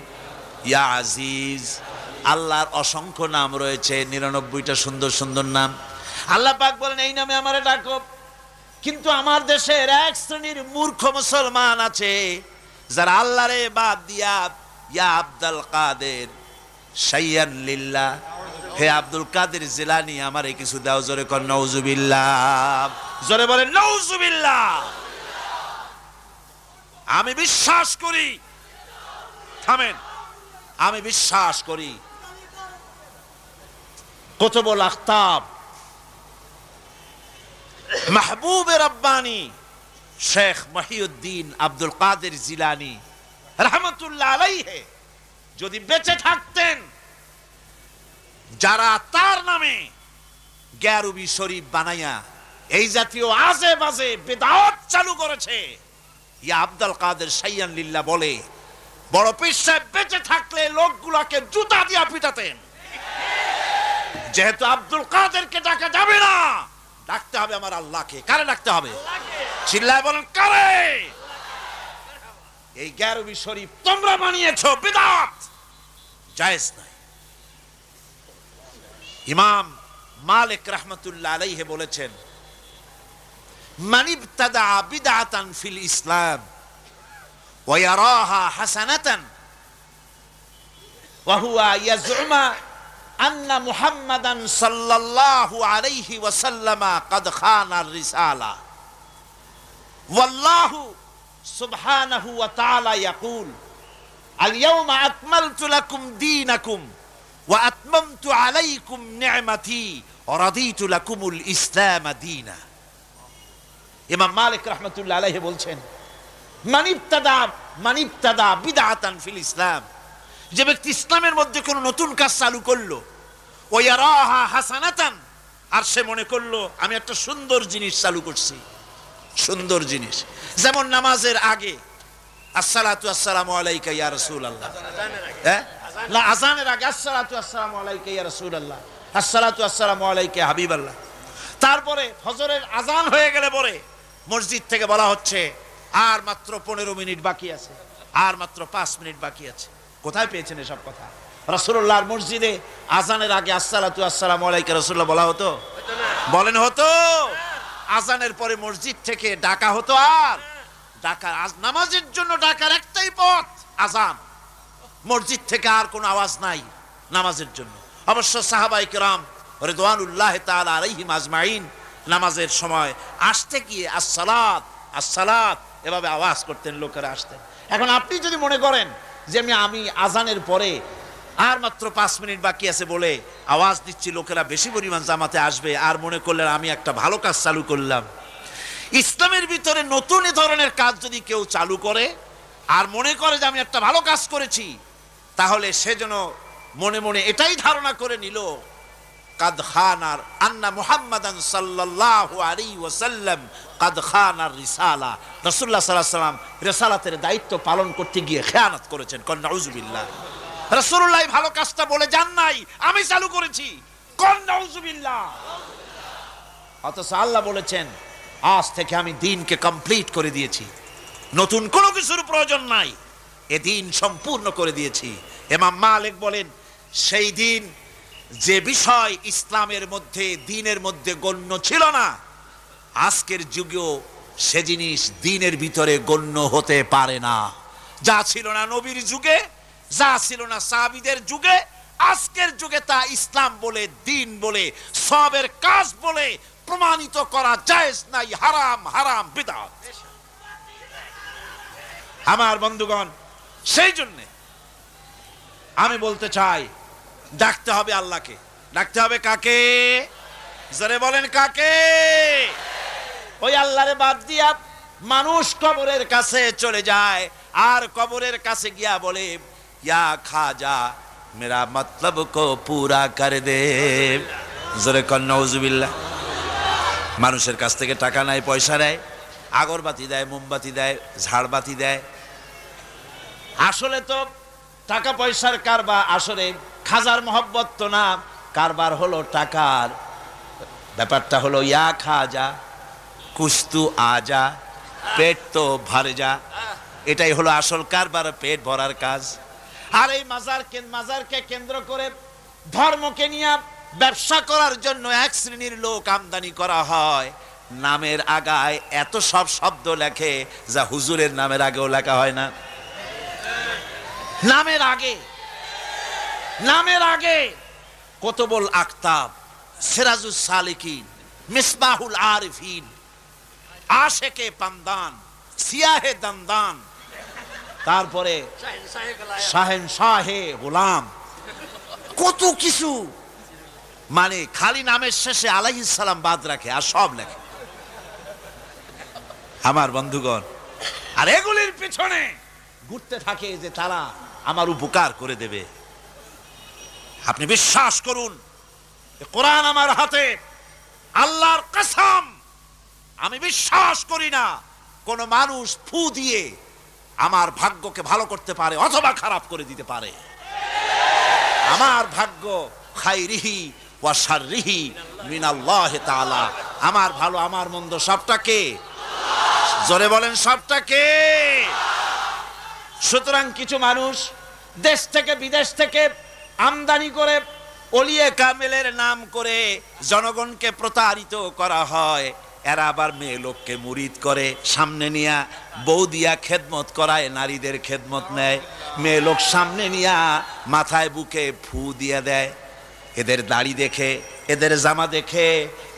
ইয়া আজিজ আল্লাহর অসংখ্য নাম রয়েছে নিরানব্বইটা সুন্দর সুন্দর নাম আল্লাহ পাক বলেন এই নামে আমার ডাকো কিন্তু আমার দেশের এক শ্রেণীর মূর্খ মুসলমান আছে যারা আল্লাহরে বাদ দিয়া ইয়া আব্দাল কাদের সাইয়ান লিল্লা হে আব্দুল কাদের জেলানি আমার এই কিছু দাও জোরে কর জোরে বলে আমি বিশ্বাস করি থামেন আমি বিশ্বাস করি কতবল আখতাব মাহবুবে রব্বানি শেখ মহিউদ্দিন আব্দুল কাদের জিলানি রহমতুল্লাহ আলাইহে যদি বেঁচে থাকতেন যারা তার নামে গ্যারুবি শরীফ বানাইয়া এই জাতীয় আজে বাজে বেদাওয়াত চালু করেছে ইয়া আব্দুল কাদের সাইয়ান লিল্লা বলে বড় পীর বেঁচে থাকলে লোকগুলাকে জুতা দিয়া পিটাতেন যেহেতু আব্দুল কাদেরকে ডাকা যাবে না ডাকতে হবে আমার আল্লাহকে কারে ডাকতে হবে চিল্লায় বলেন কারে এই গ্যারবি শরীফ তোমরা বানিয়েছ বিদাত জায়েজ নাই ইমাম মালিক রহমতুল্লাহ আলাইহে বলেছেন মানিব তাদা বিদাতান ফিল ইসলাম ওয়ারাহা হাসানাতান ওয়াহুয়া ইয়াজুমা আন্না মুহাম্মাদান সাল্লাল্লাহু আলাইহি ওয়াসাল্লামা কদ খানা রিসালা ওয়াল্লাহু সুবহানাহু ওয়া তাআলা ইয়াকুল আল ইয়াউমা আকমালতু লাকুম দীনাকুম عليكم نعمتي ورضيت لكم دينا ইমাম মালিক রহমতুল্লাহ বলছেন মানিবতাদা মানিবতাদা ফিল ইসলাম যে ব্যক্তি ইসলামের মধ্যে কোনো নতুন কাজ চালু করলো ওয়ারাহা হাসানাতান আর সে মনে করলো আমি একটা সুন্দর জিনিস চালু করছি সুন্দর জিনিস যেমন নামাজের আগে আসসালাতু আসসালামু আলাইকা ইয়া রাসূলুল্লাহ হ্যাঁ না আজানের আগে আসসালাতু আলাইকে ইয়া রাসূলুল্লাহ আসসালাতু আলাইকে হাবিবাল্লাহ তারপরে ফজরের আজান হয়ে গেলে পরে মসজিদ থেকে বলা হচ্ছে আর মাত্র পনেরো মিনিট বাকি আছে আর মাত্র পাঁচ মিনিট বাকি আছে কোথায় পেয়েছেন এসব কথা রসুল্লাহর মসজিদে আজানের আগে আসসালাতু আসসালাম আলাইকে রসুল্লাহ বলা হতো বলেন হতো আজানের পরে মসজিদ থেকে ডাকা হতো আর ডাকার নামাজের জন্য ডাকার একটাই পথ আজান মসজিদ থেকে আর কোনো আওয়াজ নাই নামাজের জন্য অবশ্য সাহাবাই কেরাম রেদওয়ানুল্লাহ তালিম আজমাইন নামাজের সময় আসতে গিয়ে আসসালাদ আসসালাদ এভাবে আওয়াজ করতেন লোকেরা আসতেন এখন আপনি যদি মনে করেন যে আমি আমি আজানের পরে আর মাত্র পাঁচ মিনিট বাকি আছে বলে আওয়াজ দিচ্ছি লোকেরা বেশি পরিমাণ জামাতে আসবে আর মনে করলেন আমি একটা ভালো কাজ চালু করলাম ইসলামের ভিতরে নতুন এ ধরনের কাজ যদি কেউ চালু করে আর মনে করে যে আমি একটা ভালো কাজ করেছি তাহলে সে যেন মনে মনে এটাই ধারণা করে নিল কাদ খান আর আন্না মুহাম্মাদান সাল্লাল্লাহু আলাইহি ওয়াসাল্লাম কাদ খান আর রিসালা রাসূলুল্লাহ সাল্লাল্লাহু আলাইহি সাল্লাম রিসালাতের দায়িত্ব পালন করতে গিয়ে খেয়ানত করেছেন কন নাউজুবিল্লাহ রাসূলুল্লাহ ভালো কাজটা বলে যান নাই আমি চালু করেছি কন নাউজুবিল্লাহ অথচ আল্লাহ বলেছেন আজ থেকে আমি দিনকে কমপ্লিট করে দিয়েছি নতুন কোনো কিছুর প্রয়োজন নাই এ দিন সম্পূর্ণ করে দিয়েছি এমাম মালিক বলেন সেই দিন যে বিষয় ইসলামের মধ্যে দিনের মধ্যে গণ্য ছিল না আজকের যুগেও সে জিনিস দিনের ভিতরে গণ্য হতে পারে না যা ছিল না নবীর যুগে যা ছিল না সাহাবিদের যুগে আজকের যুগে তা ইসলাম বলে দিন বলে সবের কাজ বলে প্রমাণিত করা জায়েজ নাই হারাম হারাম বিদা আমার বন্ধুগণ সেই জন্যে আমি বলতে চাই ডাকতে হবে আল্লাহকে ডাকতে হবে কাকে জোরে বলেন কাকে ওই আল্লাহরে বাদ দিয়া মানুষ কবরের কাছে চলে যায় আর কবরের কাছে গিয়া বলে ইয়া খাজা মেরা মতলব কো পুরা করে দে জোরে কন্নাউজুবিল্লা মানুষের কাছ থেকে টাকা নেয় পয়সা নেয় আগরবাতি দেয় মোমবাতি দেয় ঝাড়বাতি দেয় আসলে তো টাকা পয়সার কারবার আসলে খাজার মহব্বত তো না কারবার হলো টাকার ব্যাপারটা হলো ইয়া খাজা কুস্তু আজা পেট তো ভারজা এটাই হলো আসল কারবার পেট ভরার কাজ আর এই মাজার মাজারকে কেন্দ্র করে ধর্মকে নিয়ে ব্যবসা করার জন্য এক শ্রেণীর লোক আমদানি করা হয় নামের আগায় এত সব শব্দ লেখে যা হুজুরের নামের আগেও লেখা হয় না নামের আগে নামের আগে কতবল আক্তাব সিরাজুস সালিকিন মিসবাহুল আরিফিন আশেকে পামদান সিয়াহে দামদান তারপরে শাহেন শাহে গোলাম কত কিছু মানে খালি নামের শেষে সালাম বাদ রাখে আর সব লেখে আমার বন্ধুগণ আর এগুলির পিছনে ঘুরতে থাকে যে তারা আমার উপকার করে দেবে আপনি বিশ্বাস করুন কোরআন আমার হাতে আল্লাহর কাসাম আমি বিশ্বাস করি না কোন মানুষ ফু দিয়ে আমার ভাগ্যকে ভালো করতে পারে অথবা খারাপ করে দিতে পারে আমার ভাগ্য খাইরিহি ওয়া শাররিহি মিনাল্লাহ তাআলা আমার ভালো আমার মন্দ সবটাকে জোরে বলেন সবটাকে সুতরাং কিছু মানুষ দেশ থেকে বিদেশ থেকে আমদানি করে অলিয়ে কামেলের নাম করে জনগণকে প্রতারিত করা হয় এরা আবার মেয়ে লোককে মুরিদ করে সামনে নিয়া বউ দিয়া খেদমত করায় নারীদের খেদমত নেয় মেয়ে লোক সামনে নিয়া মাথায় বুকে ফু দিয়ে দেয় এদের দাড়ি দেখে এদের জামা দেখে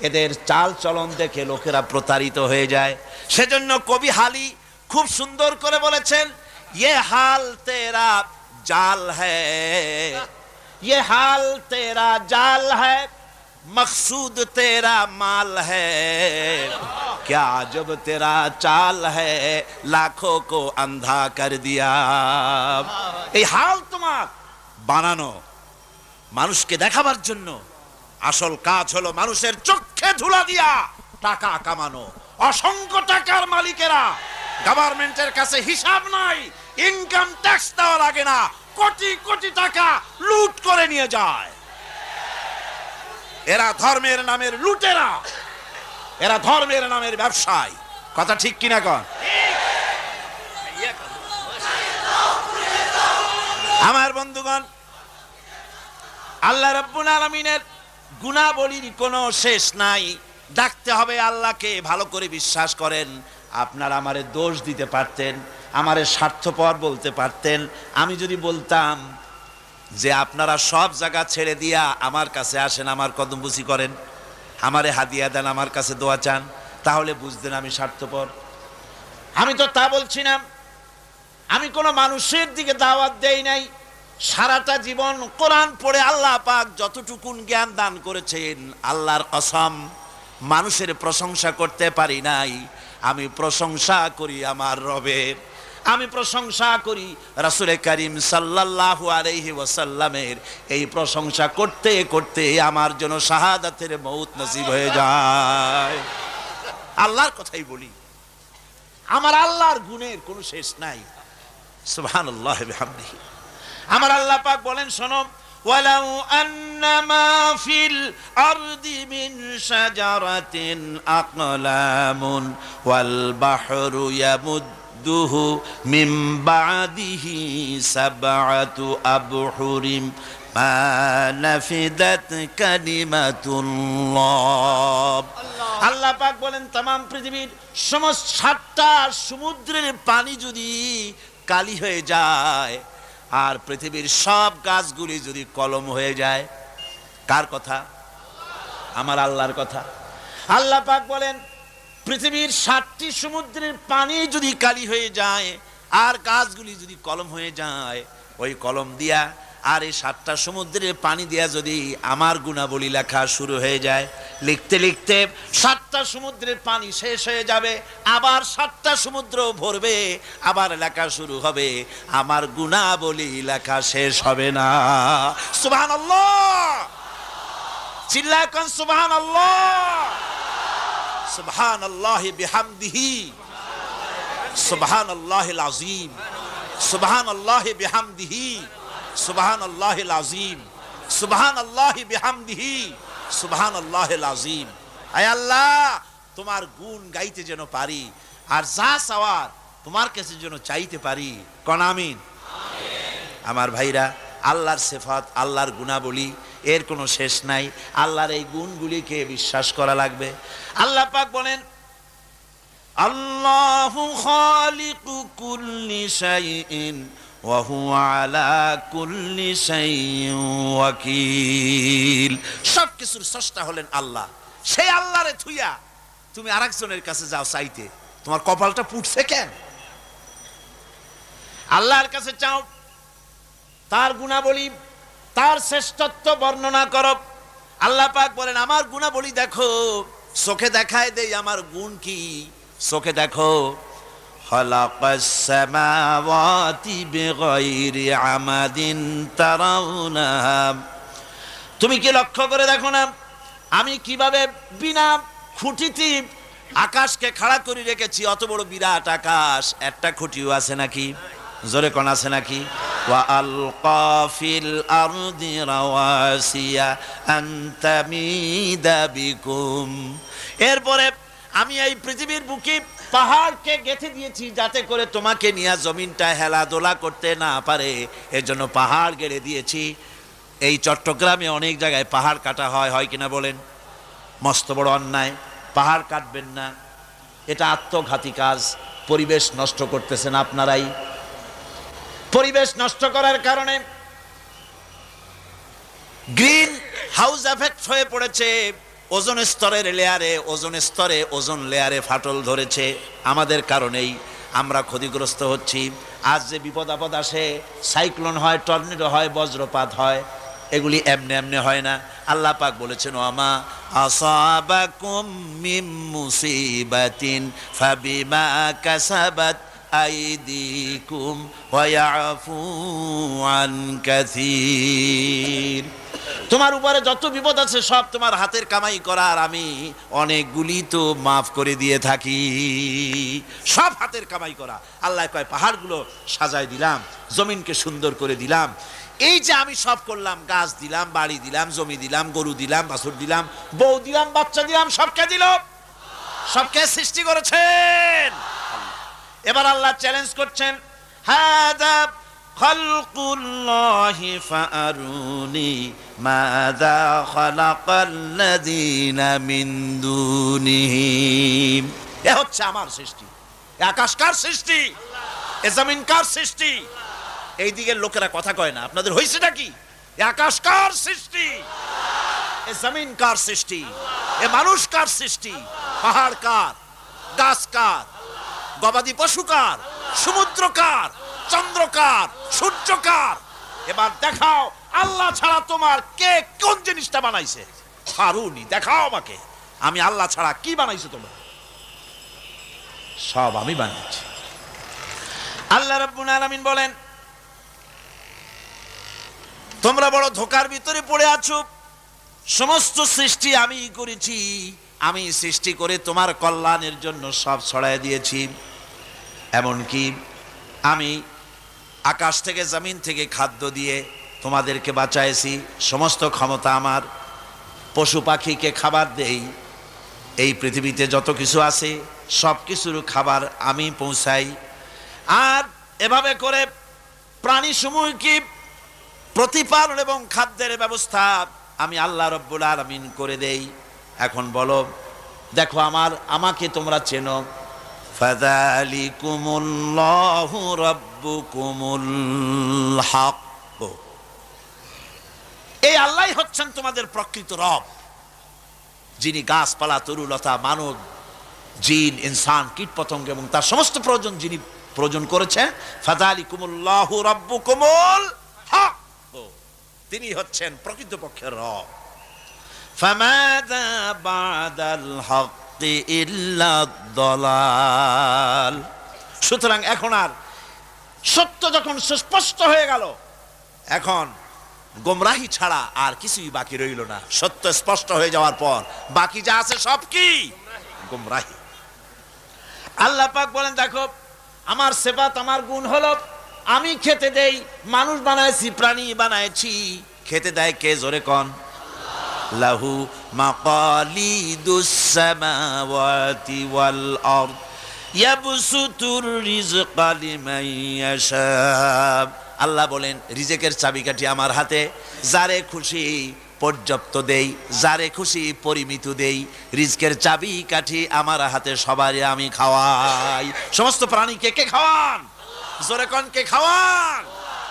এদের চাল চলন দেখে লোকেরা প্রতারিত হয়ে যায় সেজন্য কবি হালি খুব সুন্দর করে বলেছেন ये हाल तेरा जाल है ये हाल तेरा जाल है मकसूद तेरा माल है क्या जब तेरा चाल है लाखों को अंधा कर दिया এই হাল তোমার বানানো মানুষকে দেখাবার জন্য আসল কাজ হলো মানুষের চক্ষে ধুলা দিয়া টাকা কামানো অসংখ্য টাকার মালিকেরা গভর্নমেন্টের কাছে হিসাব নাই ইনকাম ট্যাক্স দেওয়া লাগে না কোটি কোটি টাকা লুট করে নিয়ে যায় এরা ধর্মের নামের লুটেরা এরা ধর্মের নামের ব্যবসায় কথা ঠিক কিনা কন আমার বন্ধুগণ আল্লাহ রব্বুল আলমিনের গুণাবলীর কোনো শেষ নাই ডাকতে হবে আল্লাহকে ভালো করে বিশ্বাস করেন আপনার আমারে দোষ দিতে পারতেন আমারে স্বার্থপর বলতে পারতেন আমি যদি বলতাম যে আপনারা সব জায়গা ছেড়ে দিয়া আমার কাছে আসেন আমার কদমবুসি করেন আমারে হাদিয়া দেন আমার কাছে দোয়া চান তাহলে বুঝতেন আমি স্বার্থপর আমি তো তা বলছি না আমি কোনো মানুষের দিকে দাওয়াত দেই নাই সারাটা জীবন কোরআন পড়ে আল্লাহ পাক যতটুকুন জ্ঞান দান করেছেন আল্লাহর কসম মানুষের প্রশংসা করতে পারি নাই আমি প্রশংসা করি আমার রবের আমি প্রশংসা করি রাসুলে করিম সাল্লাহু আলহি ওয়াসাল্লামের এই প্রশংসা করতে করতে আমার জন্য শাহাদাতের মৌত নসিব হয়ে যায় আল্লাহর কথাই বলি আমার আল্লাহর গুণের কোনো শেষ নাই সুহান আল্লাহ আমার আল্লাহ পাক বলেন শোনম ولو أنما في الأرض من شجرة أقلام والبحر ইয়ামুদ تمده من بعده سبعة أبحر আল্লাহ পাক বলেন তাম পৃথিবীর সমস্ত সাতটা সমুদ্রের পানি যদি কালি হয়ে যায় আর পৃথিবীর সব গাছগুলি যদি কলম হয়ে যায় কার কথা আমার আল্লাহর কথা আল্লাহ পাক বলেন পৃথিবীর সাতটি সমুদ্রের পানি যদি কালি হয়ে যায় আর গাছগুলি যদি কলম হয়ে যায় ওই কলম দিয়া আর এই সাতটা সমুদ্রের পানি দিয়া যদি আমার গুণাবলী লেখা শুরু হয়ে যায় লিখতে লিখতে সাতটা সমুদ্রের পানি শেষ হয়ে যাবে আবার সাতটা সমুদ্র ভরবে আবার লেখা শুরু হবে আমার গুণাবলী লেখা শেষ হবে না সুবাহ চিল্লা কন সুবাহ সুবহান আল্লাহ বিহামদিহি সুবহান আল্লাহ আজিম সুবহান আল্লাহ বিহামদিহি সুবহান আল্লাহ আজিম সুবহান আল্লাহ বিহামদিহি সুবহান আল্লাহ আজিম আয় আল্লাহ তোমার গুণ গাইতে যেন পারি আর যা সাওয়ার তোমার কাছে যেন চাইতে পারি কনামিন আমার ভাইরা আল্লাহর সেফাত আল্লাহর গুণাবলী এর কোনো শেষ নাই আল্লাহর এই গুণগুলিকে বিশ্বাস করা লাগবে আল্লাহ পাক বলেন আল্লাহু খালিকু কুল্লি শাইইন ওয়া হুয়া আলা কুল্লি শাইইন ওয়াকিল সব কিছুর স্রষ্টা হলেন আল্লাহ সেই আল্লাহরে থুইয়া তুমি আরেকজনের কাছে যাও চাইতে তোমার কপালটা পুটছে কেন আল্লাহর কাছে চাও তার গুণাবলী তার শ্রেষ্ঠত্ব বর্ণনা কর আল্লাহ পাক বলেন আমার গুণাবলী দেখো চোখে দেখায় দেই আমার গুণ কি চোখে দেখো তুমি কি লক্ষ্য করে দেখো না আমি কিভাবে বিনা খুঁটিতে আকাশকে খাড়া করে রেখেছি অত বড় বিরাট আকাশ একটা খুঁটিও আছে নাকি জোরে কোন আছে নাকি এরপরে আমি এই পৃথিবীর বুকে পাহাড়কে গেঁথে দিয়েছি যাতে করে তোমাকে নিয়ে জমিনটা হেলাদোলা করতে না পারে এর জন্য পাহাড় গেড়ে দিয়েছি এই চট্টগ্রামে অনেক জায়গায় পাহাড় কাটা হয় হয় কিনা বলেন মস্ত বড় অন্যায় পাহাড় কাটবেন না এটা আত্মঘাতী কাজ পরিবেশ নষ্ট করতেছেন আপনারাই পরিবেশ নষ্ট করার কারণে গ্রিন হাউস এফেক্ট হয়ে পড়েছে ওজন স্তরের লেয়ারে ওজন স্তরে ওজন লেয়ারে ফাটল ধরেছে আমাদের কারণেই আমরা ক্ষতিগ্রস্ত হচ্ছি আজ যে বিপদ আপদ আসে সাইক্লোন হয় টর্নেডো হয় বজ্রপাত হয় এগুলি এমনি এমনি হয় না আল্লাহ পাক বলেছেন আমা আসাবাকুম মিম মুসিবাতিন ফাবিমা কাসাবাত আইদিকুম ওয়াফু আন কাসীর তোমার উপরে যত বিপদ আছে সব তোমার হাতের কামাই করার আমি অনেকগুলি তো মাফ করে দিয়ে থাকি সব হাতের কামাই করা আল্লাহ কয় পাহাড়গুলো সাজায় দিলাম জমিনকে সুন্দর করে দিলাম এই যে আমি সব করলাম গাছ দিলাম বাড়ি দিলাম জমি দিলাম গরু দিলাম বাছুর দিলাম বউ দিলাম বাচ্চা দিলাম সবকে দিল সবকে সৃষ্টি করেছেন এবার আল্লাহ চ্যালেঞ্জ করছেন হাদা খালকুল্লাহি ফারুনি মাযা খালাকাল্লাযীনা মিন দুনিহি এ হচ্ছে আমার সৃষ্টি আকাশ কার সৃষ্টি এ জমিন কার সৃষ্টি এই দিকে লোকেরা কথা কয় না আপনাদের হয়েছেটা নাকি আকাশ কার সৃষ্টি এ জমিন কার সৃষ্টি এ মানুষ কার সৃষ্টি পাহাড় কার গাছ কার গবাদি পশুকার সমুদ্রকার চন্দ্রকার সূর্যকার এবার দেখাও আল্লাহ ছাড়া তোমার কে কোন জিনিসটা বানাইছে হারুনি দেখাও আমাকে আমি আল্লাহ ছাড়া কি বানাইছো তোমার সব আমি বানাইছি আল্লাহ রাব্বুল আলামিন বলেন তোমরা বড় ধোকার ভিতরে পড়ে আছো সমস্ত সৃষ্টি আমি করেছি আমি সৃষ্টি করে তোমার কল্যাণের জন্য সব ছড়াই দিয়েছি এমনকি আমি আকাশ থেকে জমিন থেকে খাদ্য দিয়ে তোমাদেরকে বাঁচাইছি সমস্ত ক্ষমতা আমার পশু পাখিকে খাবার দেই এই পৃথিবীতে যত কিছু আছে সব কিছুর খাবার আমি পৌঁছাই আর এভাবে করে প্রাণী সমূহকে প্রতিপালন এবং খাদ্যের ব্যবস্থা আমি আল্লাহ রব্বুল আলমিন করে দেই এখন বলো দেখো আমার আমাকে তোমরা চেনো فذلكم الله ربكم الحق এই আল্লাহ হচ্ছেন তোমাদের প্রকৃত রব যিনি গাছপালা তরুলতা মানব জিন ইনসান কীট পতঙ্গ এবং তার সমস্ত প্রয়োজন যিনি প্রয়োজন করেছেন ফাদালি কুমুল্লাহ রব্বু কুমল তিনি হচ্ছেন প্রকৃতপক্ষের রব ফামাদা বাদাল হক হাক্কি দলাল সুতরাং এখন আর সত্য যখন সুস্পষ্ট হয়ে গেল এখন গোমরাহি ছাড়া আর কিছুই বাকি রইল না সত্য স্পষ্ট হয়ে যাওয়ার পর বাকি যা আছে সব কি গোমরাহি আল্লাহ পাক বলেন দেখো আমার সেবাত আমার গুণ হলো আমি খেতে দেই মানুষ বানাইছি প্রাণী বানাইছি খেতে দেয় কে জোরে কন লাহু মাকালিদুস সামাওয়াতি ওয়াল আরদ ইয়াবসুতুর রিজকা লিমান ইয়াশা আল্লাহ বলেন রিজেকের চাবিকাঠি আমার হাতে যারে খুশি পর্যাপ্ত দেই যারে খুশি পরিমিত দেই রিজকের চাবি কাঠি আমার হাতে সবারই আমি খাওয়াই সমস্ত প্রাণী কে কে খাওয়ান জোরে কে খাওয়ান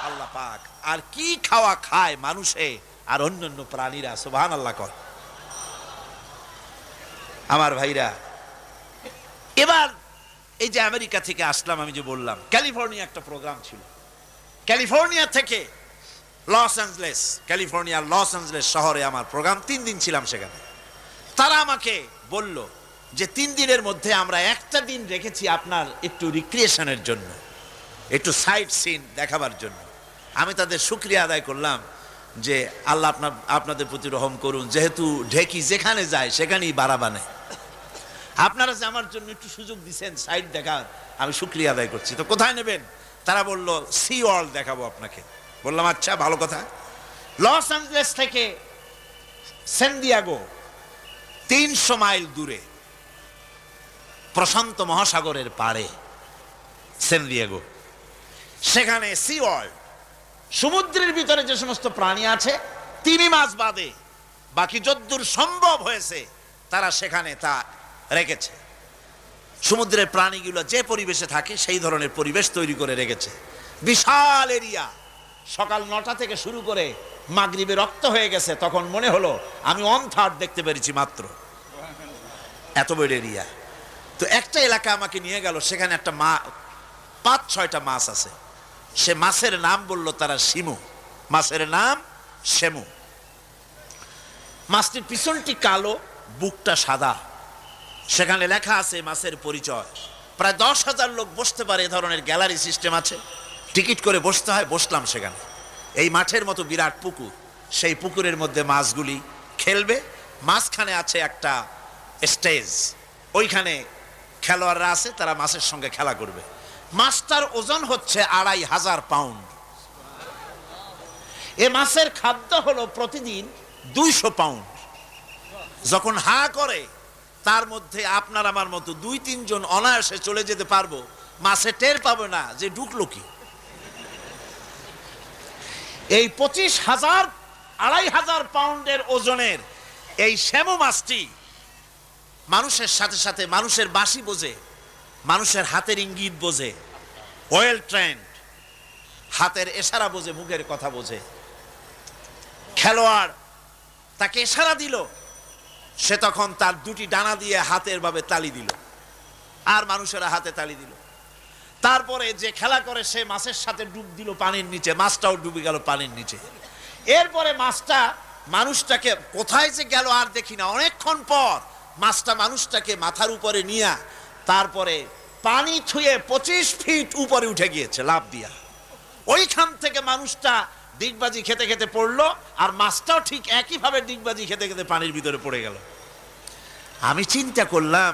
আল্লাহ পাক আর কি খাওয়া খায় মানুষে আর অন্যান্য প্রাণীরা সোবাহান আল্লাহ কর আমার ভাইরা এবার এই যে আমেরিকা থেকে আসলাম আমি যে বললাম ক্যালিফোর্নিয়া একটা প্রোগ্রাম ছিল ক্যালিফোর্নিয়া থেকে লস অ্যাঞ্জেলেস ক্যালিফোর্নিয়ার লস অ্যাঞ্জেলেস শহরে আমার প্রোগ্রাম তিন দিন ছিলাম সেখানে তারা আমাকে বলল যে তিন দিনের মধ্যে আমরা একটা দিন রেখেছি আপনার একটু রিক্রিয়েশনের জন্য একটু সাইট সিন দেখাবার জন্য আমি তাদের সুক্রিয়া আদায় করলাম যে আল্লাহ আপনার আপনাদের প্রতি রহম করুন যেহেতু ঢেকি যেখানে যায় সেখানেই বাড়া বানায় আপনারা যে আমার জন্য একটু সুযোগ দিচ্ছেন সাইড দেখা আমি শুক্রিয়া আদায় করছি তো কোথায় নেবেন তারা বলল সি ওয়ার্ল্ড দেখাবো আপনাকে বললাম আচ্ছা ভালো কথা লস অ্যাঞ্জেলেস থেকে সেন্ডিয়াগো তিনশো মাইল দূরে প্রশান্ত মহাসাগরের পাড়ে সেন্ডিয়াগো সেখানে সি ওয়ার্ল্ড সমুদ্রের ভিতরে যে সমস্ত প্রাণী আছে তিনি মাছ বাদে বাকি যদ্দূর সম্ভব হয়েছে তারা সেখানে তা রেখেছে সমুদ্রের প্রাণীগুলো যে পরিবেশে থাকে সেই ধরনের পরিবেশ তৈরি করে রেখেছে বিশাল এরিয়া সকাল নটা থেকে শুরু করে মাগরীবে রক্ত হয়ে গেছে তখন মনে হলো আমি অন থার্ড দেখতে পেরেছি মাত্র এত বড় এরিয়া তো একটা এলাকা আমাকে নিয়ে গেল সেখানে একটা মা পাঁচ ছয়টা মাছ আছে সে মাছের নাম বলল তারা শিমু মাছের নাম শ্যামু মাছটির পিছনটি কালো বুকটা সাদা সেখানে লেখা আছে মাছের পরিচয় প্রায় দশ হাজার লোক বসতে পারে এ ধরনের গ্যালারি সিস্টেম আছে টিকিট করে বসতে হয় বসলাম সেখানে এই মাঠের মতো বিরাট পুকুর সেই পুকুরের মধ্যে মাছগুলি খেলবে মাঝখানে আছে একটা স্টেজ ওইখানে খেলোয়াড়রা আছে তারা মাছের সঙ্গে খেলা করবে মাছটার ওজন হচ্ছে আড়াই হাজার পাউন্ড এ মাছের খাদ্য হলো প্রতিদিন দুইশো পাউন্ড যখন হা করে তার মধ্যে আপনার আমার মতো দুই তিনজন অনায়াসে চলে যেতে পারবো মাছে টের পাবে না যে ঢুকলো কি এই পঁচিশ হাজার আড়াই হাজার পাউন্ডের ওজনের এই শ্যাম মাছটি মানুষের সাথে সাথে মানুষের বাসি বোঝে মানুষের হাতের ইঙ্গিত বোঝে ওয়েল ট্রেন্ড হাতের এশারা বোঝে মুখের কথা বোঝে খেলোয়াড় তাকে এশারা দিল সে তখন তার দুটি ডানা দিয়ে হাতের ভাবে তালি দিল আর মানুষেরা হাতে তালি দিল তারপরে যে খেলা করে সে মাছের সাথে ডুব দিল পানির নিচে মাছটাও ডুবে গেল পানির নিচে এরপরে মাছটা মানুষটাকে কোথায় যে গেল আর দেখি না অনেকক্ষণ পর মাছটা মানুষটাকে মাথার উপরে নিয়ে তারপরে পানি ছুঁয়ে পঁচিশ ফিট উপরে উঠে গিয়েছে লাভ দিয়া ওইখান থেকে মানুষটা ডিগবাজি খেতে খেতে পড়লো আর মাছটাও ঠিক একইভাবে ডিগবাজি খেতে খেতে পানির ভিতরে পড়ে গেল আমি চিন্তা করলাম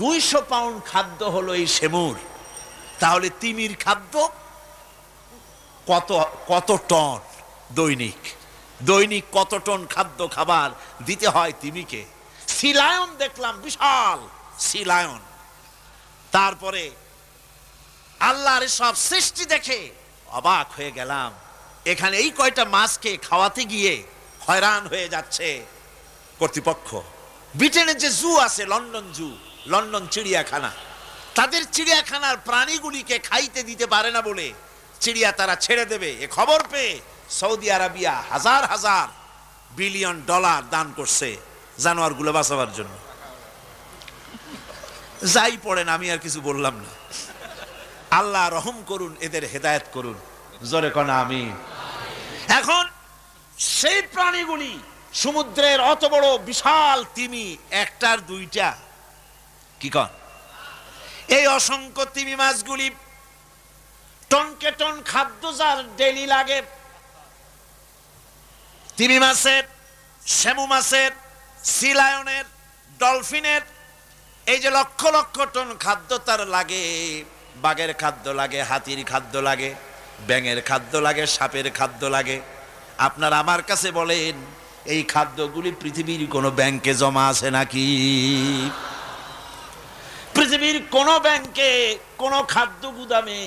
দুইশো পাউন্ড খাদ্য হলো এই সেমুর তাহলে তিমির খাদ্য কত কত টন দৈনিক দৈনিক কত টন খাদ্য খাবার দিতে হয় তিমিকে সিলায়ন দেখলাম বিশাল সিলায়ন তারপরে আল্লাহর সব সৃষ্টি দেখে অবাক হয়ে গেলাম এখানে এই কয়টা মাছকে খাওয়াতে গিয়ে হয়রান হয়ে যাচ্ছে কর্তৃপক্ষ ব্রিটেনের যে জু আছে লন্ডন জু লন্ডন চিড়িয়াখানা তাদের চিড়িয়াখানার প্রাণীগুলিকে খাইতে দিতে পারে না বলে চিড়িয়া তারা ছেড়ে দেবে এ খবর পেয়ে সৌদি আরবিয়া হাজার হাজার বিলিয়ন ডলার দান করছে জানোয়ারগুলো বাঁচাবার জন্য যাই পড়েন আমি আর কিছু বললাম না আল্লাহ রহম করুন এদের হেদায়ত করুন জোরে কনা আমি এখন সেই প্রাণীগুলি সমুদ্রের অত বড় বিশাল তিমি একটার দুইটা কি কন এই অসংখ্য তিমি মাছগুলি টনকে টন খাদ্য যার ডেলি লাগে তিমি মাছের শ্যামু মাছের সিলায়নের ডলফিনের এই যে লক্ষ লক্ষ টন খাদ্য তার লাগে বাঘের খাদ্য লাগে হাতির খাদ্য লাগে ব্যাঙের খাদ্য লাগে সাপের খাদ্য লাগে আপনার আমার কাছে বলেন এই খাদ্যগুলি পৃথিবীর কোনো ব্যাংকে জমা আছে নাকি পৃথিবীর কোনো ব্যাংকে কোনো খাদ্য গুদামে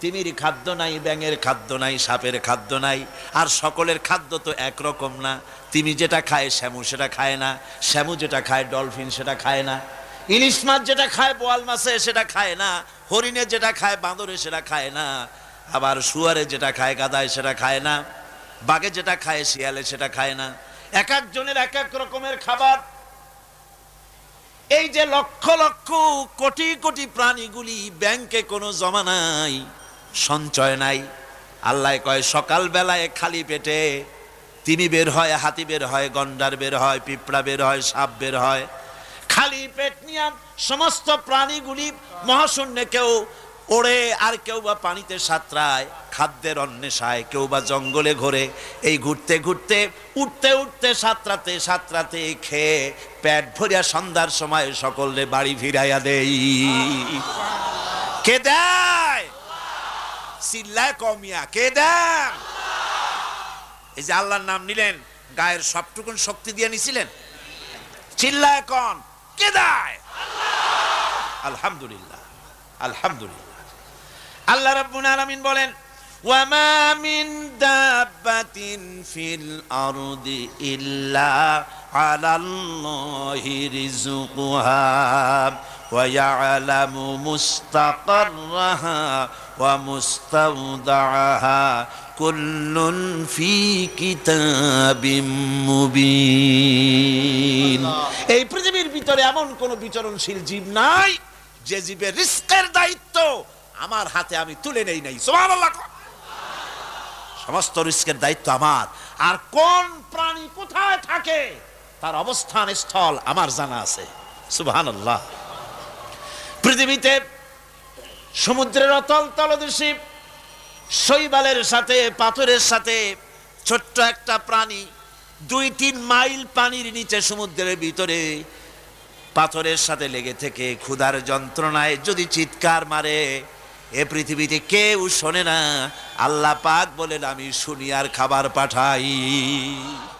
তিমির খাদ্য নাই ব্যাঙের খাদ্য নাই সাপের খাদ্য নাই আর সকলের খাদ্য তো একরকম না তিমি যেটা খায় শ্যামু সেটা খায় না শ্যামু যেটা খায় ডলফিন সেটা খায় না ইলিশ মাছ যেটা খায় বোয়াল মাছে সেটা খায় না হরিণে যেটা খায় বাঁদরে সেটা খায় না আবার শুয়ারে যেটা খায় গাদায় সেটা খায় না বাঘে যেটা খায় শিয়ালে সেটা খায় না এক একজনের এক এক রকমের খাবার এই যে লক্ষ লক্ষ কোটি কোটি প্রাণীগুলি ব্যাংকে কোনো জমা নাই সঞ্চয় নাই আল্লাহ কয় সকালবেলায় খালি পেটে তিনি বের হয় হাতি বের হয় গন্ডার বের হয় পিঁপড়া বের হয় সাপ বের হয় খালি পেট নিয়ে সমস্ত প্রাণীগুলি মহাশূন্যে কেউ ওড়ে আর কেউ বা পানিতে সাঁতরায় খাদ্যের অন্বেষায় কেউ বা জঙ্গলে ঘোরে এই ঘুরতে ঘুরতে উঠতে উঠতে সাঁতরাতে সাঁতরাতে খেয়ে পেট ভরিয়া সন্ধ্যার সময় সকলে বাড়ি ফিরাইয়া দেই কে দেয় চিল্লায় কমিয়া কে দেয় এই যে আল্লাহর নাম নিলেন গায়ের সবটুকুন শক্তি দিয়ে নিছিলেন চিল্লায় কন কে দেয় আলহামদুলিল্লাহ আলহামদুলিল্লাহ আল্লাহ রাব্বুল আলামিন বলেন ওয়ামা মিন দাব্বাতিন ফিল আরদি ইল্লা আলাল্লাহি রিযুকুহা ويعلم مستقرها ومستودعها كل في كتاب مبين এই পৃথিবীর ভিতরে এমন কোন বিচরণশীল জীব নাই যে জীবের রিস্কের দায়িত্ব আমার হাতে আমি তুলে নেই নাই সুবহানাল্লাহ সমস্ত রিস্কের দায়িত্ব আমার আর কোন প্রাণী কোথায় থাকে তার অবস্থান স্থল আমার জানা আছে সুবহানাল্লাহ পৃথিবীতে সমুদ্রের অতল তলদেশে শৈবালের সাথে পাথরের সাথে ছোট্ট একটা প্রাণী দুই তিন মাইল পানির নিচে সমুদ্রের ভিতরে পাথরের সাথে লেগে থেকে ক্ষুধার যন্ত্রণায় যদি চিৎকার মারে এ পৃথিবীতে কেউ শোনে না আল্লাহ পাক বলেন আমি শুনি আর খাবার পাঠাই